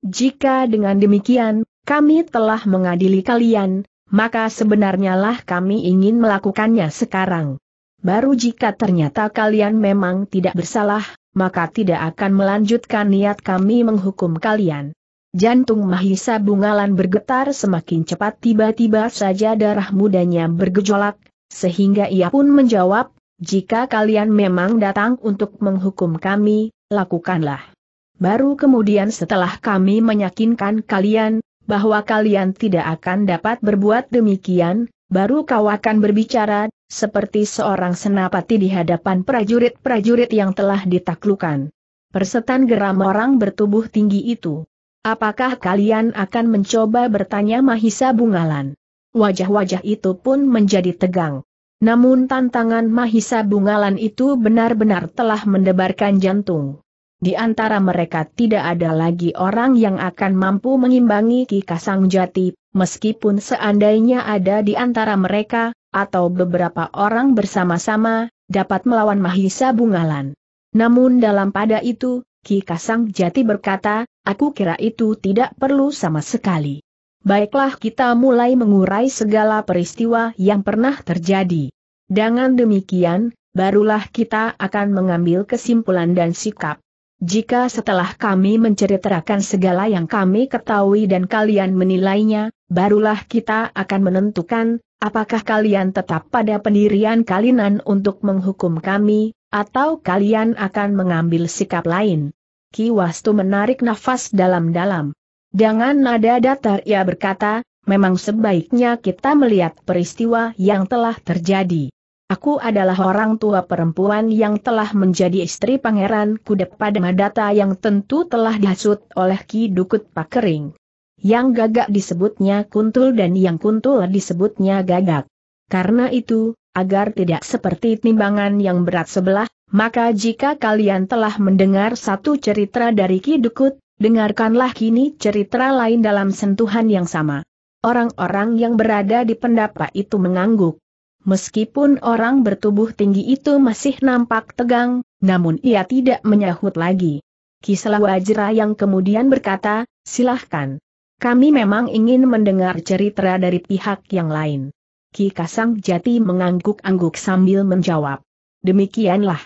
Jika dengan demikian, kami telah mengadili kalian, maka sebenarnya lah kami ingin melakukannya sekarang. Baru jika ternyata kalian memang tidak bersalah, maka tidak akan melanjutkan niat kami menghukum kalian. Jantung Mahisa Bungalan bergetar semakin cepat tiba-tiba saja darah mudanya bergejolak, sehingga ia pun menjawab, jika kalian memang datang untuk menghukum kami, lakukanlah. Baru kemudian setelah kami meyakinkan kalian, bahwa kalian tidak akan dapat berbuat demikian, baru kau akan berbicara, seperti seorang senapati di hadapan prajurit-prajurit yang telah ditaklukan. Persetan geram orang bertubuh tinggi itu. Apakah kalian akan mencoba bertanya Mahisa Bungalan? Wajah-wajah itu pun menjadi tegang. Namun tantangan Mahisa Bungalan itu benar-benar telah mendebarkan jantung. Di antara mereka tidak ada lagi orang yang akan mampu mengimbangi Ki Kasang Jati, meskipun seandainya ada di antara mereka, atau beberapa orang bersama-sama, dapat melawan Mahisa Bungalan. Namun dalam pada itu, Ki Kasang Jati berkata, aku kira itu tidak perlu sama sekali. Baiklah kita mulai mengurai segala peristiwa yang pernah terjadi. Dengan demikian, barulah kita akan mengambil kesimpulan dan sikap. Jika setelah kami menceritakan segala yang kami ketahui dan kalian menilainya, barulah kita akan menentukan, apakah kalian tetap pada pendirian kalian untuk menghukum kami, atau kalian akan mengambil sikap lain. Ki Wastu menarik nafas dalam-dalam. Dengan nada datar ia berkata, memang sebaiknya kita melihat peristiwa yang telah terjadi. Aku adalah orang tua perempuan yang telah menjadi istri pangeran kuda pada Madata yang tentu telah dihasut oleh Ki Dukut Pakering. Yang gagak disebutnya kuntul dan yang kuntul disebutnya gagak. Karena itu, agar tidak seperti timbangan yang berat sebelah, maka jika kalian telah mendengar satu cerita dari Ki Dukut, dengarkanlah kini cerita lain dalam sentuhan yang sama. Orang-orang yang berada di pendapa itu mengangguk. Meskipun orang bertubuh tinggi itu masih nampak tegang, namun ia tidak menyahut lagi. Kisah Wajra yang kemudian berkata, silahkan. Kami memang ingin mendengar cerita dari pihak yang lain. Ki Kasang Jati mengangguk-angguk sambil menjawab. Demikianlah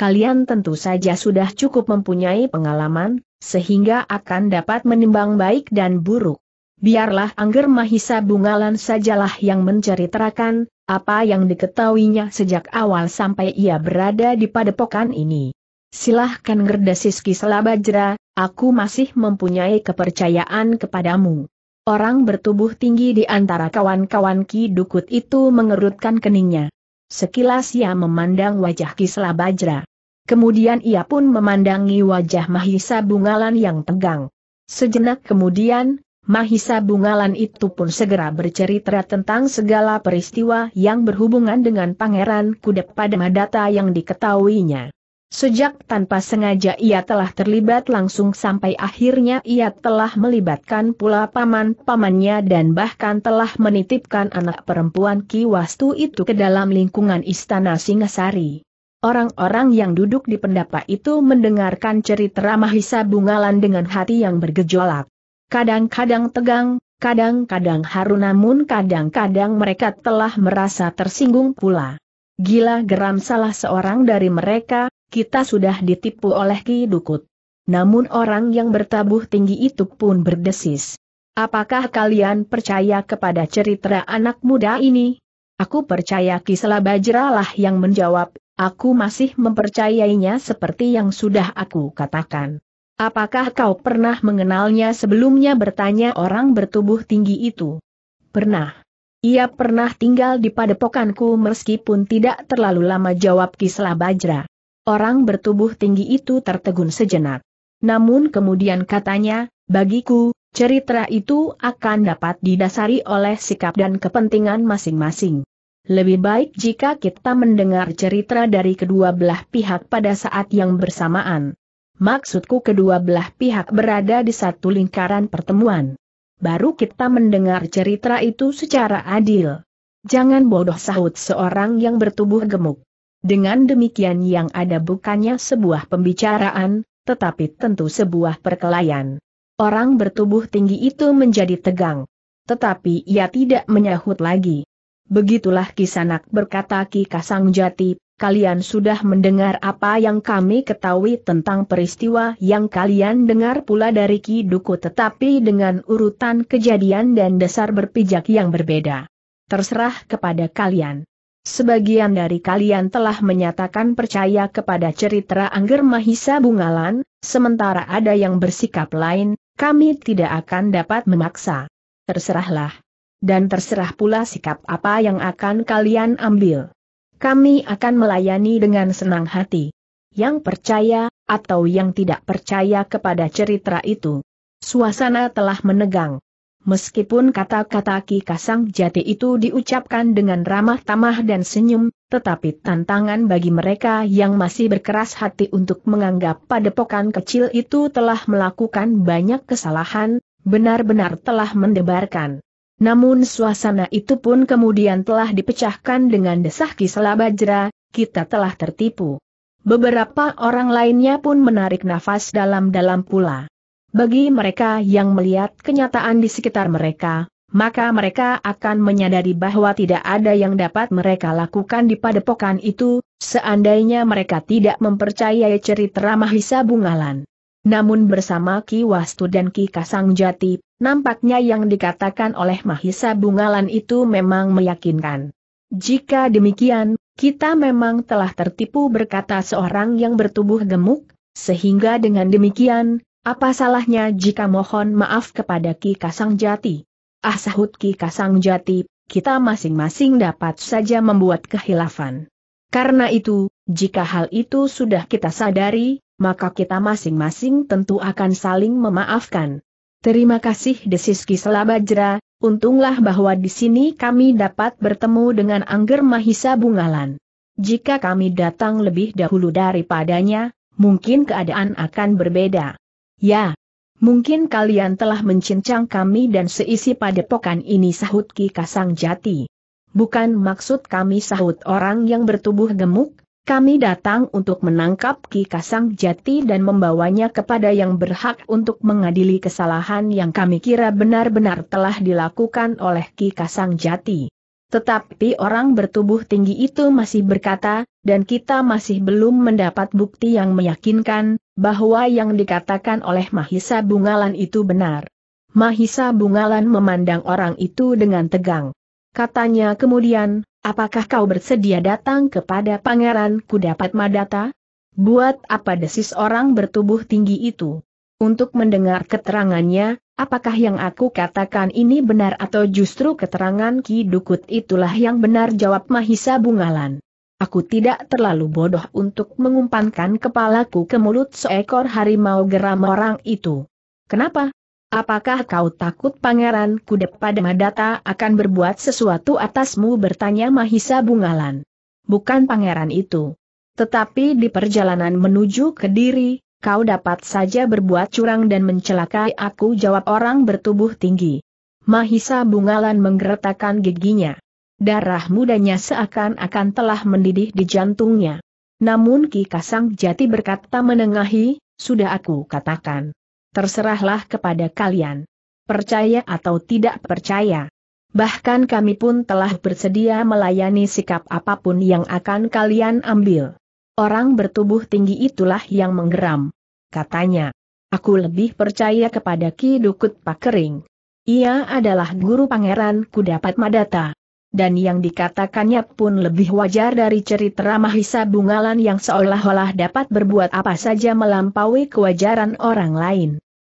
kalian tentu saja sudah cukup mempunyai pengalaman, sehingga akan dapat menimbang baik dan buruk. Biarlah Angger Mahisa Bungalan sajalah yang menceritakan, apa yang diketahuinya sejak awal sampai ia berada di padepokan ini. Silahkan Gerdasiski Selabajra, aku masih mempunyai kepercayaan kepadamu. Orang bertubuh tinggi di antara kawan-kawan Ki Dukut itu mengerutkan keningnya. Sekilas ia memandang wajah Kisla Bajra. Kemudian ia pun memandangi wajah Mahisa Bungalan yang tegang. Sejenak kemudian, Mahisa Bungalan itu pun segera bercerita tentang segala peristiwa yang berhubungan dengan Pangeran kudep pada Madata yang diketahuinya. Sejak tanpa sengaja ia telah terlibat langsung sampai akhirnya ia telah melibatkan pula paman-pamannya dan bahkan telah menitipkan anak perempuan Ki Wastu itu ke dalam lingkungan istana Singasari. Orang-orang yang duduk di pendapa itu mendengarkan cerita Mahisa Bungalan dengan hati yang bergejolak. Kadang-kadang tegang, kadang-kadang haru namun kadang-kadang mereka telah merasa tersinggung pula. Gila geram salah seorang dari mereka, kita sudah ditipu oleh Ki Dukut. Namun orang yang bertabuh tinggi itu pun berdesis. Apakah kalian percaya kepada cerita anak muda ini? Aku percaya Ki Selabajralah yang menjawab, Aku masih mempercayainya seperti yang sudah aku katakan. Apakah kau pernah mengenalnya sebelumnya bertanya orang bertubuh tinggi itu? Pernah. Ia pernah tinggal di padepokanku meskipun tidak terlalu lama jawab Kisla Bajra. Orang bertubuh tinggi itu tertegun sejenak. Namun kemudian katanya, bagiku, cerita itu akan dapat didasari oleh sikap dan kepentingan masing-masing. Lebih baik jika kita mendengar cerita dari kedua belah pihak pada saat yang bersamaan. Maksudku kedua belah pihak berada di satu lingkaran pertemuan. Baru kita mendengar cerita itu secara adil. Jangan bodoh sahut seorang yang bertubuh gemuk. Dengan demikian yang ada bukannya sebuah pembicaraan, tetapi tentu sebuah perkelahian. Orang bertubuh tinggi itu menjadi tegang. Tetapi ia tidak menyahut lagi. Begitulah Kisanak berkata Ki Kasang Jati, kalian sudah mendengar apa yang kami ketahui tentang peristiwa yang kalian dengar pula dari Ki Duku tetapi dengan urutan kejadian dan dasar berpijak yang berbeda. Terserah kepada kalian. Sebagian dari kalian telah menyatakan percaya kepada cerita Angger Mahisa Bungalan, sementara ada yang bersikap lain, kami tidak akan dapat memaksa. Terserahlah dan terserah pula sikap apa yang akan kalian ambil. Kami akan melayani dengan senang hati. Yang percaya, atau yang tidak percaya kepada cerita itu. Suasana telah menegang. Meskipun kata-kata Ki Kasang Jati itu diucapkan dengan ramah tamah dan senyum, tetapi tantangan bagi mereka yang masih berkeras hati untuk menganggap padepokan kecil itu telah melakukan banyak kesalahan, benar-benar telah mendebarkan. Namun suasana itu pun kemudian telah dipecahkan dengan desah kisela Bajra, kita telah tertipu. Beberapa orang lainnya pun menarik nafas dalam-dalam pula. Bagi mereka yang melihat kenyataan di sekitar mereka, maka mereka akan menyadari bahwa tidak ada yang dapat mereka lakukan di padepokan itu, seandainya mereka tidak mempercayai cerita Mahisa Bungalan. Namun bersama Ki Wastu dan Ki Kasang Jati, Nampaknya yang dikatakan oleh Mahisa Bungalan itu memang meyakinkan. Jika demikian, kita memang telah tertipu berkata seorang yang bertubuh gemuk, sehingga dengan demikian, apa salahnya jika mohon maaf kepada Ki Kasang Jati? Ah sahut Ki Kasang Jati, kita masing-masing dapat saja membuat kehilafan. Karena itu, jika hal itu sudah kita sadari, maka kita masing-masing tentu akan saling memaafkan. Terima kasih desis Kisela Bajra, untunglah bahwa di sini kami dapat bertemu dengan Angger Mahisa Bungalan. Jika kami datang lebih dahulu daripadanya, mungkin keadaan akan berbeda. Ya, mungkin kalian telah mencincang kami dan seisi padepokan ini sahut Ki Kasang Jati. Bukan maksud kami sahut orang yang bertubuh gemuk, kami datang untuk menangkap Ki Kasang Jati dan membawanya kepada yang berhak untuk mengadili kesalahan yang kami kira benar-benar telah dilakukan oleh Ki Kasang Jati. Tetapi orang bertubuh tinggi itu masih berkata, dan kita masih belum mendapat bukti yang meyakinkan, bahwa yang dikatakan oleh Mahisa Bungalan itu benar. Mahisa Bungalan memandang orang itu dengan tegang. Katanya kemudian, apakah kau bersedia datang kepada pangeran Kudapat Madata? Buat apa desis orang bertubuh tinggi itu? Untuk mendengar keterangannya, apakah yang aku katakan ini benar atau justru keterangan Ki Dukut itulah yang benar jawab Mahisa Bungalan. Aku tidak terlalu bodoh untuk mengumpankan kepalaku ke mulut seekor harimau geram orang itu. Kenapa? Apakah kau takut pangeran Kudep pada Madata akan berbuat sesuatu atasmu bertanya Mahisa Bungalan. Bukan pangeran itu. Tetapi di perjalanan menuju ke diri, kau dapat saja berbuat curang dan mencelakai aku jawab orang bertubuh tinggi. Mahisa Bungalan menggeretakkan giginya. Darah mudanya seakan-akan telah mendidih di jantungnya. Namun Ki Kasang Jati berkata menengahi, sudah aku katakan terserahlah kepada kalian. Percaya atau tidak percaya. Bahkan kami pun telah bersedia melayani sikap apapun yang akan kalian ambil. Orang bertubuh tinggi itulah yang menggeram. Katanya, aku lebih percaya kepada Ki Dukut Pakering. Ia adalah guru pangeran Kudapat Madata dan yang dikatakannya pun lebih wajar dari cerita Mahisa Bungalan yang seolah-olah dapat berbuat apa saja melampaui kewajaran orang lain.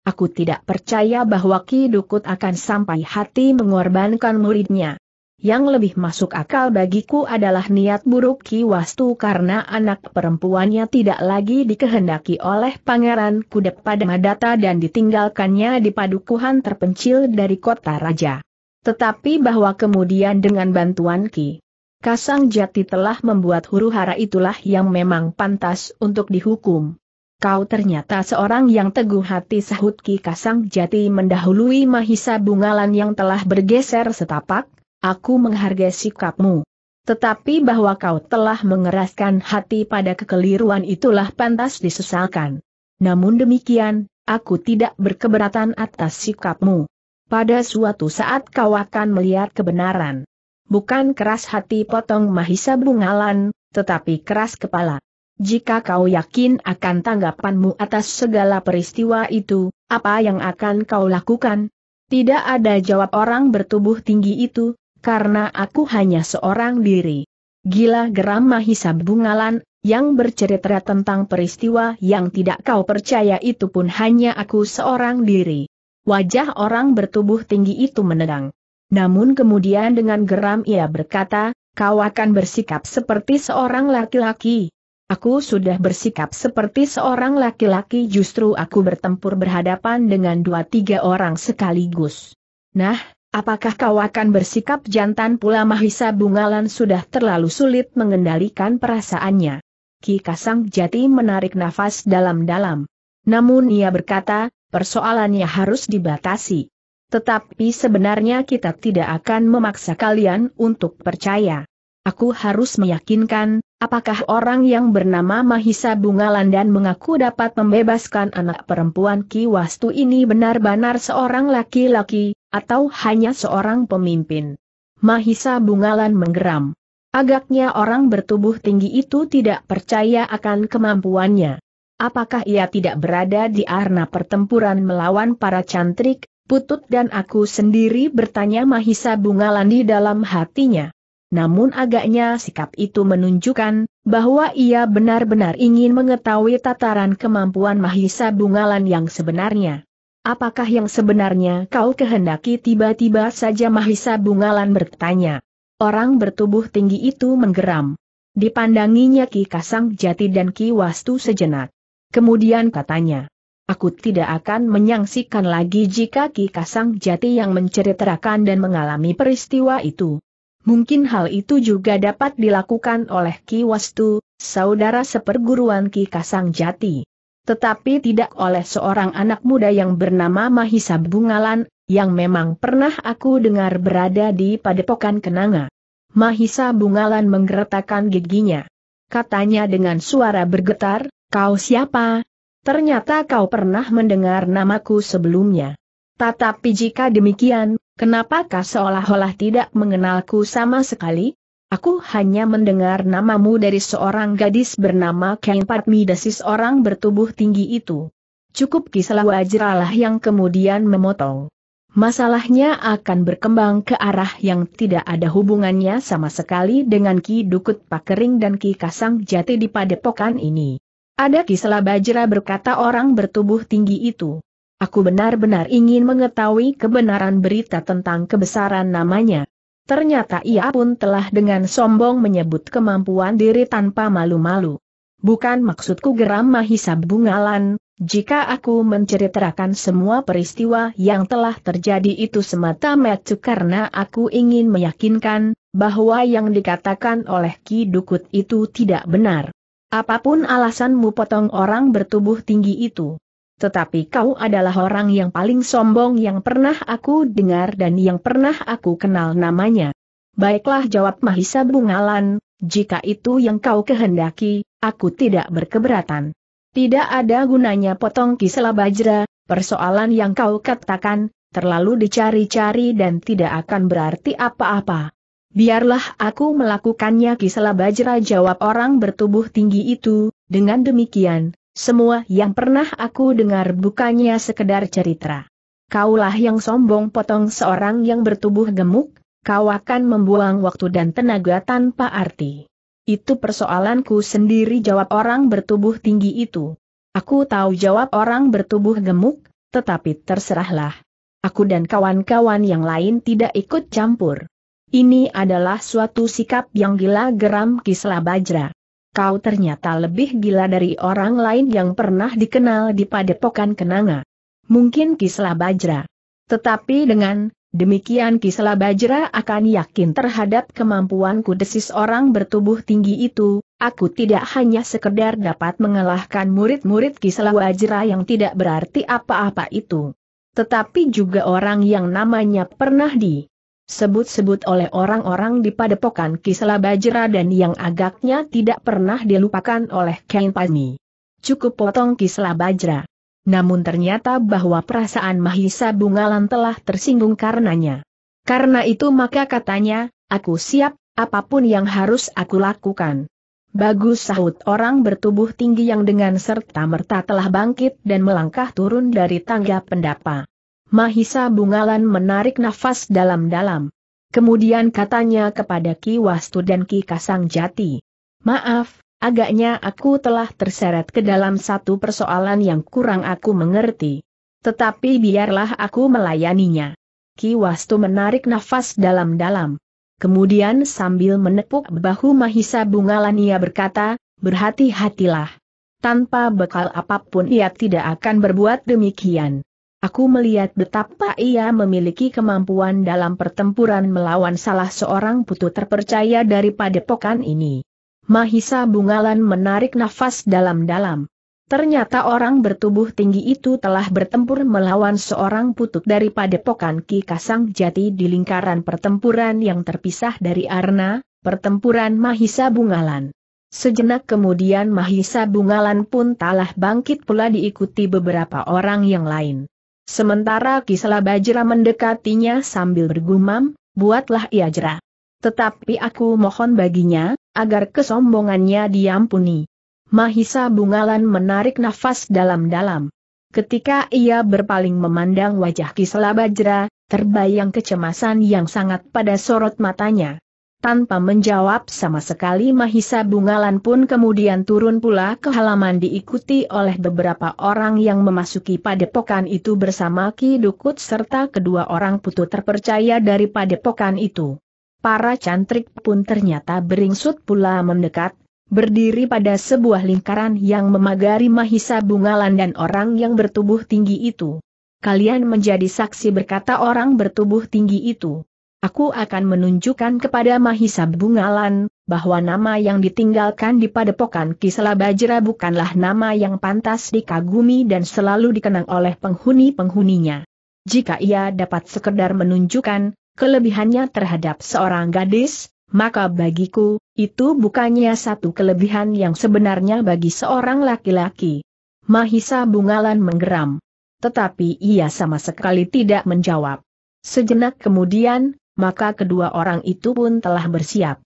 Aku tidak percaya bahwa Ki Dukut akan sampai hati mengorbankan muridnya. Yang lebih masuk akal bagiku adalah niat buruk Ki Wastu karena anak perempuannya tidak lagi dikehendaki oleh Pangeran Kudep pada Madata dan ditinggalkannya di padukuhan terpencil dari kota raja. Tetapi bahwa kemudian dengan bantuan Ki Kasang Jati telah membuat huru hara itulah yang memang pantas untuk dihukum. Kau ternyata seorang yang teguh hati sahut Ki Kasang Jati mendahului Mahisa Bungalan yang telah bergeser setapak, aku menghargai sikapmu. Tetapi bahwa kau telah mengeraskan hati pada kekeliruan itulah pantas disesalkan. Namun demikian, aku tidak berkeberatan atas sikapmu. Pada suatu saat kau akan melihat kebenaran. Bukan keras hati potong Mahisa Bungalan, tetapi keras kepala. Jika kau yakin akan tanggapanmu atas segala peristiwa itu, apa yang akan kau lakukan? Tidak ada jawab orang bertubuh tinggi itu, karena aku hanya seorang diri. Gila geram Mahisa Bungalan, yang bercerita tentang peristiwa yang tidak kau percaya itu pun hanya aku seorang diri. Wajah orang bertubuh tinggi itu menerang. Namun kemudian dengan geram ia berkata, kau akan bersikap seperti seorang laki-laki. Aku sudah bersikap seperti seorang laki-laki justru aku bertempur berhadapan dengan dua tiga orang sekaligus. Nah, apakah kau akan bersikap jantan pula Mahisa Bungalan sudah terlalu sulit mengendalikan perasaannya. Ki Kasang Jati menarik nafas dalam-dalam. Namun ia berkata, persoalannya harus dibatasi. Tetapi sebenarnya kita tidak akan memaksa kalian untuk percaya. Aku harus meyakinkan, apakah orang yang bernama Mahisa Bungalan dan mengaku dapat membebaskan anak perempuan Ki Wastu ini benar-benar seorang laki-laki, atau hanya seorang pemimpin. Mahisa Bungalan menggeram. Agaknya orang bertubuh tinggi itu tidak percaya akan kemampuannya. Apakah ia tidak berada di arena pertempuran melawan para cantrik, putut dan aku sendiri bertanya Mahisa Bungalan di dalam hatinya. Namun agaknya sikap itu menunjukkan bahwa ia benar-benar ingin mengetahui tataran kemampuan Mahisa Bungalan yang sebenarnya. Apakah yang sebenarnya kau kehendaki tiba-tiba saja Mahisa Bungalan bertanya. Orang bertubuh tinggi itu menggeram. Dipandanginya Ki Kasang Jati dan Ki Wastu sejenak. Kemudian katanya, Aku tidak akan menyangsikan lagi jika Ki Kasang Jati yang menceritakan dan mengalami peristiwa itu. Mungkin hal itu juga dapat dilakukan oleh Ki Wastu, saudara seperguruan Ki Kasang Jati. Tetapi tidak oleh seorang anak muda yang bernama Mahisa Bungalan, yang memang pernah aku dengar berada di Padepokan Kenanga. Mahisa Bungalan menggeretakkan giginya. Katanya dengan suara bergetar, Kau siapa? Ternyata kau pernah mendengar namaku sebelumnya. Tetapi jika demikian, kenapakah seolah-olah tidak mengenalku sama sekali? Aku hanya mendengar namamu dari seorang gadis bernama Ken dasis orang bertubuh tinggi itu. Cukup kisah wajralah yang kemudian memotong. Masalahnya akan berkembang ke arah yang tidak ada hubungannya sama sekali dengan Ki Dukut Pakering dan Ki Kasang Jati di padepokan ini. Ada Kisela Bajra berkata orang bertubuh tinggi itu. Aku benar-benar ingin mengetahui kebenaran berita tentang kebesaran namanya. Ternyata ia pun telah dengan sombong menyebut kemampuan diri tanpa malu-malu. Bukan maksudku geram Mahisa Bungalan, jika aku menceritakan semua peristiwa yang telah terjadi itu semata-mata karena aku ingin meyakinkan bahwa yang dikatakan oleh Ki Dukut itu tidak benar. Apapun alasanmu potong orang bertubuh tinggi itu. Tetapi kau adalah orang yang paling sombong yang pernah aku dengar dan yang pernah aku kenal namanya. Baiklah jawab Mahisa Bungalan, jika itu yang kau kehendaki, aku tidak berkeberatan. Tidak ada gunanya potong kisela bajra, persoalan yang kau katakan, terlalu dicari-cari dan tidak akan berarti apa-apa. Biarlah aku melakukannya Kisela Bajra jawab orang bertubuh tinggi itu, dengan demikian, semua yang pernah aku dengar bukannya sekedar cerita. Kaulah yang sombong potong seorang yang bertubuh gemuk, kau akan membuang waktu dan tenaga tanpa arti. Itu persoalanku sendiri jawab orang bertubuh tinggi itu. Aku tahu jawab orang bertubuh gemuk, tetapi terserahlah. Aku dan kawan-kawan yang lain tidak ikut campur. Ini adalah suatu sikap yang gila geram Kisla Bajra. Kau ternyata lebih gila dari orang lain yang pernah dikenal di padepokan kenanga. Mungkin Kisla Bajra. Tetapi dengan demikian Kisla Bajra akan yakin terhadap kemampuanku desis orang bertubuh tinggi itu, aku tidak hanya sekedar dapat mengalahkan murid-murid Kisla Bajra yang tidak berarti apa-apa itu. Tetapi juga orang yang namanya pernah di sebut-sebut oleh orang-orang di padepokan Kisela Bajra dan yang agaknya tidak pernah dilupakan oleh Kain Pani. Cukup potong Kisela Bajra. Namun ternyata bahwa perasaan Mahisa Bungalan telah tersinggung karenanya. Karena itu maka katanya, aku siap, apapun yang harus aku lakukan. Bagus sahut orang bertubuh tinggi yang dengan serta merta telah bangkit dan melangkah turun dari tangga pendapa. Mahisa Bungalan menarik nafas dalam-dalam. Kemudian katanya kepada Ki Wastu dan Ki Kasang Jati. Maaf, agaknya aku telah terseret ke dalam satu persoalan yang kurang aku mengerti. Tetapi biarlah aku melayaninya. Ki Wastu menarik nafas dalam-dalam. Kemudian sambil menepuk bahu Mahisa Bungalan ia berkata, berhati-hatilah. Tanpa bekal apapun ia tidak akan berbuat demikian. Aku melihat betapa ia memiliki kemampuan dalam pertempuran melawan salah seorang putu terpercaya dari padepokan ini. Mahisa Bungalan menarik nafas dalam-dalam. Ternyata orang bertubuh tinggi itu telah bertempur melawan seorang putuk dari padepokan Ki Kasang Jati di lingkaran pertempuran yang terpisah dari Arna, pertempuran Mahisa Bungalan. Sejenak kemudian Mahisa Bungalan pun telah bangkit pula diikuti beberapa orang yang lain. Sementara Kisela Bajra mendekatinya sambil bergumam, buatlah ia jera. Tetapi aku mohon baginya, agar kesombongannya diampuni. Mahisa Bungalan menarik nafas dalam-dalam. Ketika ia berpaling memandang wajah Kisela Bajra, terbayang kecemasan yang sangat pada sorot matanya. Tanpa menjawab sama sekali Mahisa Bungalan pun kemudian turun pula ke halaman diikuti oleh beberapa orang yang memasuki padepokan itu bersama Ki Dukut serta kedua orang putu terpercaya dari padepokan itu. Para cantrik pun ternyata beringsut pula mendekat, berdiri pada sebuah lingkaran yang memagari Mahisa Bungalan dan orang yang bertubuh tinggi itu. Kalian menjadi saksi berkata orang bertubuh tinggi itu. Aku akan menunjukkan kepada Mahisa Bungalan, bahwa nama yang ditinggalkan di padepokan Kisela Bajra bukanlah nama yang pantas dikagumi dan selalu dikenang oleh penghuni-penghuninya. Jika ia dapat sekedar menunjukkan kelebihannya terhadap seorang gadis, maka bagiku, itu bukannya satu kelebihan yang sebenarnya bagi seorang laki-laki. Mahisa Bungalan menggeram. Tetapi ia sama sekali tidak menjawab. Sejenak kemudian, maka kedua orang itu pun telah bersiap.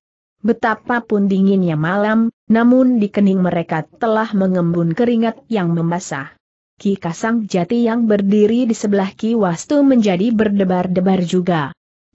Betapapun dinginnya malam, namun di kening mereka telah mengembun keringat yang membasah. Ki Kasang Jati yang berdiri di sebelah Ki Wastu menjadi berdebar-debar juga.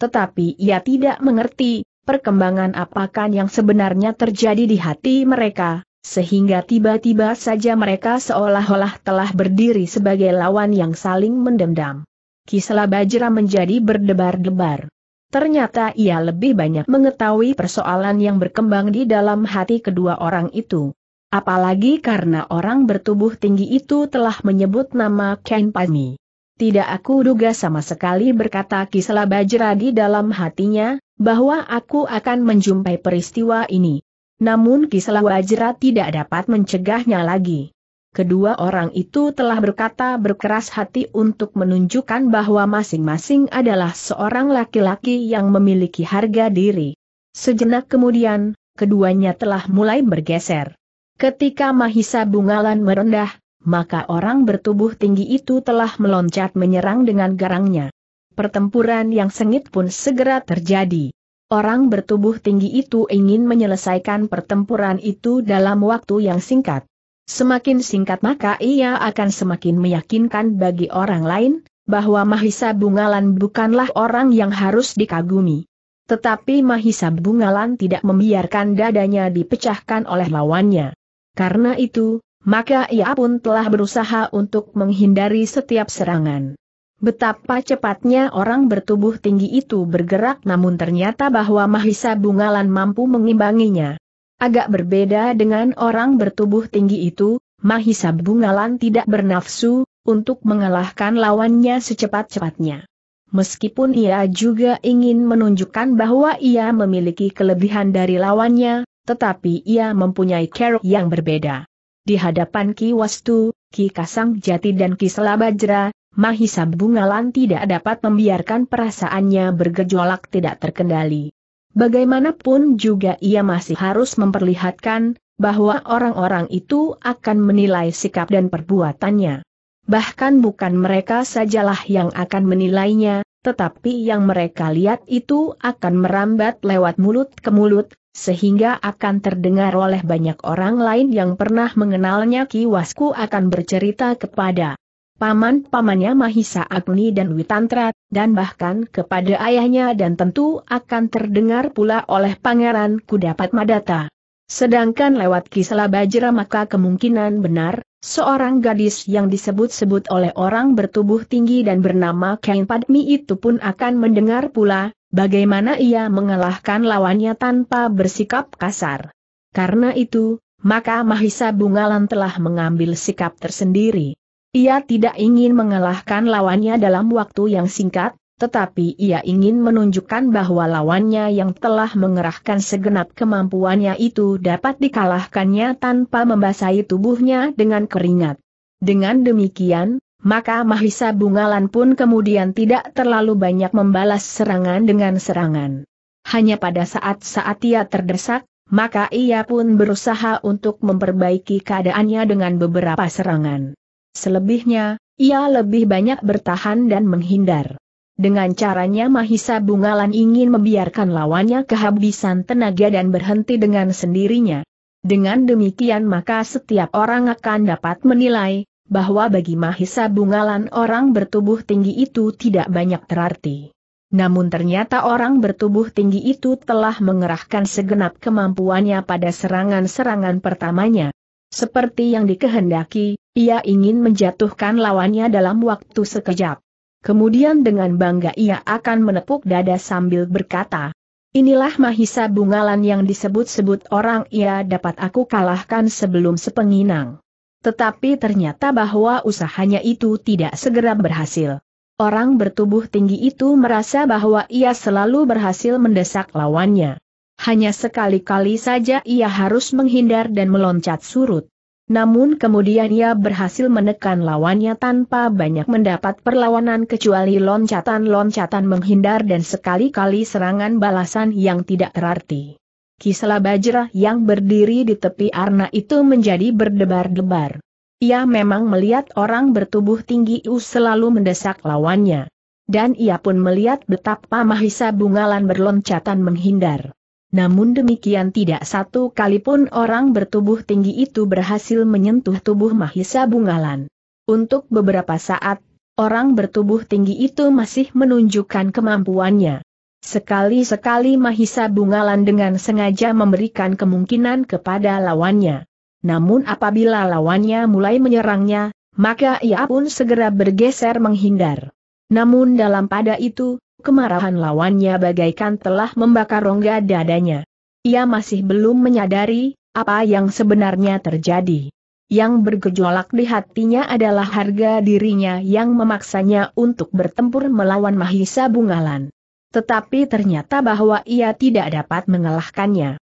Tetapi ia tidak mengerti, perkembangan apakan yang sebenarnya terjadi di hati mereka, sehingga tiba-tiba saja mereka seolah-olah telah berdiri sebagai lawan yang saling mendendam. Ki Bajra menjadi berdebar-debar. Ternyata ia lebih banyak mengetahui persoalan yang berkembang di dalam hati kedua orang itu. Apalagi karena orang bertubuh tinggi itu telah menyebut nama Ken Pami. Tidak aku duga sama sekali berkata Kisela Bajra di dalam hatinya, bahwa aku akan menjumpai peristiwa ini. Namun Kisela Bajra tidak dapat mencegahnya lagi. Kedua orang itu telah berkata berkeras hati untuk menunjukkan bahwa masing-masing adalah seorang laki-laki yang memiliki harga diri. Sejenak kemudian, keduanya telah mulai bergeser. Ketika Mahisa Bungalan merendah, maka orang bertubuh tinggi itu telah meloncat menyerang dengan garangnya. Pertempuran yang sengit pun segera terjadi. Orang bertubuh tinggi itu ingin menyelesaikan pertempuran itu dalam waktu yang singkat. Semakin singkat maka ia akan semakin meyakinkan bagi orang lain, bahwa Mahisa Bungalan bukanlah orang yang harus dikagumi. Tetapi Mahisa Bungalan tidak membiarkan dadanya dipecahkan oleh lawannya. Karena itu, maka ia pun telah berusaha untuk menghindari setiap serangan. Betapa cepatnya orang bertubuh tinggi itu bergerak namun ternyata bahwa Mahisa Bungalan mampu mengimbanginya. Agak berbeda dengan orang bertubuh tinggi itu, Mahisa Bungalan tidak bernafsu, untuk mengalahkan lawannya secepat-cepatnya. Meskipun ia juga ingin menunjukkan bahwa ia memiliki kelebihan dari lawannya, tetapi ia mempunyai cara yang berbeda. Di hadapan Ki Wastu, Ki Kasang Jati dan Ki Selabajra, Mahisa Bungalan tidak dapat membiarkan perasaannya bergejolak tidak terkendali. Bagaimanapun juga ia masih harus memperlihatkan bahwa orang-orang itu akan menilai sikap dan perbuatannya. Bahkan bukan mereka sajalah yang akan menilainya, tetapi yang mereka lihat itu akan merambat lewat mulut ke mulut, sehingga akan terdengar oleh banyak orang lain yang pernah mengenalnya. Kiwasku akan bercerita kepada paman-pamannya Mahisa Agni dan Witantra, dan bahkan kepada ayahnya dan tentu akan terdengar pula oleh Pangeran Kudapat Madata. Sedangkan lewat kisah Bajra maka kemungkinan benar, seorang gadis yang disebut-sebut oleh orang bertubuh tinggi dan bernama Kain Padmi itu pun akan mendengar pula, bagaimana ia mengalahkan lawannya tanpa bersikap kasar. Karena itu, maka Mahisa Bungalan telah mengambil sikap tersendiri. Ia tidak ingin mengalahkan lawannya dalam waktu yang singkat, tetapi ia ingin menunjukkan bahwa lawannya yang telah mengerahkan segenap kemampuannya itu dapat dikalahkannya tanpa membasahi tubuhnya dengan keringat. Dengan demikian, maka Mahisa Bungalan pun kemudian tidak terlalu banyak membalas serangan dengan serangan. Hanya pada saat-saat ia terdesak, maka ia pun berusaha untuk memperbaiki keadaannya dengan beberapa serangan. Selebihnya, ia lebih banyak bertahan dan menghindar. Dengan caranya Mahisa Bungalan ingin membiarkan lawannya kehabisan tenaga dan berhenti dengan sendirinya. Dengan demikian maka setiap orang akan dapat menilai, bahwa bagi Mahisa Bungalan orang bertubuh tinggi itu tidak banyak terarti. Namun ternyata orang bertubuh tinggi itu telah mengerahkan segenap kemampuannya pada serangan-serangan pertamanya. Seperti yang dikehendaki, ia ingin menjatuhkan lawannya dalam waktu sekejap. Kemudian dengan bangga ia akan menepuk dada sambil berkata, Inilah Mahisa Bungalan yang disebut-sebut orang ia dapat aku kalahkan sebelum sepenginang. Tetapi ternyata bahwa usahanya itu tidak segera berhasil. Orang bertubuh tinggi itu merasa bahwa ia selalu berhasil mendesak lawannya. Hanya sekali-kali saja ia harus menghindar dan meloncat surut. Namun kemudian ia berhasil menekan lawannya tanpa banyak mendapat perlawanan kecuali loncatan-loncatan menghindar dan sekali-kali serangan balasan yang tidak terarti. Kisela Bajra yang berdiri di tepi arna itu menjadi berdebar-debar. Ia memang melihat orang bertubuh tinggi itu selalu mendesak lawannya. Dan ia pun melihat betapa Mahisa Bungalan berloncatan menghindar namun demikian tidak satu kali pun orang bertubuh tinggi itu berhasil menyentuh tubuh Mahisa Bungalan. Untuk beberapa saat, orang bertubuh tinggi itu masih menunjukkan kemampuannya. Sekali-sekali Mahisa Bungalan dengan sengaja memberikan kemungkinan kepada lawannya. Namun apabila lawannya mulai menyerangnya, maka ia pun segera bergeser menghindar. Namun dalam pada itu, kemarahan lawannya bagaikan telah membakar rongga dadanya. Ia masih belum menyadari, apa yang sebenarnya terjadi. Yang bergejolak di hatinya adalah harga dirinya yang memaksanya untuk bertempur melawan Mahisa Bungalan. Tetapi ternyata bahwa ia tidak dapat mengalahkannya.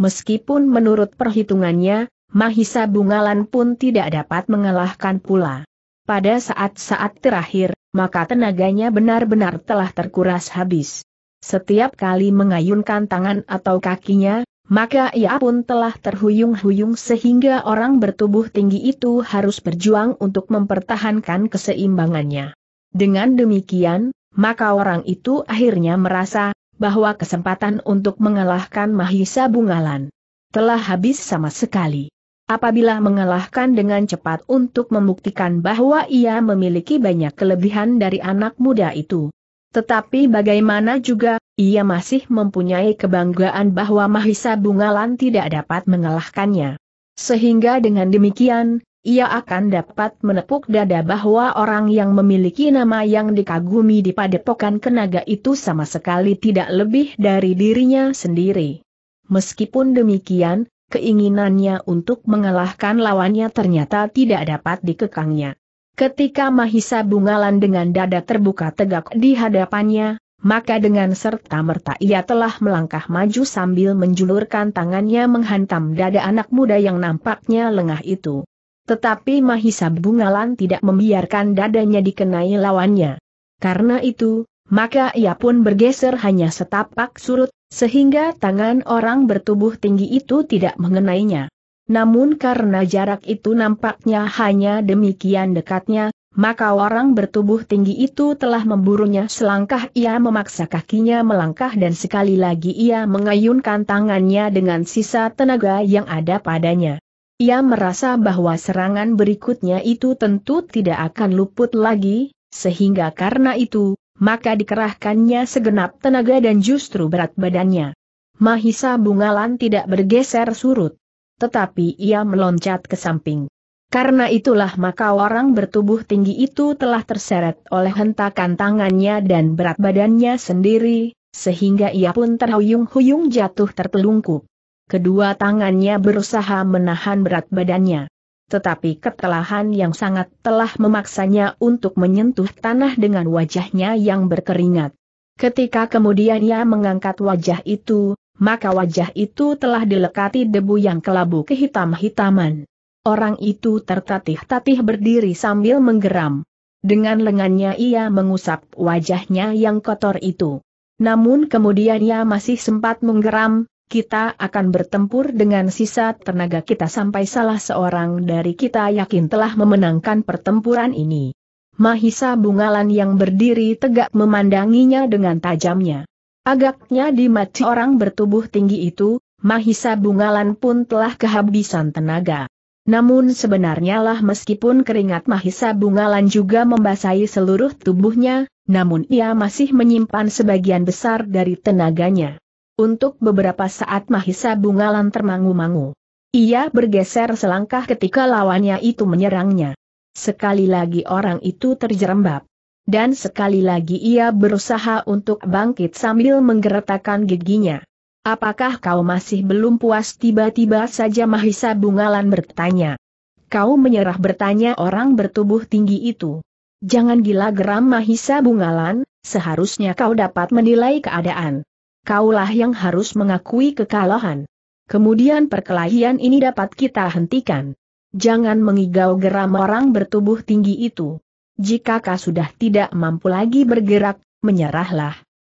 Meskipun menurut perhitungannya, Mahisa Bungalan pun tidak dapat mengalahkan pula. Pada saat-saat terakhir, maka tenaganya benar-benar telah terkuras habis. Setiap kali mengayunkan tangan atau kakinya, maka ia pun telah terhuyung-huyung sehingga orang bertubuh tinggi itu harus berjuang untuk mempertahankan keseimbangannya. Dengan demikian, maka orang itu akhirnya merasa bahwa kesempatan untuk mengalahkan Mahisa Bungalan telah habis sama sekali. Apabila mengalahkan dengan cepat untuk membuktikan bahwa ia memiliki banyak kelebihan dari anak muda itu. Tetapi bagaimana juga, ia masih mempunyai kebanggaan bahwa Mahisa Bungalan tidak dapat mengalahkannya. Sehingga dengan demikian, ia akan dapat menepuk dada bahwa orang yang memiliki nama yang dikagumi di padepokan kenaga itu sama sekali tidak lebih dari dirinya sendiri. Meskipun demikian, keinginannya untuk mengalahkan lawannya ternyata tidak dapat dikekangnya. Ketika Mahisa Bungalan dengan dada terbuka tegak di hadapannya, maka dengan serta-merta ia telah melangkah maju sambil menjulurkan tangannya menghantam dada anak muda yang nampaknya lengah itu. Tetapi Mahisa Bungalan tidak membiarkan dadanya dikenai lawannya. Karena itu, maka ia pun bergeser hanya setapak surut, sehingga tangan orang bertubuh tinggi itu tidak mengenainya. Namun karena jarak itu nampaknya hanya demikian dekatnya, maka orang bertubuh tinggi itu telah memburunya selangkah ia memaksa kakinya melangkah dan sekali lagi ia mengayunkan tangannya dengan sisa tenaga yang ada padanya. Ia merasa bahwa serangan berikutnya itu tentu tidak akan luput lagi, sehingga karena itu, maka dikerahkannya segenap tenaga dan justru berat badannya. Mahisa Bungalan tidak bergeser surut. Tetapi ia meloncat ke samping. Karena itulah maka orang bertubuh tinggi itu telah terseret oleh hentakan tangannya dan berat badannya sendiri, sehingga ia pun terhuyung-huyung jatuh tertelungkup. Kedua tangannya berusaha menahan berat badannya tetapi ketelahan yang sangat telah memaksanya untuk menyentuh tanah dengan wajahnya yang berkeringat. Ketika kemudian ia mengangkat wajah itu, maka wajah itu telah dilekati debu yang kelabu kehitam-hitaman. Orang itu tertatih-tatih berdiri sambil menggeram. Dengan lengannya ia mengusap wajahnya yang kotor itu. Namun kemudian ia masih sempat menggeram, kita akan bertempur dengan sisa tenaga kita sampai salah seorang dari kita yakin telah memenangkan pertempuran ini. Mahisa Bungalan yang berdiri tegak memandanginya dengan tajamnya. Agaknya di mati orang bertubuh tinggi itu, Mahisa Bungalan pun telah kehabisan tenaga. Namun sebenarnya lah meskipun keringat Mahisa Bungalan juga membasahi seluruh tubuhnya, namun ia masih menyimpan sebagian besar dari tenaganya. Untuk beberapa saat Mahisa Bungalan termangu-mangu. Ia bergeser selangkah ketika lawannya itu menyerangnya. Sekali lagi orang itu terjerembab. Dan sekali lagi ia berusaha untuk bangkit sambil menggeretakkan giginya. Apakah kau masih belum puas tiba-tiba saja Mahisa Bungalan bertanya. Kau menyerah bertanya orang bertubuh tinggi itu. Jangan gila geram Mahisa Bungalan, seharusnya kau dapat menilai keadaan kaulah yang harus mengakui kekalahan. Kemudian perkelahian ini dapat kita hentikan. Jangan mengigau geram orang bertubuh tinggi itu. Jika kau sudah tidak mampu lagi bergerak, menyerahlah.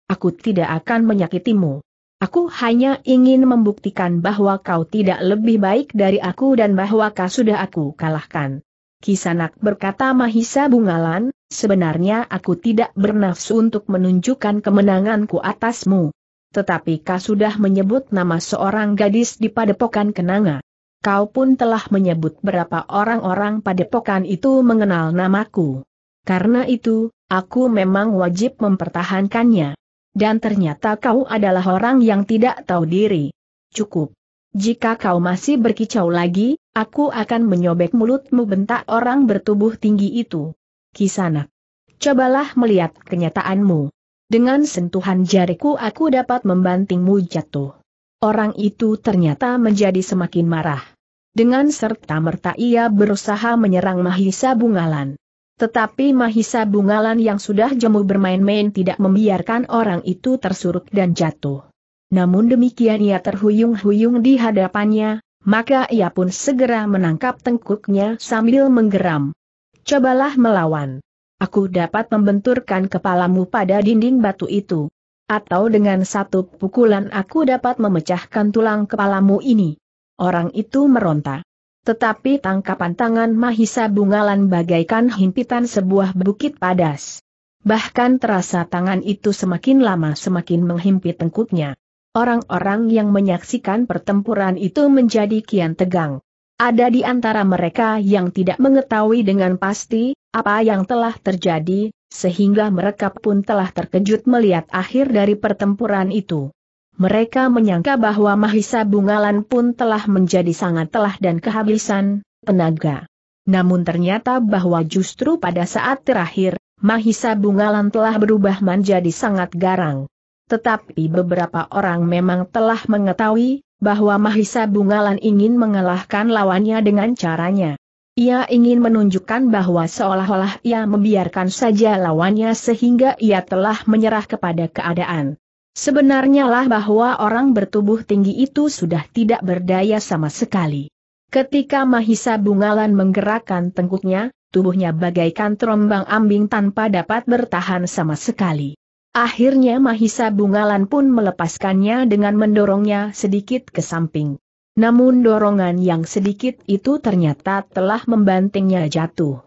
Aku tidak akan menyakitimu. Aku hanya ingin membuktikan bahwa kau tidak lebih baik dari aku dan bahwa kau sudah aku kalahkan. Kisanak berkata Mahisa Bungalan, sebenarnya aku tidak bernafsu untuk menunjukkan kemenanganku atasmu, tetapi kau sudah menyebut nama seorang gadis di padepokan kenanga. Kau pun telah menyebut berapa orang-orang padepokan itu mengenal namaku. Karena itu, aku memang wajib mempertahankannya. Dan ternyata kau adalah orang yang tidak tahu diri. Cukup. Jika kau masih berkicau lagi, aku akan menyobek mulutmu bentak orang bertubuh tinggi itu. Kisanak. Cobalah melihat kenyataanmu. Dengan sentuhan jariku aku dapat membantingmu jatuh. Orang itu ternyata menjadi semakin marah. Dengan serta-merta ia berusaha menyerang Mahisa Bungalan. Tetapi Mahisa Bungalan yang sudah jemu bermain-main tidak membiarkan orang itu tersurut dan jatuh. Namun demikian ia terhuyung-huyung di hadapannya, maka ia pun segera menangkap tengkuknya sambil menggeram. Cobalah melawan aku dapat membenturkan kepalamu pada dinding batu itu. Atau dengan satu pukulan aku dapat memecahkan tulang kepalamu ini. Orang itu meronta. Tetapi tangkapan tangan Mahisa Bungalan bagaikan himpitan sebuah bukit padas. Bahkan terasa tangan itu semakin lama semakin menghimpit tengkuknya. Orang-orang yang menyaksikan pertempuran itu menjadi kian tegang. Ada di antara mereka yang tidak mengetahui dengan pasti, apa yang telah terjadi, sehingga mereka pun telah terkejut melihat akhir dari pertempuran itu. Mereka menyangka bahwa Mahisa Bungalan pun telah menjadi sangat telah dan kehabisan tenaga. Namun ternyata bahwa justru pada saat terakhir, Mahisa Bungalan telah berubah menjadi sangat garang. Tetapi beberapa orang memang telah mengetahui bahwa Mahisa Bungalan ingin mengalahkan lawannya dengan caranya. Ia ingin menunjukkan bahwa seolah-olah ia membiarkan saja lawannya sehingga ia telah menyerah kepada keadaan. Sebenarnya lah bahwa orang bertubuh tinggi itu sudah tidak berdaya sama sekali. Ketika Mahisa Bungalan menggerakkan tengkuknya, tubuhnya bagaikan terombang ambing tanpa dapat bertahan sama sekali. Akhirnya Mahisa Bungalan pun melepaskannya dengan mendorongnya sedikit ke samping. Namun dorongan yang sedikit itu ternyata telah membantingnya jatuh.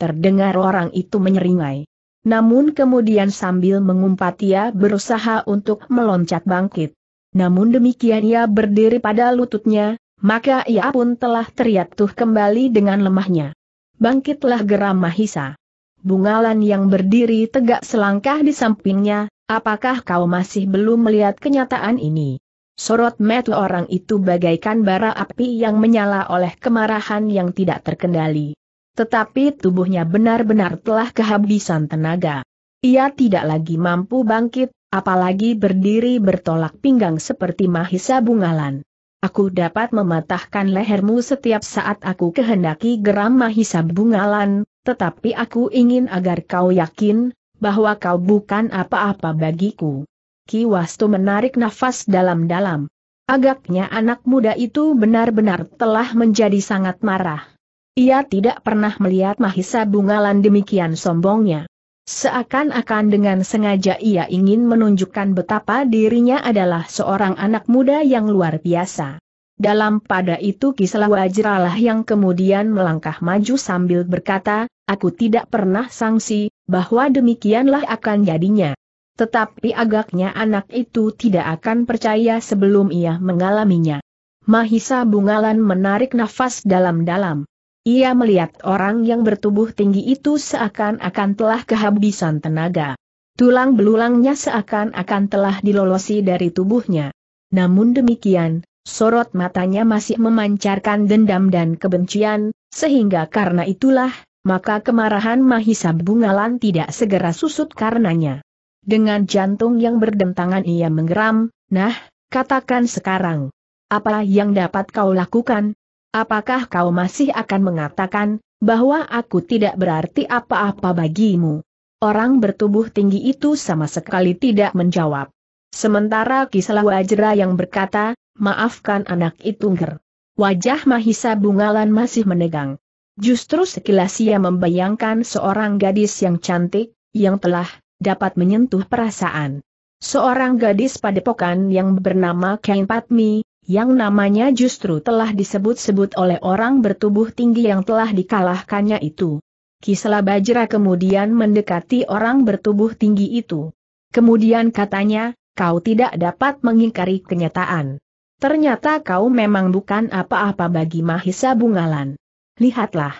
Terdengar orang itu menyeringai. Namun kemudian sambil mengumpat ia berusaha untuk meloncat bangkit. Namun demikian ia berdiri pada lututnya, maka ia pun telah terjatuh kembali dengan lemahnya. Bangkitlah geram Mahisa. Bungalan yang berdiri tegak selangkah di sampingnya, apakah kau masih belum melihat kenyataan ini? Sorot mata orang itu bagaikan bara api yang menyala oleh kemarahan yang tidak terkendali. Tetapi tubuhnya benar-benar telah kehabisan tenaga. Ia tidak lagi mampu bangkit, apalagi berdiri bertolak pinggang seperti mahisa bungalan. Aku dapat mematahkan lehermu setiap saat aku kehendaki geram Mahisa Bungalan, tetapi aku ingin agar kau yakin, bahwa kau bukan apa-apa bagiku. Ki Wastu menarik nafas dalam-dalam. Agaknya anak muda itu benar-benar telah menjadi sangat marah. Ia tidak pernah melihat Mahisa Bungalan demikian sombongnya. Seakan-akan dengan sengaja ia ingin menunjukkan betapa dirinya adalah seorang anak muda yang luar biasa. Dalam pada itu kisah Wajralah yang kemudian melangkah maju sambil berkata, aku tidak pernah sangsi, bahwa demikianlah akan jadinya. Tetapi agaknya anak itu tidak akan percaya sebelum ia mengalaminya. Mahisa Bungalan menarik nafas dalam-dalam. Ia melihat orang yang bertubuh tinggi itu seakan-akan telah kehabisan tenaga. Tulang belulangnya seakan-akan telah dilolosi dari tubuhnya. Namun demikian, sorot matanya masih memancarkan dendam dan kebencian, sehingga karena itulah, maka kemarahan Mahisa Bungalan tidak segera susut karenanya. Dengan jantung yang berdentangan ia menggeram, nah, katakan sekarang. Apa yang dapat kau lakukan? Apakah kau masih akan mengatakan, bahwa aku tidak berarti apa-apa bagimu? Orang bertubuh tinggi itu sama sekali tidak menjawab. Sementara Kisela Wajra yang berkata, maafkan anak itu ger. Wajah Mahisa Bungalan masih menegang. Justru sekilas ia membayangkan seorang gadis yang cantik, yang telah dapat menyentuh perasaan. Seorang gadis padepokan yang bernama Kain Patmi, yang namanya justru telah disebut-sebut oleh orang bertubuh tinggi yang telah dikalahkannya itu. Kisela Bajra kemudian mendekati orang bertubuh tinggi itu. Kemudian katanya, kau tidak dapat mengingkari kenyataan. Ternyata kau memang bukan apa-apa bagi Mahisa Bungalan. Lihatlah.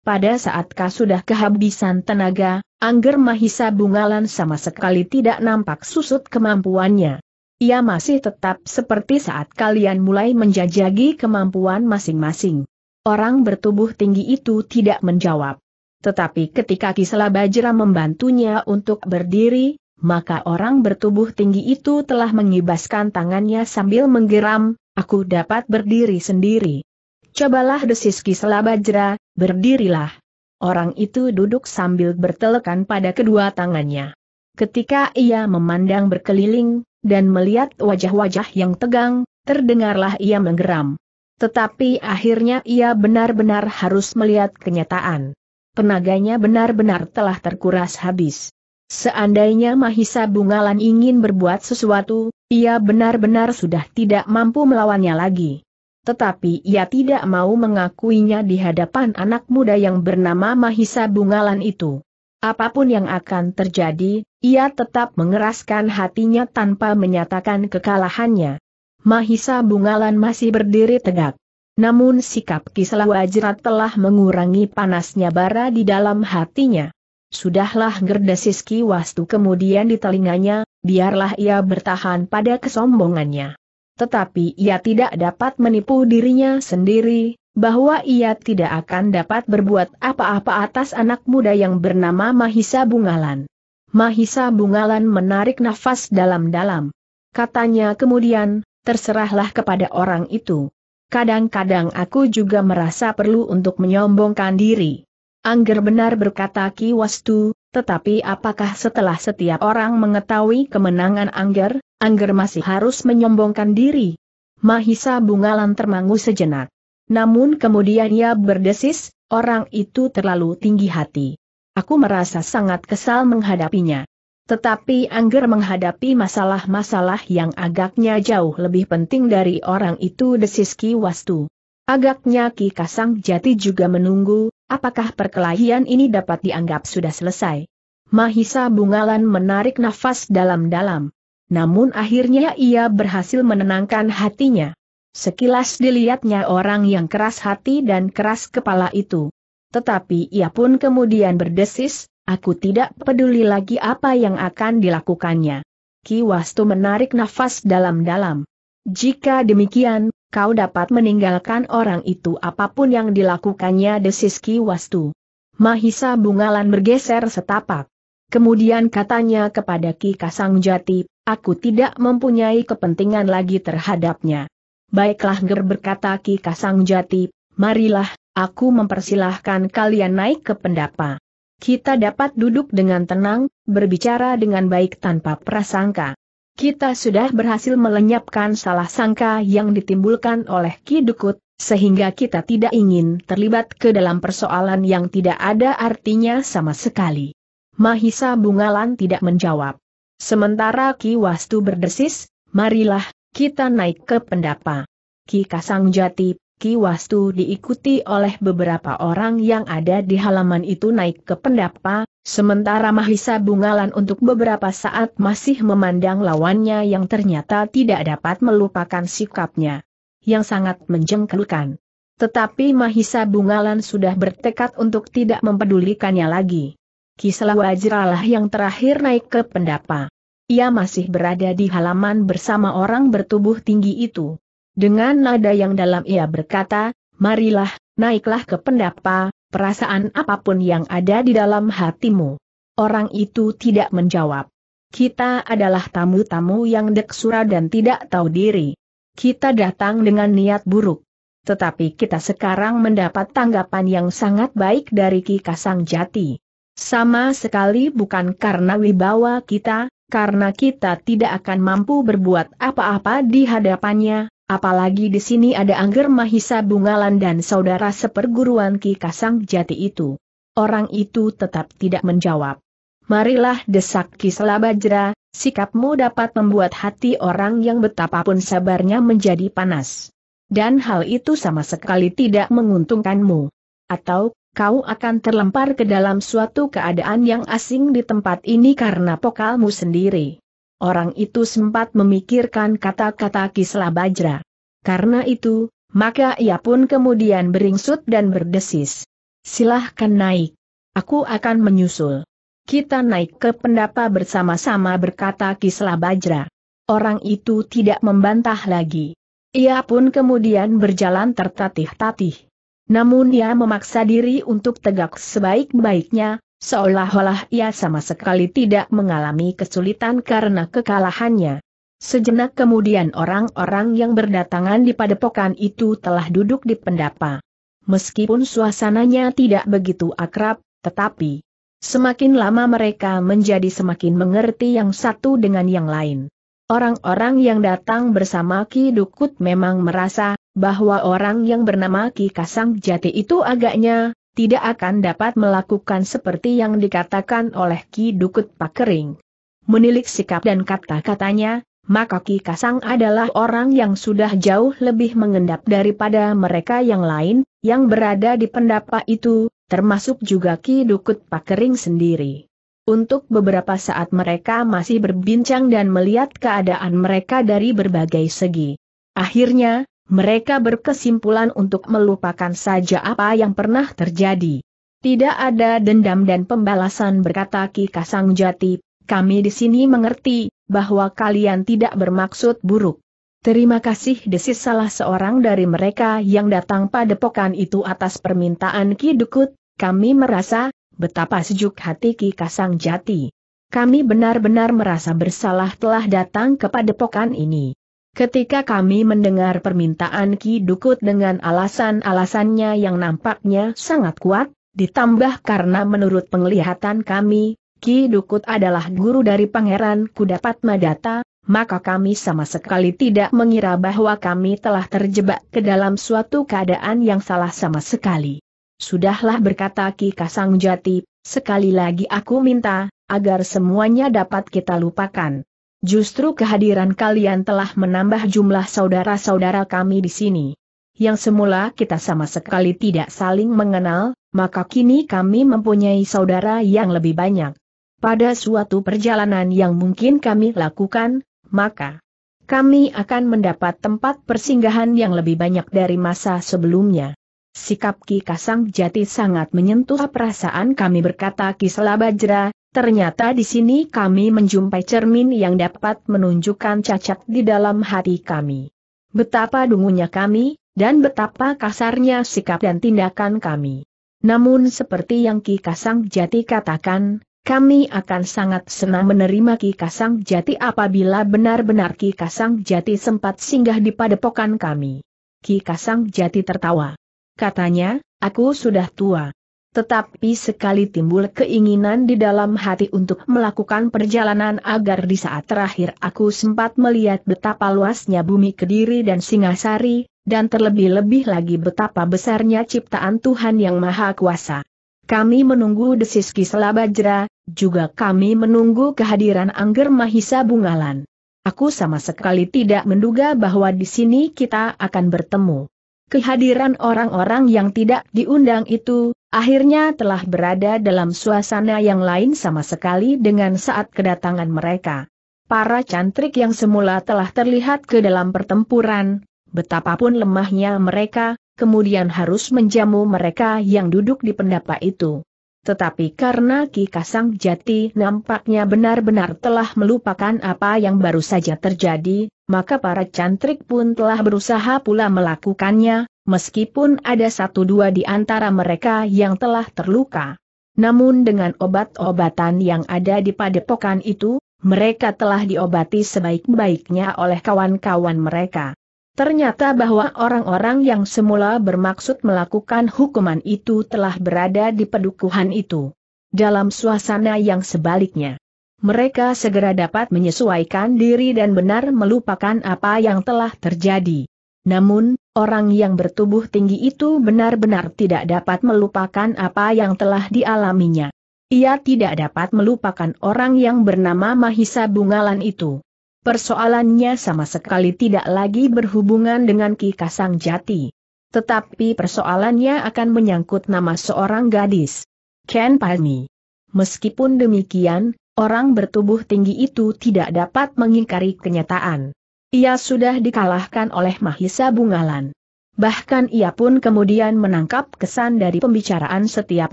Pada saat kau sudah kehabisan tenaga, Angger Mahisa Bungalan sama sekali tidak nampak susut kemampuannya. Ia masih tetap seperti saat kalian mulai menjajagi kemampuan masing-masing. Orang bertubuh tinggi itu tidak menjawab. Tetapi ketika Kisela Bajra membantunya untuk berdiri, maka orang bertubuh tinggi itu telah mengibaskan tangannya sambil menggeram, aku dapat berdiri sendiri. Cobalah desis Kisela Bajra, berdirilah. Orang itu duduk sambil bertelekan pada kedua tangannya. Ketika ia memandang berkeliling, dan melihat wajah-wajah yang tegang, terdengarlah ia menggeram. Tetapi akhirnya ia benar-benar harus melihat kenyataan. Tenaganya benar-benar telah terkuras habis. Seandainya Mahisa Bungalan ingin berbuat sesuatu, ia benar-benar sudah tidak mampu melawannya lagi. Tetapi ia tidak mau mengakuinya di hadapan anak muda yang bernama Mahisa Bungalan itu. Apapun yang akan terjadi, ia tetap mengeraskan hatinya tanpa menyatakan kekalahannya. Mahisa Bungalan masih berdiri tegak. Namun sikap Kislawajrat telah mengurangi panasnya bara di dalam hatinya. Sudahlah gerdesis Wastu kemudian di telinganya, biarlah ia bertahan pada kesombongannya. Tetapi ia tidak dapat menipu dirinya sendiri, bahwa ia tidak akan dapat berbuat apa-apa atas anak muda yang bernama Mahisa Bungalan. Mahisa Bungalan menarik nafas dalam-dalam. Katanya kemudian, terserahlah kepada orang itu. Kadang-kadang aku juga merasa perlu untuk menyombongkan diri. Angger benar berkata Ki Wastu, tetapi apakah setelah setiap orang mengetahui kemenangan Angger, Angger masih harus menyombongkan diri? Mahisa Bungalan termangu sejenak. Namun kemudian ia berdesis, orang itu terlalu tinggi hati. Aku merasa sangat kesal menghadapinya. Tetapi Angger menghadapi masalah-masalah yang agaknya jauh lebih penting dari orang itu desis Ki Wastu. Agaknya Ki Kasang Jati juga menunggu, apakah perkelahian ini dapat dianggap sudah selesai? Mahisa Bungalan menarik nafas dalam-dalam. Namun akhirnya ia berhasil menenangkan hatinya. Sekilas dilihatnya orang yang keras hati dan keras kepala itu. Tetapi ia pun kemudian berdesis, aku tidak peduli lagi apa yang akan dilakukannya. Ki Wastu menarik nafas dalam-dalam. Jika demikian, kau dapat meninggalkan orang itu apapun yang dilakukannya Desiski Wastu. Mahisa Bungalan bergeser setapak. Kemudian katanya kepada Ki Kasang Jati, aku tidak mempunyai kepentingan lagi terhadapnya. Baiklah Ger berkata Ki Kasang Jati, marilah, aku mempersilahkan kalian naik ke pendapa. Kita dapat duduk dengan tenang, berbicara dengan baik tanpa prasangka kita sudah berhasil melenyapkan salah sangka yang ditimbulkan oleh Ki Dukut, sehingga kita tidak ingin terlibat ke dalam persoalan yang tidak ada artinya sama sekali. Mahisa Bungalan tidak menjawab. Sementara Ki Wastu berdesis, marilah, kita naik ke pendapa. Ki Kasangjati. Ki Wastu diikuti oleh beberapa orang yang ada di halaman itu naik ke pendapa, sementara Mahisa Bungalan untuk beberapa saat masih memandang lawannya yang ternyata tidak dapat melupakan sikapnya. Yang sangat menjengkelkan. Tetapi Mahisa Bungalan sudah bertekad untuk tidak mempedulikannya lagi. Kisah Wajralah yang terakhir naik ke pendapa. Ia masih berada di halaman bersama orang bertubuh tinggi itu. Dengan nada yang dalam ia berkata, marilah, naiklah ke pendapa, perasaan apapun yang ada di dalam hatimu. Orang itu tidak menjawab. Kita adalah tamu-tamu yang deksura dan tidak tahu diri. Kita datang dengan niat buruk. Tetapi kita sekarang mendapat tanggapan yang sangat baik dari Ki Kasang Jati. Sama sekali bukan karena wibawa kita, karena kita tidak akan mampu berbuat apa-apa di hadapannya, Apalagi di sini ada Angger Mahisa Bungalan dan saudara seperguruan Ki Kasang Jati itu. Orang itu tetap tidak menjawab. Marilah desak Ki Selabajra, sikapmu dapat membuat hati orang yang betapapun sabarnya menjadi panas. Dan hal itu sama sekali tidak menguntungkanmu. Atau, kau akan terlempar ke dalam suatu keadaan yang asing di tempat ini karena pokalmu sendiri. Orang itu sempat memikirkan kata-kata Kisla Bajra. Karena itu, maka ia pun kemudian beringsut dan berdesis. Silahkan naik. Aku akan menyusul. Kita naik ke pendapa bersama-sama berkata Kisla Bajra. Orang itu tidak membantah lagi. Ia pun kemudian berjalan tertatih-tatih. Namun ia memaksa diri untuk tegak sebaik-baiknya, seolah-olah ia sama sekali tidak mengalami kesulitan karena kekalahannya. Sejenak kemudian orang-orang yang berdatangan di padepokan itu telah duduk di pendapa. Meskipun suasananya tidak begitu akrab, tetapi semakin lama mereka menjadi semakin mengerti yang satu dengan yang lain. Orang-orang yang datang bersama Ki Dukut memang merasa bahwa orang yang bernama Ki Kasang Jati itu agaknya tidak akan dapat melakukan seperti yang dikatakan oleh Ki Dukut Pakering. Menilik sikap dan kata-katanya, maka Ki Kasang adalah orang yang sudah jauh lebih mengendap daripada mereka yang lain, yang berada di pendapa itu, termasuk juga Ki Dukut Pakering sendiri. Untuk beberapa saat mereka masih berbincang dan melihat keadaan mereka dari berbagai segi. Akhirnya, mereka berkesimpulan untuk melupakan saja apa yang pernah terjadi. Tidak ada dendam dan pembalasan berkata Ki Kasang Jati, kami di sini mengerti, bahwa kalian tidak bermaksud buruk. Terima kasih desis salah seorang dari mereka yang datang pada padepokan itu atas permintaan Ki Dukut, kami merasa, betapa sejuk hati Ki Kasang Jati. Kami benar-benar merasa bersalah telah datang kepada padepokan ini. Ketika kami mendengar permintaan Ki Dukut dengan alasan-alasannya yang nampaknya sangat kuat, ditambah karena menurut penglihatan kami, Ki Dukut adalah guru dari Pangeran Kudapat Madata, maka kami sama sekali tidak mengira bahwa kami telah terjebak ke dalam suatu keadaan yang salah sama sekali. Sudahlah berkata Ki Kasang Jati, sekali lagi aku minta, agar semuanya dapat kita lupakan. Justru kehadiran kalian telah menambah jumlah saudara-saudara kami di sini. Yang semula kita sama sekali tidak saling mengenal, maka kini kami mempunyai saudara yang lebih banyak. Pada suatu perjalanan yang mungkin kami lakukan, maka kami akan mendapat tempat persinggahan yang lebih banyak dari masa sebelumnya. Sikap Ki Kasang Jati sangat menyentuh perasaan kami berkata Ki Selabajra, Ternyata di sini kami menjumpai cermin yang dapat menunjukkan cacat di dalam hati kami. Betapa dungunya kami, dan betapa kasarnya sikap dan tindakan kami. Namun seperti yang Ki Kasang Jati katakan, kami akan sangat senang menerima Ki Kasang Jati apabila benar-benar Ki Kasang Jati sempat singgah di padepokan kami. Ki Kasang Jati tertawa. Katanya, aku sudah tua. Tetapi sekali timbul keinginan di dalam hati untuk melakukan perjalanan agar di saat terakhir aku sempat melihat betapa luasnya bumi Kediri dan Singasari, dan terlebih-lebih lagi betapa besarnya ciptaan Tuhan Yang Maha Kuasa. Kami menunggu desis Kisela Bajra, juga kami menunggu kehadiran Angger Mahisa Bungalan. Aku sama sekali tidak menduga bahwa di sini kita akan bertemu. Kehadiran orang-orang yang tidak diundang itu, akhirnya telah berada dalam suasana yang lain sama sekali dengan saat kedatangan mereka. Para cantrik yang semula telah terlihat ke dalam pertempuran, betapapun lemahnya mereka, kemudian harus menjamu mereka yang duduk di pendapa itu. Tetapi karena Ki Kasang Jati nampaknya benar-benar telah melupakan apa yang baru saja terjadi, maka para cantrik pun telah berusaha pula melakukannya, meskipun ada satu dua di antara mereka yang telah terluka. Namun dengan obat-obatan yang ada di padepokan itu, mereka telah diobati sebaik-baiknya oleh kawan-kawan mereka. Ternyata bahwa orang-orang yang semula bermaksud melakukan hukuman itu telah berada di pedukuhan itu. Dalam suasana yang sebaliknya, mereka segera dapat menyesuaikan diri dan benar melupakan apa yang telah terjadi. Namun, Orang yang bertubuh tinggi itu benar-benar tidak dapat melupakan apa yang telah dialaminya. Ia tidak dapat melupakan orang yang bernama Mahisa Bungalan itu. Persoalannya sama sekali tidak lagi berhubungan dengan Ki Kasang Jati. Tetapi persoalannya akan menyangkut nama seorang gadis. Ken Palmi. Meskipun demikian, orang bertubuh tinggi itu tidak dapat mengingkari kenyataan. Ia sudah dikalahkan oleh Mahisa Bungalan. Bahkan ia pun kemudian menangkap kesan dari pembicaraan setiap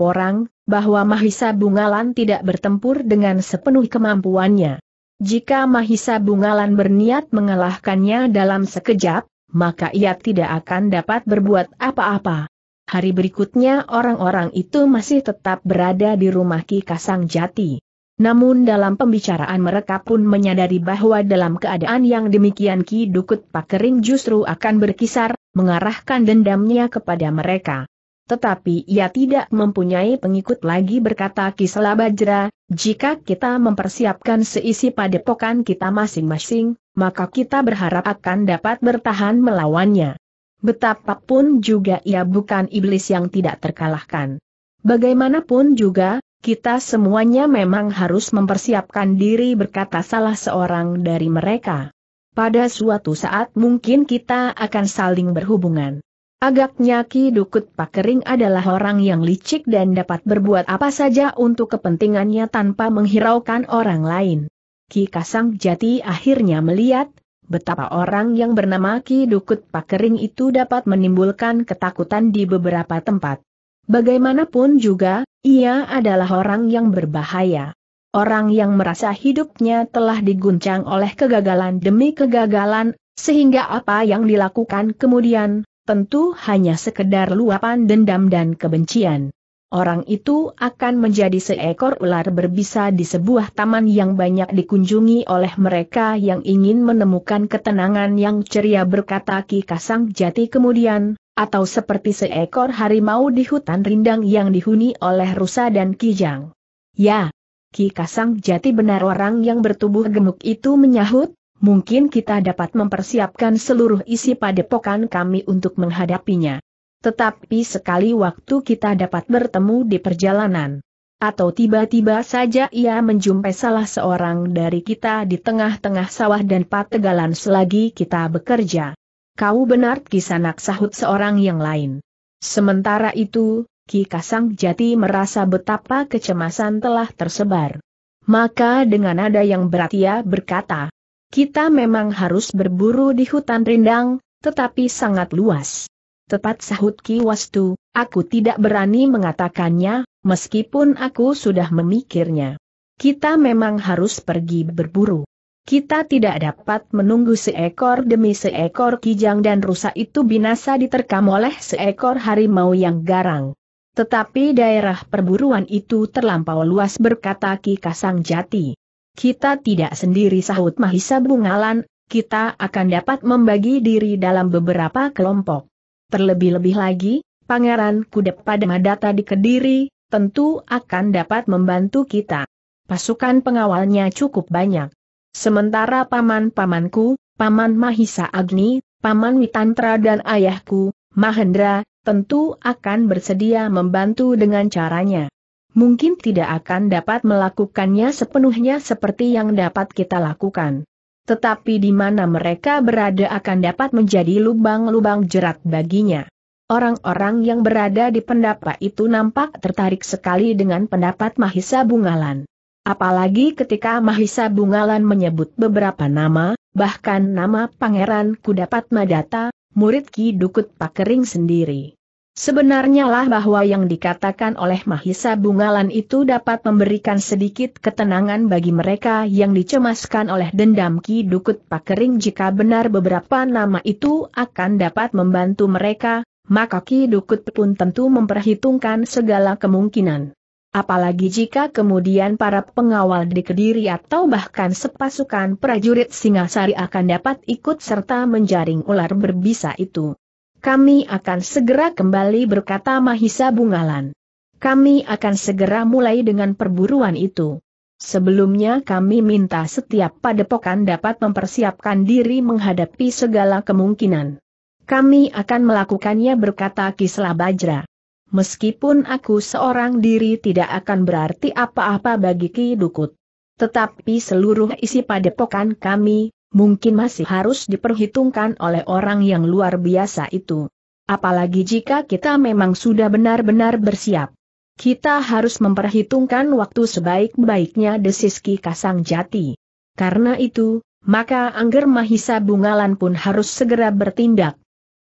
orang, bahwa Mahisa Bungalan tidak bertempur dengan sepenuh kemampuannya. Jika Mahisa Bungalan berniat mengalahkannya dalam sekejap, maka ia tidak akan dapat berbuat apa-apa. Hari berikutnya orang-orang itu masih tetap berada di rumah Ki Kasang Jati. Namun dalam pembicaraan mereka pun menyadari bahwa dalam keadaan yang demikian Ki Dukut Pakering justru akan berkisar, mengarahkan dendamnya kepada mereka. Tetapi ia tidak mempunyai pengikut lagi berkata Ki Bajra, jika kita mempersiapkan seisi padepokan kita masing-masing, maka kita berharap akan dapat bertahan melawannya. Betapapun juga ia bukan iblis yang tidak terkalahkan. Bagaimanapun juga, kita semuanya memang harus mempersiapkan diri berkata salah seorang dari mereka. Pada suatu saat mungkin kita akan saling berhubungan. Agaknya Ki Dukut Pakering adalah orang yang licik dan dapat berbuat apa saja untuk kepentingannya tanpa menghiraukan orang lain. Ki Kasang Jati akhirnya melihat, betapa orang yang bernama Ki Dukut Pakering itu dapat menimbulkan ketakutan di beberapa tempat. Bagaimanapun juga, ia adalah orang yang berbahaya. Orang yang merasa hidupnya telah diguncang oleh kegagalan demi kegagalan, sehingga apa yang dilakukan kemudian, tentu hanya sekedar luapan dendam dan kebencian. Orang itu akan menjadi seekor ular berbisa di sebuah taman yang banyak dikunjungi oleh mereka yang ingin menemukan ketenangan yang ceria berkata Ki Kasang Jati kemudian, atau seperti seekor harimau di hutan rindang yang dihuni oleh rusa dan kijang. Ya, Ki Kasang Jati benar orang yang bertubuh gemuk itu menyahut, mungkin kita dapat mempersiapkan seluruh isi padepokan kami untuk menghadapinya. Tetapi sekali waktu kita dapat bertemu di perjalanan. Atau tiba-tiba saja ia menjumpai salah seorang dari kita di tengah-tengah sawah dan pategalan selagi kita bekerja. Kau benar kisanak sahut seorang yang lain. Sementara itu, Ki Kasang Jati merasa betapa kecemasan telah tersebar. Maka dengan nada yang berat ia berkata, kita memang harus berburu di hutan rindang, tetapi sangat luas. Tepat sahut Ki Wastu, aku tidak berani mengatakannya, meskipun aku sudah memikirnya. Kita memang harus pergi berburu. Kita tidak dapat menunggu seekor demi seekor kijang dan rusa itu binasa diterkam oleh seekor harimau yang garang. Tetapi daerah perburuan itu terlampau luas berkata Ki Kasang Jati. Kita tidak sendiri sahut Mahisa Bungalan, kita akan dapat membagi diri dalam beberapa kelompok. Terlebih-lebih lagi, Pangeran Kudep pada Padamadata di Kediri, tentu akan dapat membantu kita. Pasukan pengawalnya cukup banyak. Sementara paman-pamanku, Paman Mahisa Agni, Paman Witantra dan ayahku, Mahendra, tentu akan bersedia membantu dengan caranya. Mungkin tidak akan dapat melakukannya sepenuhnya seperti yang dapat kita lakukan. Tetapi di mana mereka berada akan dapat menjadi lubang-lubang jerat baginya. Orang-orang yang berada di pendapat itu nampak tertarik sekali dengan pendapat Mahisa Bungalan. Apalagi ketika Mahisa Bungalan menyebut beberapa nama, bahkan nama Pangeran Kudapat Madata, murid Ki Dukut Pakering sendiri. Sebenarnya lah bahwa yang dikatakan oleh Mahisa Bungalan itu dapat memberikan sedikit ketenangan bagi mereka yang dicemaskan oleh dendam Ki Dukut Pakering jika benar beberapa nama itu akan dapat membantu mereka, maka Ki Dukut pun tentu memperhitungkan segala kemungkinan. Apalagi jika kemudian para pengawal di Kediri atau bahkan sepasukan prajurit Singasari akan dapat ikut serta menjaring ular berbisa itu. Kami akan segera kembali berkata Mahisa Bungalan. Kami akan segera mulai dengan perburuan itu. Sebelumnya kami minta setiap padepokan dapat mempersiapkan diri menghadapi segala kemungkinan. Kami akan melakukannya berkata Kisla Bajra. Meskipun aku seorang diri tidak akan berarti apa-apa bagi Ki Dukut. Tetapi seluruh isi padepokan kami, mungkin masih harus diperhitungkan oleh orang yang luar biasa itu. Apalagi jika kita memang sudah benar-benar bersiap. Kita harus memperhitungkan waktu sebaik-baiknya desis Ki Kasang Jati. Karena itu, maka Angger Mahisa Bungalan pun harus segera bertindak.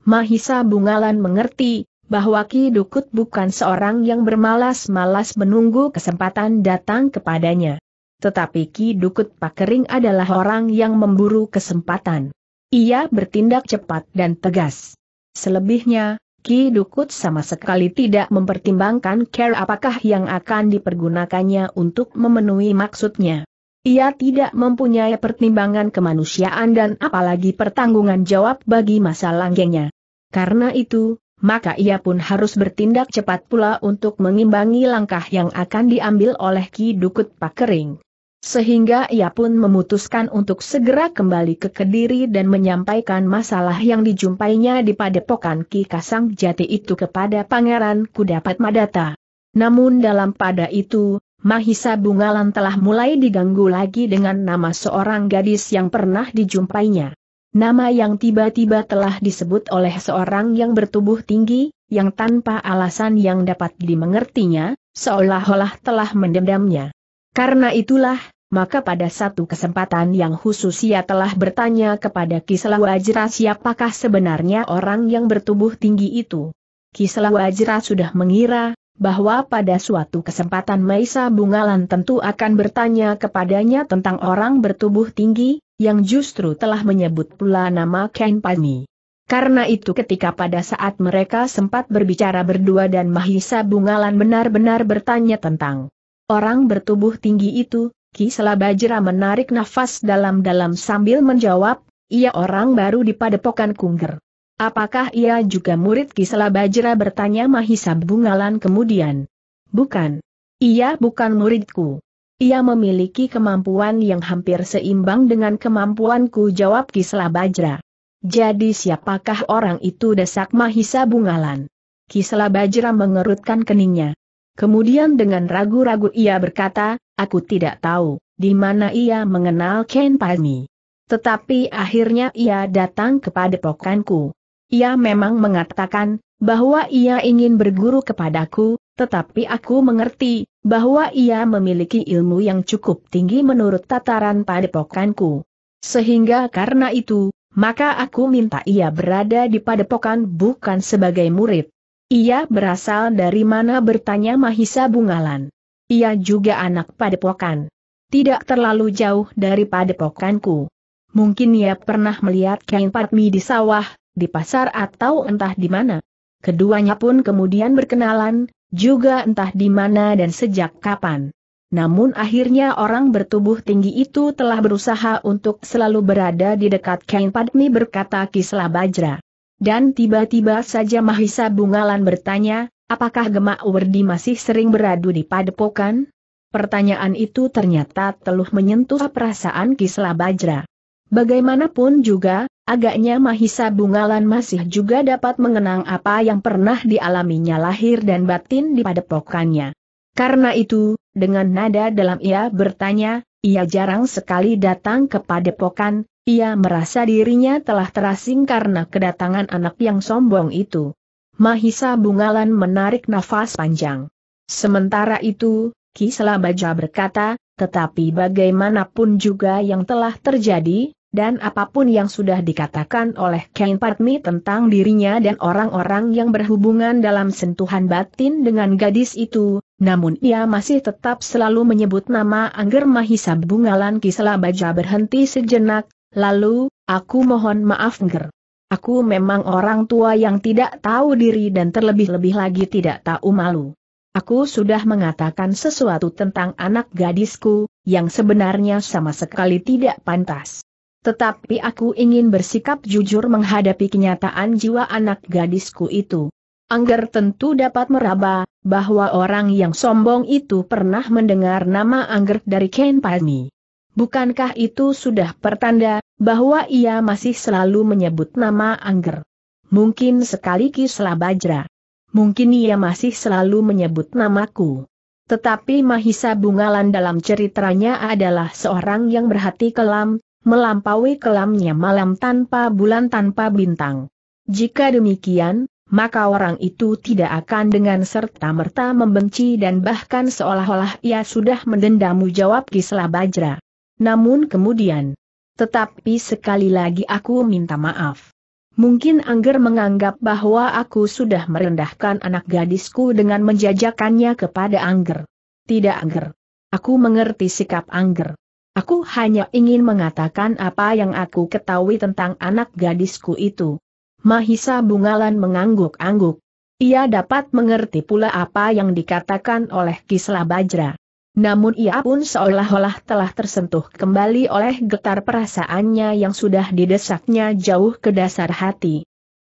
Mahisa Bungalan mengerti, bahwa Ki Dukut bukan seorang yang bermalas-malas menunggu kesempatan datang kepadanya. Tetapi Ki Dukut Pakering adalah orang yang memburu kesempatan. Ia bertindak cepat dan tegas. Selebihnya, Ki Dukut sama sekali tidak mempertimbangkan care apakah yang akan dipergunakannya untuk memenuhi maksudnya. Ia tidak mempunyai pertimbangan kemanusiaan dan apalagi pertanggungan jawab bagi masa langgengnya. Karena itu, maka ia pun harus bertindak cepat pula untuk mengimbangi langkah yang akan diambil oleh Ki Dukut Pakering. Sehingga ia pun memutuskan untuk segera kembali ke Kediri dan menyampaikan masalah yang dijumpainya di padepokan Ki Kasang Jati itu kepada Pangeran Kudapat Madata. Namun dalam pada itu, Mahisa Bungalan telah mulai diganggu lagi dengan nama seorang gadis yang pernah dijumpainya. Nama yang tiba-tiba telah disebut oleh seorang yang bertubuh tinggi, yang tanpa alasan yang dapat dimengertinya, seolah-olah telah mendendamnya. Karena itulah, maka pada satu kesempatan yang khusus ia telah bertanya kepada Kislawajra siapakah sebenarnya orang yang bertubuh tinggi itu. Kislawajra sudah mengira, bahwa pada suatu kesempatan Maisa Bungalan tentu akan bertanya kepadanya tentang orang bertubuh tinggi, yang justru telah menyebut pula nama Ken Pani. Karena itu ketika pada saat mereka sempat berbicara berdua dan Mahisa Bungalan benar-benar bertanya tentang orang bertubuh tinggi itu, Ki Selabajra menarik nafas dalam-dalam sambil menjawab, ia orang baru di padepokan Kungger. Apakah ia juga murid Kisela Bajra bertanya Mahisa Bungalan kemudian? Bukan. Ia bukan muridku. Ia memiliki kemampuan yang hampir seimbang dengan kemampuanku jawab Kisela Bajra. Jadi siapakah orang itu desak Mahisa Bungalan? Kisela Bajra mengerutkan keningnya. Kemudian dengan ragu-ragu ia berkata, aku tidak tahu, di mana ia mengenal Ken Pani. Tetapi akhirnya ia datang kepada pokanku. Ia memang mengatakan, bahwa ia ingin berguru kepadaku, tetapi aku mengerti, bahwa ia memiliki ilmu yang cukup tinggi menurut tataran padepokanku. Sehingga karena itu, maka aku minta ia berada di padepokan bukan sebagai murid. Ia berasal dari mana bertanya Mahisa Bungalan. Ia juga anak padepokan. Tidak terlalu jauh dari padepokanku. Mungkin ia pernah melihat kain patmi di sawah, di pasar atau entah di mana. Keduanya pun kemudian berkenalan, juga entah di mana dan sejak kapan. Namun akhirnya orang bertubuh tinggi itu telah berusaha untuk selalu berada di dekat Kain Padmi berkata Kisla Bajra. Dan tiba-tiba saja Mahisa Bungalan bertanya, apakah Gemak Werdi masih sering beradu di padepokan? Pertanyaan itu ternyata telah menyentuh perasaan Kisla Bajra. Bagaimanapun juga, Agaknya Mahisa Bungalan masih juga dapat mengenang apa yang pernah dialaminya lahir dan batin di padepokannya. Karena itu, dengan nada dalam ia bertanya, ia jarang sekali datang ke padepokan, ia merasa dirinya telah terasing karena kedatangan anak yang sombong itu. Mahisa Bungalan menarik nafas panjang. Sementara itu, Kisela Baja berkata, tetapi bagaimanapun juga yang telah terjadi, dan apapun yang sudah dikatakan oleh Ken Patmi tentang dirinya dan orang-orang yang berhubungan dalam sentuhan batin dengan gadis itu, namun ia masih tetap selalu menyebut nama Angger Mahisa Bungalan Kisela Baja berhenti sejenak, lalu, aku mohon maaf Angger. Aku memang orang tua yang tidak tahu diri dan terlebih-lebih lagi tidak tahu malu. Aku sudah mengatakan sesuatu tentang anak gadisku, yang sebenarnya sama sekali tidak pantas. Tetapi aku ingin bersikap jujur menghadapi kenyataan jiwa anak gadisku itu. Angger tentu dapat meraba, bahwa orang yang sombong itu pernah mendengar nama Angger dari Ken Palmi. Bukankah itu sudah pertanda, bahwa ia masih selalu menyebut nama Angger? Mungkin sekali Ki Bajra. Mungkin ia masih selalu menyebut namaku. Tetapi Mahisa Bungalan dalam ceritanya adalah seorang yang berhati kelam, melampaui kelamnya malam tanpa bulan tanpa bintang. Jika demikian, maka orang itu tidak akan dengan serta-merta membenci dan bahkan seolah-olah ia sudah mendendamu jawab Kislah Bajra. Namun kemudian, tetapi sekali lagi aku minta maaf. Mungkin Angger menganggap bahwa aku sudah merendahkan anak gadisku dengan menjajakannya kepada Angger. Tidak Angger. Aku mengerti sikap Angger. Aku hanya ingin mengatakan apa yang aku ketahui tentang anak gadisku itu. Mahisa Bungalan mengangguk-angguk. Ia dapat mengerti pula apa yang dikatakan oleh Kisla Bajra. Namun ia pun seolah-olah telah tersentuh kembali oleh getar perasaannya yang sudah didesaknya jauh ke dasar hati.